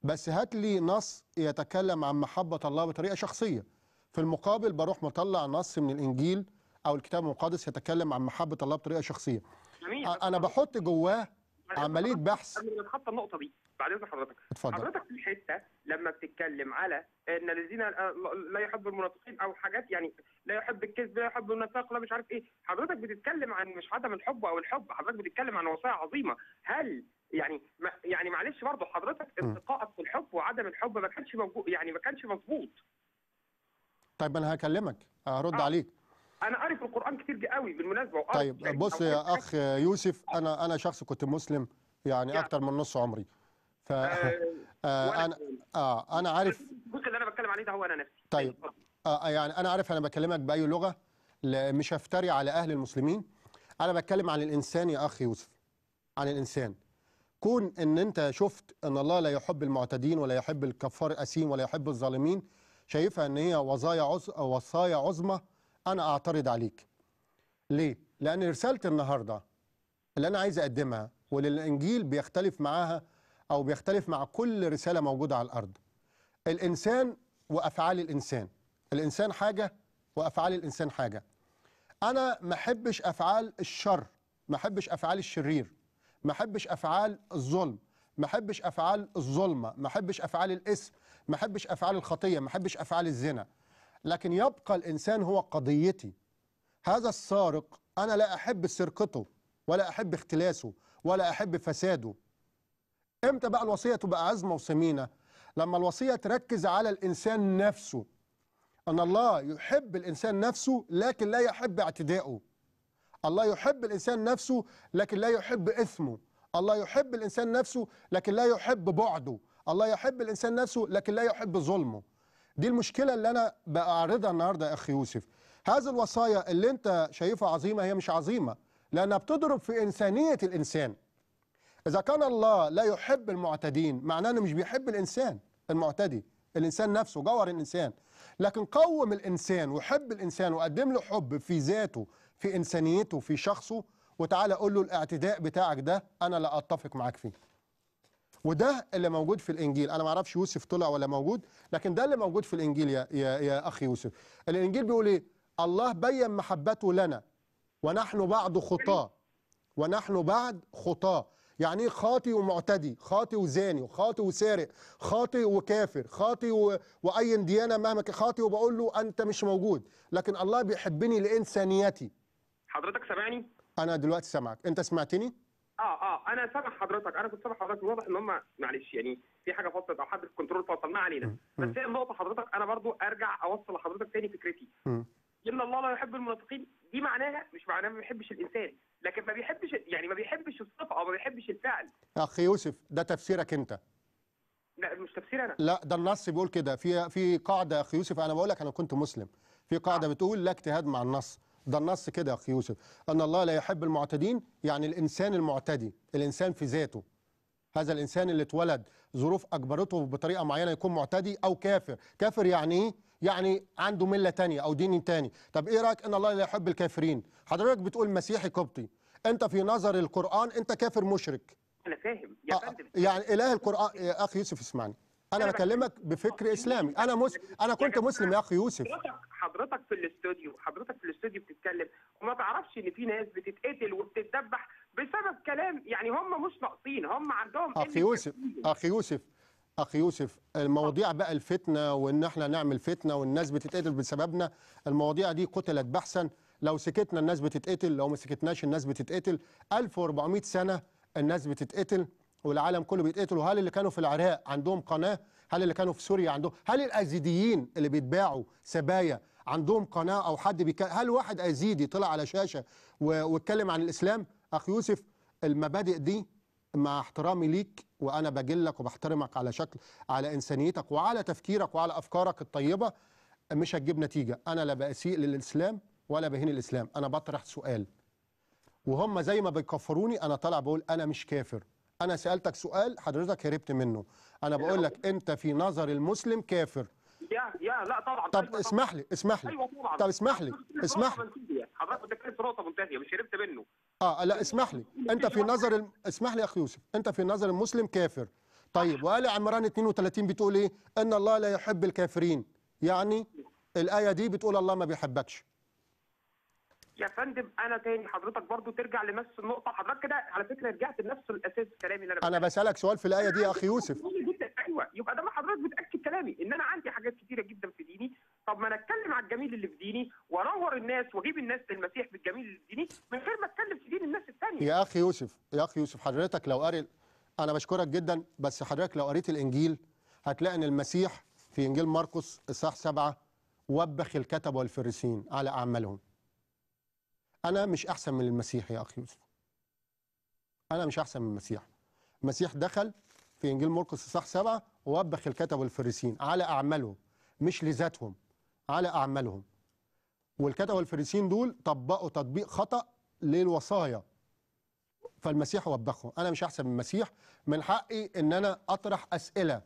[SPEAKER 2] بس هات لي نص يتكلم عن محبة الله بطريقة شخصية في المقابل بروح مطلع نص من الإنجيل أو الكتاب المقدس يتكلم عن محبة الله بطريقة شخصية جميل. أنا بحط جواه عملية بحث قبل
[SPEAKER 8] ما نتخطى النقطة دي بعد إذن حضرتك اتفضل حضرتك في الحته لما بتتكلم على إن الذين آه، لا يحب المنافقين أو حاجات يعني لا يحب الكذب لا يحب النفاق لا مش عارف إيه حضرتك بتتكلم عن مش عدم الحب أو الحب حضرتك بتتكلم عن وصايا عظيمة هل يعني ما يعني معلش برضه حضرتك التقاءك في الحب وعدم الحب ما كانش موجود يعني ما كانش مظبوط
[SPEAKER 2] طيب انا هكلمك هرد آه. عليك
[SPEAKER 8] انا قاري في القران كتير قوي بالمناسبه طيب يعني بص يا
[SPEAKER 2] اخ يوسف آه. انا انا شخص كنت مسلم يعني, يعني. اكتر من نص عمري ف آه, آه انا اه انا عارف الجزء
[SPEAKER 8] اللي انا بتكلم عليه ده هو انا نفسي
[SPEAKER 2] طيب آه, آه، يعني انا عارف انا بكلمك باي لغه مش هفتري على اهل المسلمين انا بتكلم عن الانسان يا اخ يوسف عن الانسان كون ان انت شفت ان الله لا يحب المعتدين ولا يحب الكفار اسين ولا يحب الظالمين شايفها ان هي وصايا عز... وصايا عظمى انا اعترض عليك ليه لان رساله النهارده اللي انا عايز اقدمها وللانجيل بيختلف معاها او بيختلف مع كل رساله موجوده على الارض الانسان وافعال الانسان الانسان حاجه وافعال الانسان حاجه انا ما احبش افعال الشر ما احبش افعال الشرير ما احبش افعال الظلم ما احبش افعال الظلمه ما احبش افعال الاسم ما احبش افعال الخطيه ما احبش افعال الزنا لكن يبقى الانسان هو قضيتي هذا السارق انا لا احب سرقته ولا احب اختلاسه ولا احب فساده امتى بقى الوصيه تبقى عزمه وسمينه لما الوصيه تركز على الانسان نفسه ان الله يحب الانسان نفسه لكن لا يحب اعتداؤه الله يحب الإنسان نفسه لكن لا يحب إثمه الله يحب الإنسان نفسه لكن لا يحب بعده الله يحب الإنسان نفسه لكن لا يحب ظلمه دي المشكلة اللي أنا بعرضها النهاردة يا أخي يوسف هذه الوصايا اللي أنت شايفها عظيمة هي مش عظيمة لأنها بتضرب في إنسانية الإنسان إذا كان الله لا يحب المعتدين معناه أنه مش بيحب الإنسان المعتدي الإنسان نفسه جوهر الإنسان لكن قوم الإنسان وحب الإنسان وقدم له حب في ذاته في انسانيته في شخصه وتعالى قول له الاعتداء بتاعك ده انا لا اتفق معاك فيه وده اللي موجود في الانجيل انا ما اعرفش يوسف طلع ولا موجود لكن ده اللي موجود في الانجيل يا يا, يا اخي يوسف الانجيل بيقول ايه الله بين محبته لنا ونحن بعد خطاه ونحن بعد خطاه يعني ايه خاطي ومعتدي خاطي وزاني وخاطي وسارق خاطي وكافر خاطي و... واي ديانه مهما كان خاطي وبقول له انت مش موجود لكن الله بيحبني لانسانيتي حضرتك سامعني؟ انا دلوقتي سامعك انت سمعتني؟
[SPEAKER 8] اه اه انا سامع حضرتك انا كنت سامع حضرتك واضح ان هم معلش يعني في حاجه فصلت او حد في الكنترول فصل ما علينا بس هي النقطه حضرتك انا برضو ارجع اوصل لحضرتك تاني فكرتي ان الله لا يحب المنافقين دي معناها مش معناها ما بيحبش الانسان لكن ما بيحبش يعني ما بيحبش الصفه او ما بيحبش
[SPEAKER 2] الفعل اخ يوسف ده تفسيرك انت
[SPEAKER 8] لا مش تفسير انا لا
[SPEAKER 2] ده النص بيقول كده في في قاعده يا اخ يوسف انا بقول لك انا كنت مسلم في قاعده آه. بتقول لا اجتهاد مع النص ده النص كده يا اخي يوسف ان الله لا يحب المعتدين يعني الانسان المعتدي الانسان في ذاته هذا الانسان اللي اتولد ظروف اجبرته بطريقه معينه يكون معتدي او كافر كافر يعني ايه يعني عنده مله تانية او دين تاني طب ايه رايك ان الله لا يحب الكافرين حضرتك بتقول مسيحي قبطي انت في نظر القران انت كافر مشرك انا فاهم يا آه، فندم يعني اله القران يا اخي يوسف اسمعني انا بكلمك بفكر اسلامي انا مس... انا كنت يعني مسلم يا اخي يوسف حضرتك حضرتك في
[SPEAKER 8] الاستوديو حضرتك في الاستوديو بتتكلم وما تعرفش ان في ناس بتتقتل وبتتذبح بسبب كلام يعني هم مش ناقصين هم عندهم اخي يوسف اخي
[SPEAKER 2] يوسف اخي يوسف المواضيع بقى الفتنه وان احنا نعمل فتنه والناس بتتقتل بسببنا المواضيع دي قتلت بحثا لو سكتنا الناس بتتقتل لو ما سكتناش الناس بتتقتل 1400 سنه الناس بتتقتل والعالم كله بيتقتلوا هل اللي كانوا في العراق عندهم قناه هل اللي كانوا في سوريا عندهم هل الازيديين اللي بيتباعوا سبايا عندهم قناه او حد بيك... هل واحد ازيدي طلع على شاشه و... واتكلم عن الاسلام اخ يوسف المبادئ دي مع احترامي ليك وانا بجلك وبحترمك على شكل على انسانيتك وعلى تفكيرك وعلى افكارك الطيبه مش هتجيب نتيجه انا لا بأسيء للاسلام ولا بهين الاسلام انا بطرح سؤال وهم زي ما بيكفروني انا طالع بقول انا مش كافر انا سالتك سؤال حضرتك هربت منه انا بقول لك انت في نظر المسلم كافر
[SPEAKER 8] يا يا لا طبعا طب أيوة طبعاً. اسمح لي اسمح لي ايوه طبعا طب اسمح لي اسمح لي حضرتك بتتكلم في نقطه منتهيه مش هربت منه
[SPEAKER 2] اه لا أيوة. اسمح لي انت في نظر الم... اسمح لي يا اخي يوسف انت في نظر المسلم كافر طيب أيوة. وآل عمران 32 بتقول ايه ان الله لا يحب الكافرين يعني الايه دي بتقول الله ما بيحبكش
[SPEAKER 8] يا فندم انا تاني حضرتك برضو ترجع لنفس النقطه حضرتك كده على فكره رجعت لنفس الاساس كلامي اللي انا انا بسالك
[SPEAKER 2] سؤال في الايه دي يا اخي يوسف
[SPEAKER 8] ايوه يبقى ده ما حضرتك بتاكد كلامي ان انا عندي حاجات كتيره جدا في ديني طب ما انا اتكلم على الجميل اللي في ديني وانور الناس واجيب الناس للمسيح بالجميل اللي في ديني من غير ما اتكلم في دين الناس الثانيه يا اخي
[SPEAKER 2] يوسف يا اخي يوسف حضرتك لو قريت انا بشكرك جدا بس حضرتك لو قريت الانجيل هتلاقي ان المسيح في انجيل مرقس اصحاح 7 وبخ الكتب والفريسين على اعمالهم انا مش احسن من المسيح يا اخي يوسف انا مش احسن من المسيح المسيح دخل في انجيل مرقس اصحاح سبعة ووبخ الكتب والفريسين على اعمالهم مش لذاتهم على اعمالهم والكتب والفريسين دول طبقوا تطبيق خطا للوصايا فالمسيح وبخهم انا مش احسن من المسيح من حقي ان انا اطرح اسئله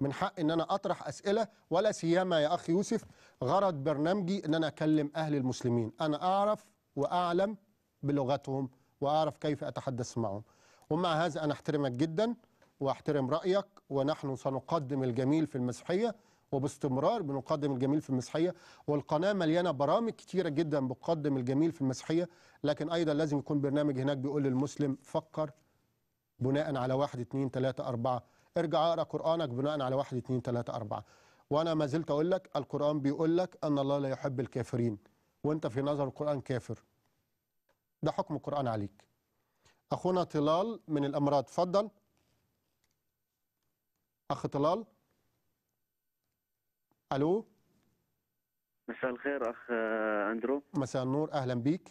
[SPEAKER 2] من حق ان انا اطرح اسئله ولا سيما يا اخي يوسف غرض برنامجي ان انا اكلم اهل المسلمين انا اعرف وأعلم بلغتهم وأعرف كيف أتحدث معهم ومع هذا أنا أحترمك جدا وأحترم رأيك ونحن سنقدم الجميل في المسيحية وباستمرار بنقدم الجميل في المسيحية والقناة مليانة برامج كثيره جدا بتقدم الجميل في المسيحية لكن أيضا لازم يكون برنامج هناك بيقول للمسلم فكر بناء على واحد اثنين ثلاثه أربعة ارجع اقرأ قرآنك بناء على واحد اثنين ثلاثه أربعة وأنا ما زلت أقول لك القرآن بيقول لك أن الله لا يحب الكافرين وانت في نظر القرآن كافر ده حكم القرآن عليك أخونا طلال من الأمراض اتفضل أخ طلال ألو
[SPEAKER 4] مساء الخير أخ آه، أندرو
[SPEAKER 2] مساء النور أهلا بيك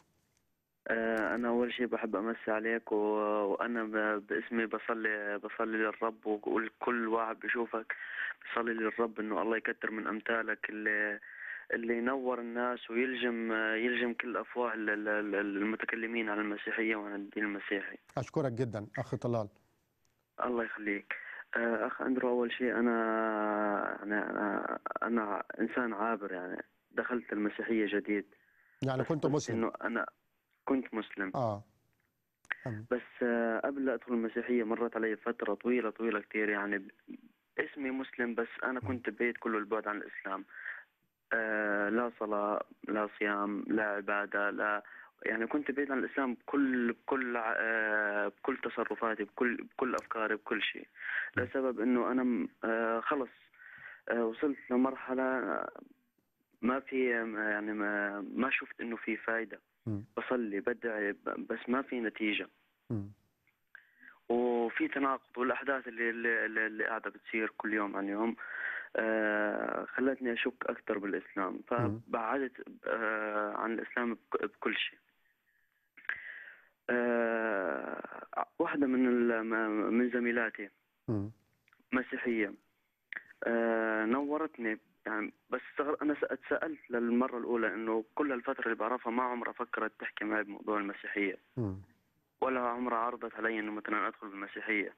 [SPEAKER 4] آه، أنا أول شيء بحب أمسي عليك وأنا باسمي بصلي بصلي للرب وكل واحد بشوفك بصلي للرب إنه الله يكتر من أمثالك اللي اللي ينور الناس ويلجم يلجم كل افواه المتكلمين عن المسيحيه وعن الدين المسيحي.
[SPEAKER 2] اشكرك جدا اخي طلال.
[SPEAKER 4] الله يخليك. آه، اخ اندرو اول شيء انا انا انا, انسان عابر يعني دخلت المسيحيه جديد. يعني كنت مسلم؟ انه انا كنت مسلم. اه. بس آه، قبل لا ادخل المسيحيه مرت علي فتره طويله طويله كثير يعني اسمي مسلم بس انا كنت بيت كله البعد عن الاسلام آه، لا صلاة لا صيام لا عبادة لا يعني كنت بعيد عن الإسلام بكل بكل آه، بكل تصرفاتي بكل بكل أفكاري بكل شيء لسبب إنه أنا آه، خلص وصلت لمرحلة ما في يعني ما, ما شفت إنه في فايدة بصلي بدعي بس ما في نتيجة وفي تناقض والأحداث اللي اللي, اللي قاعدة بتصير كل يوم عن يوم آه، خلتني اشك اكثر بالاسلام فبعدت آه، عن الاسلام بكل شيء آه، واحده من من زميلاتي مسيحيه نورتني يعني بس انا تساءلت للمره الاولى انه كل الفتره اللي بعرفها ما عمرها فكرت تحكي معي بموضوع المسيحيه ولا عمرها عرضت علي انه مثلا ادخل بالمسيحيه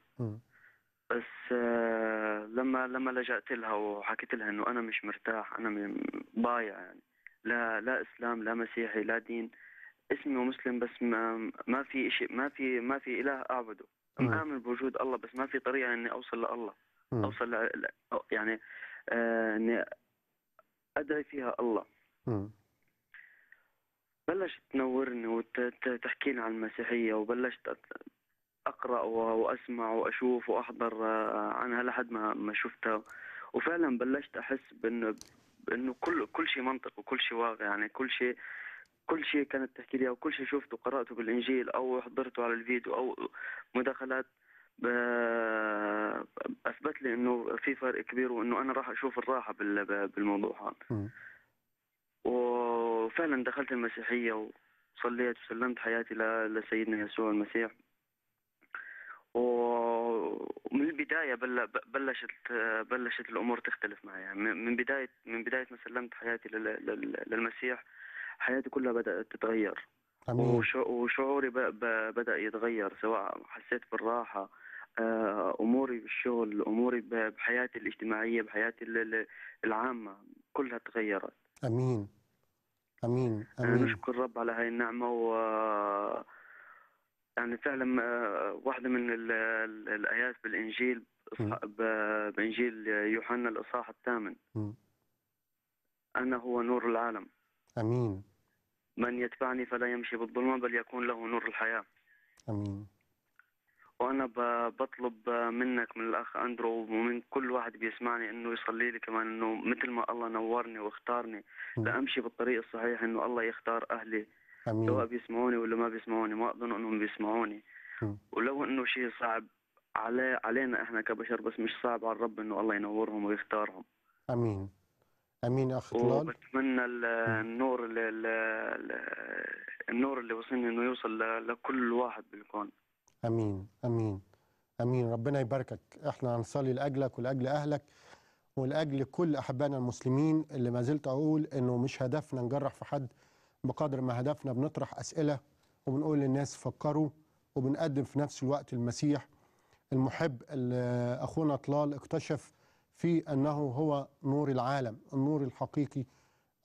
[SPEAKER 4] بس آه، لما لما لجأت لها وحكيت لها انه انا مش مرتاح انا ضايع يعني لا لا اسلام لا مسيحي لا دين اسمي مسلم بس ما ما في شيء ما في ما في اله اعبده نعم. امن بوجود الله بس ما في طريقه اني اوصل لله م. نعم. اوصل ل... يعني آه، اني ادعي فيها الله نعم. بلشت تنورني وتحكي لي عن المسيحيه وبلشت اقرا واسمع واشوف واحضر عنها آه، لحد ما ما شفتها وفعلا بلشت احس بانه بانه كل كل شيء منطق وكل شيء واقع يعني كل شيء كل شيء كانت تحكي لي او كل شيء شفته قراته بالانجيل او حضرته على الفيديو او مداخلات اثبت لي انه في فرق كبير وانه انا راح اشوف الراحه بالموضوع هذا وفعلا دخلت المسيحيه وصليت وسلمت حياتي لسيدنا يسوع المسيح ومن البداية بلشت بلشت الأمور تختلف معي يعني من بداية من بداية ما سلمت حياتي للمسيح حياتي كلها بدأت تتغير وشعوري بدأ يتغير سواء حسيت بالراحة آه، اموري بالشغل اموري بحياتي الاجتماعيه بحياتي العامه كلها تغيرت
[SPEAKER 5] امين امين امين نشكر
[SPEAKER 4] الرب على هاي النعمه و يعني فعلا آه، واحده من الايات بالانجيل بانجيل يوحنا الاصحاح الثامن انا هو نور العالم امين من يتبعني فلا يمشي بالظلمه بل يكون له نور الحياه امين وانا بطلب منك من الاخ اندرو ومن كل واحد بيسمعني انه يصلي لي كمان انه مثل ما الله نورني واختارني لامشي بالطريق الصحيح انه الله يختار اهلي امين سواء بيسمعوني ولا ما بيسمعوني ما اظن انهم بيسمعوني م. ولو انه شيء صعب على علينا احنا كبشر بس مش صعب على الرب انه الله ينورهم ويختارهم
[SPEAKER 2] امين امين يا اخ طلال
[SPEAKER 4] وبتمنى النور اللي النور اللي وصلني انه يوصل لكل واحد بالكون
[SPEAKER 2] امين امين امين ربنا يباركك احنا هنصلي لاجلك ولاجل اهلك ولاجل كل احبائنا المسلمين اللي ما زلت اقول انه مش هدفنا نجرح في حد بقدر ما هدفنا بنطرح أسئلة وبنقول للناس فكروا وبنقدم في نفس الوقت المسيح المحب اللي أخونا طلال اكتشف في أنه هو نور العالم النور الحقيقي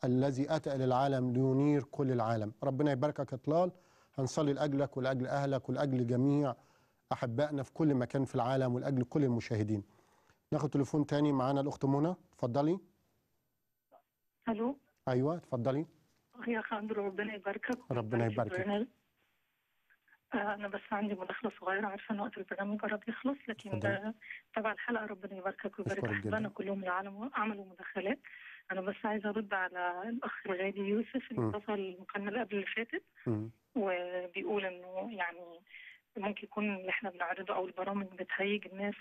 [SPEAKER 2] الذي أتى للعالم لينير كل العالم ربنا يباركك يا طلال هنصلي لأجلك ولأجل أهلك ولأجل جميع أحبائنا في كل مكان في العالم ولأجل كل المشاهدين ناخد تليفون تاني معانا الأخت منى اتفضلي ألو أيوه اتفضلي
[SPEAKER 9] يا خاندو ربنا يباركك
[SPEAKER 2] ربنا يباركك
[SPEAKER 9] آه، انا بس عندي مداخله صغيره عارفه ان وقت البرنامج قرب يخلص لكن ده آه، تبع الحلقه ربنا يباركك ويبارك احبابنا كلهم اللي عملوا مداخلات انا بس عايزه ارد على الاخ الغالي يوسف اللي اتصل المكالمه اللي قبل اللي فاتت وبيقول انه يعني ممكن يكون اللي احنا بنعرضه او البرامج بتهيج الناس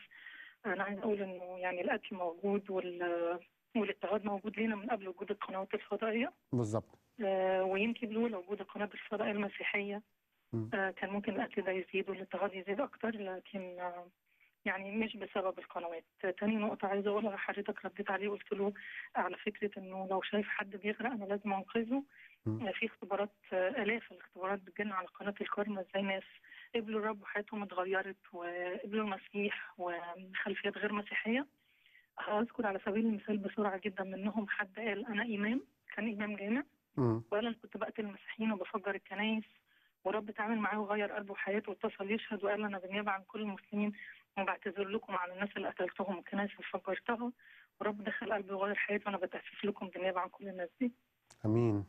[SPEAKER 9] انا عايزة اقول انه يعني القتل موجود وال والاتحاد موجود لينا من قبل وجود القنوات الفضائيه بالظبط آه، ويمكن لولا وجود قناة الشرائع المسيحية آه، كان ممكن الاكل ده يزيد والاضطهاد يزيد أكتر لكن آه، يعني مش بسبب القنوات تاني نقطة عايزة أقولها حضرتك رديت عليه قلت له على فكرة إنه لو شايف حد بيغرق أنا لازم أنقذه في اختبارات آلاف الاختبارات بتجينا على قناة الكارما إزاي ناس قبلوا الرب وحياتهم اتغيرت وقبلوا المسيح وخلفيات غير مسيحية هذكر على سبيل المثال بسرعة جدا منهم حد قال أنا إمام كان إمام جامع وانا كنت بقتل المسيحيين وبفجر الكنايس ورب اتعامل معاه وغير قلبه وحياته واتصل يشهد وقال انا بالنيابه عن كل المسلمين وبعتذر لكم عن الناس اللي قتلتهم والكنايس اللي فجرتها ورب دخل قلبي وغير حياته وانا بتاسف لكم بالنيابه عن كل الناس دي. امين.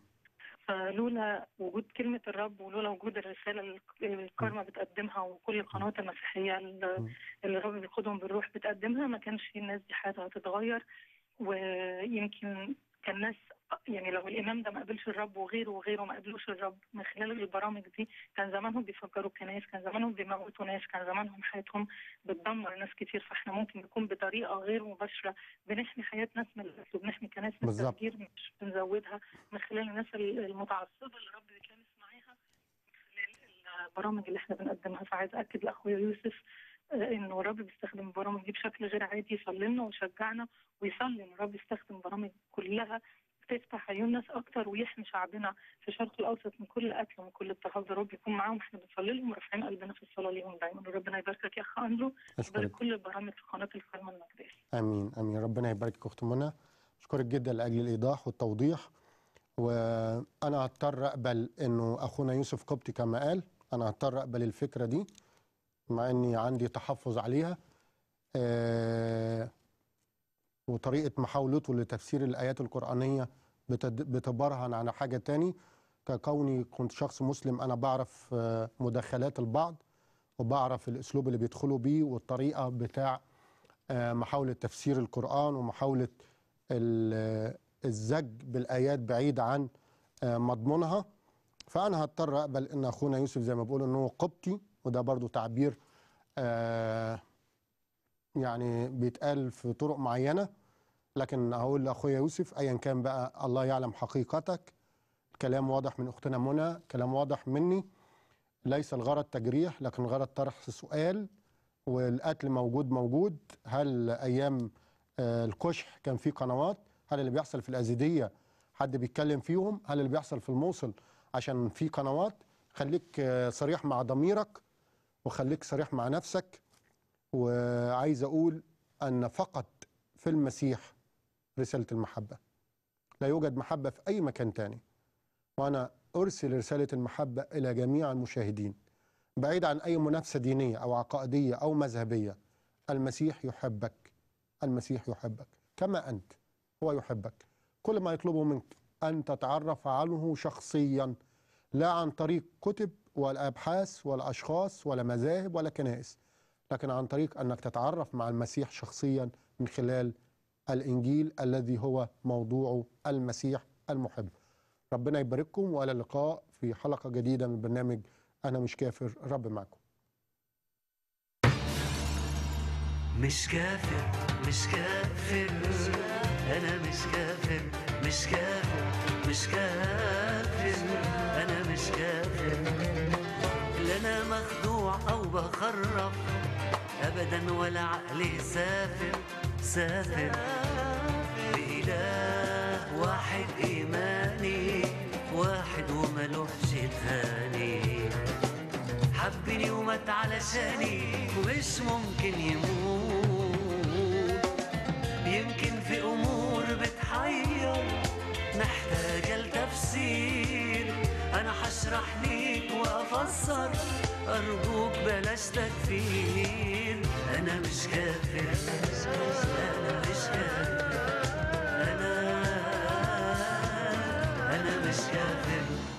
[SPEAKER 9] فلولا وجود كلمة الرب ولولا وجود الرسالة اللي الكارما بتقدمها وكل القنوات المسيحية اللي الرب بيقودهم بالروح بتقدمها ما كانش الناس دي حياتها هتتغير ويمكن كان ناس يعني لو الامام ده ما قابلش الرب وغيره وغيره ما قابلوش الرب من خلال البرامج دي كان زمانهم بيفكروا كنايس كان زمانهم بيموتوا ناس كان زمانهم حياتهم بتدمر ناس كتير فاحنا ممكن نكون بطريقه غير مباشره بنحمي حياه ناس من القتل وبنحمي كنايس من التفجير مش بنزودها من خلال الناس المتعصبه اللي الرب بيتلامس معاها من خلال البرامج اللي احنا بنقدمها فعايز اكد لاخويا يوسف آه، انه الرب بيستخدم البرامج دي بشكل غير عادي يصلي لنا ويشجعنا ويصلي ان الرب يستخدم برامج كلها تفتح عيون ناس اكتر ويحمي شعبنا في الشرق الاوسط من كل قتل ومن كل اضطهاد يا رب يكون معاهم احنا بنصلي لهم ورافعين قلبنا في الصلاه ليهم دايما وربنا يباركك يا اخ اندرو ويبارك كل البرامج في قناه الكلمه المقدس
[SPEAKER 2] امين امين ربنا يباركك اخت منى اشكرك جدا لاجل الايضاح والتوضيح وانا هضطر اقبل انه اخونا يوسف قبطي كما قال انا هضطر اقبل الفكره دي مع اني عندي تحفظ عليها أه وطريقه محاولته لتفسير الايات القرانيه بتبرهن على حاجة تاني ككوني كنت شخص مسلم أنا بعرف آه، مداخلات البعض وبعرف الأسلوب اللي بيدخلوا بيه والطريقة بتاع آه، محاولة تفسير القرآن ومحاولة الزج بالآيات بعيد عن آه، مضمونها فأنا هضطر أقبل أن أخونا يوسف زي ما بقول أنه قبطي وده برضو تعبير يعني بيتقال في طرق معينة لكن هقول لاخويا يوسف ايا كان بقى الله يعلم حقيقتك كلام واضح من اختنا منى كلام واضح مني ليس الغرض تجريح لكن الغرض طرح سؤال والقتل موجود موجود هل ايام آه، الكشح كان في قنوات هل اللي بيحصل في الازيديه حد بيتكلم فيهم هل اللي بيحصل في الموصل عشان في قنوات خليك آه، صريح مع ضميرك وخليك صريح مع نفسك وعايز اقول ان فقط في المسيح رسالة المحبة لا يوجد محبة في أي مكان تاني وأنا أرسل رسالة المحبة إلى جميع المشاهدين بعيد عن أي منافسة دينية أو عقائدية أو مذهبية المسيح يحبك المسيح يحبك كما أنت هو يحبك كل ما يطلبه منك أن تتعرف عنه شخصيا لا عن طريق كتب ولا أبحاث ولا أشخاص ولا مذاهب ولا كنائس لكن عن طريق أنك تتعرف مع المسيح شخصيا من خلال الإنجيل الذي هو موضوع المسيح المحب ربنا يبارككم وإلى اللقاء في حلقة جديدة من برنامج أنا مش كافر رب معكم
[SPEAKER 1] مش كافر مش كافر أنا مش كافر مش كافر مش كافر أنا مش كافر لا أنا مخدوع أو بخرف أبدا ولا عقلي سافر سافر بإله واحد إيماني واحد وملوحش تاني حبني ومات علشاني ومش ممكن يموت يمكن في أمور بتحير محتاجة لتفسير انا اشرح ليك وافسر ارجوك بلاش تكفير انا مش كافر انا مش كافر انا انا مش كافر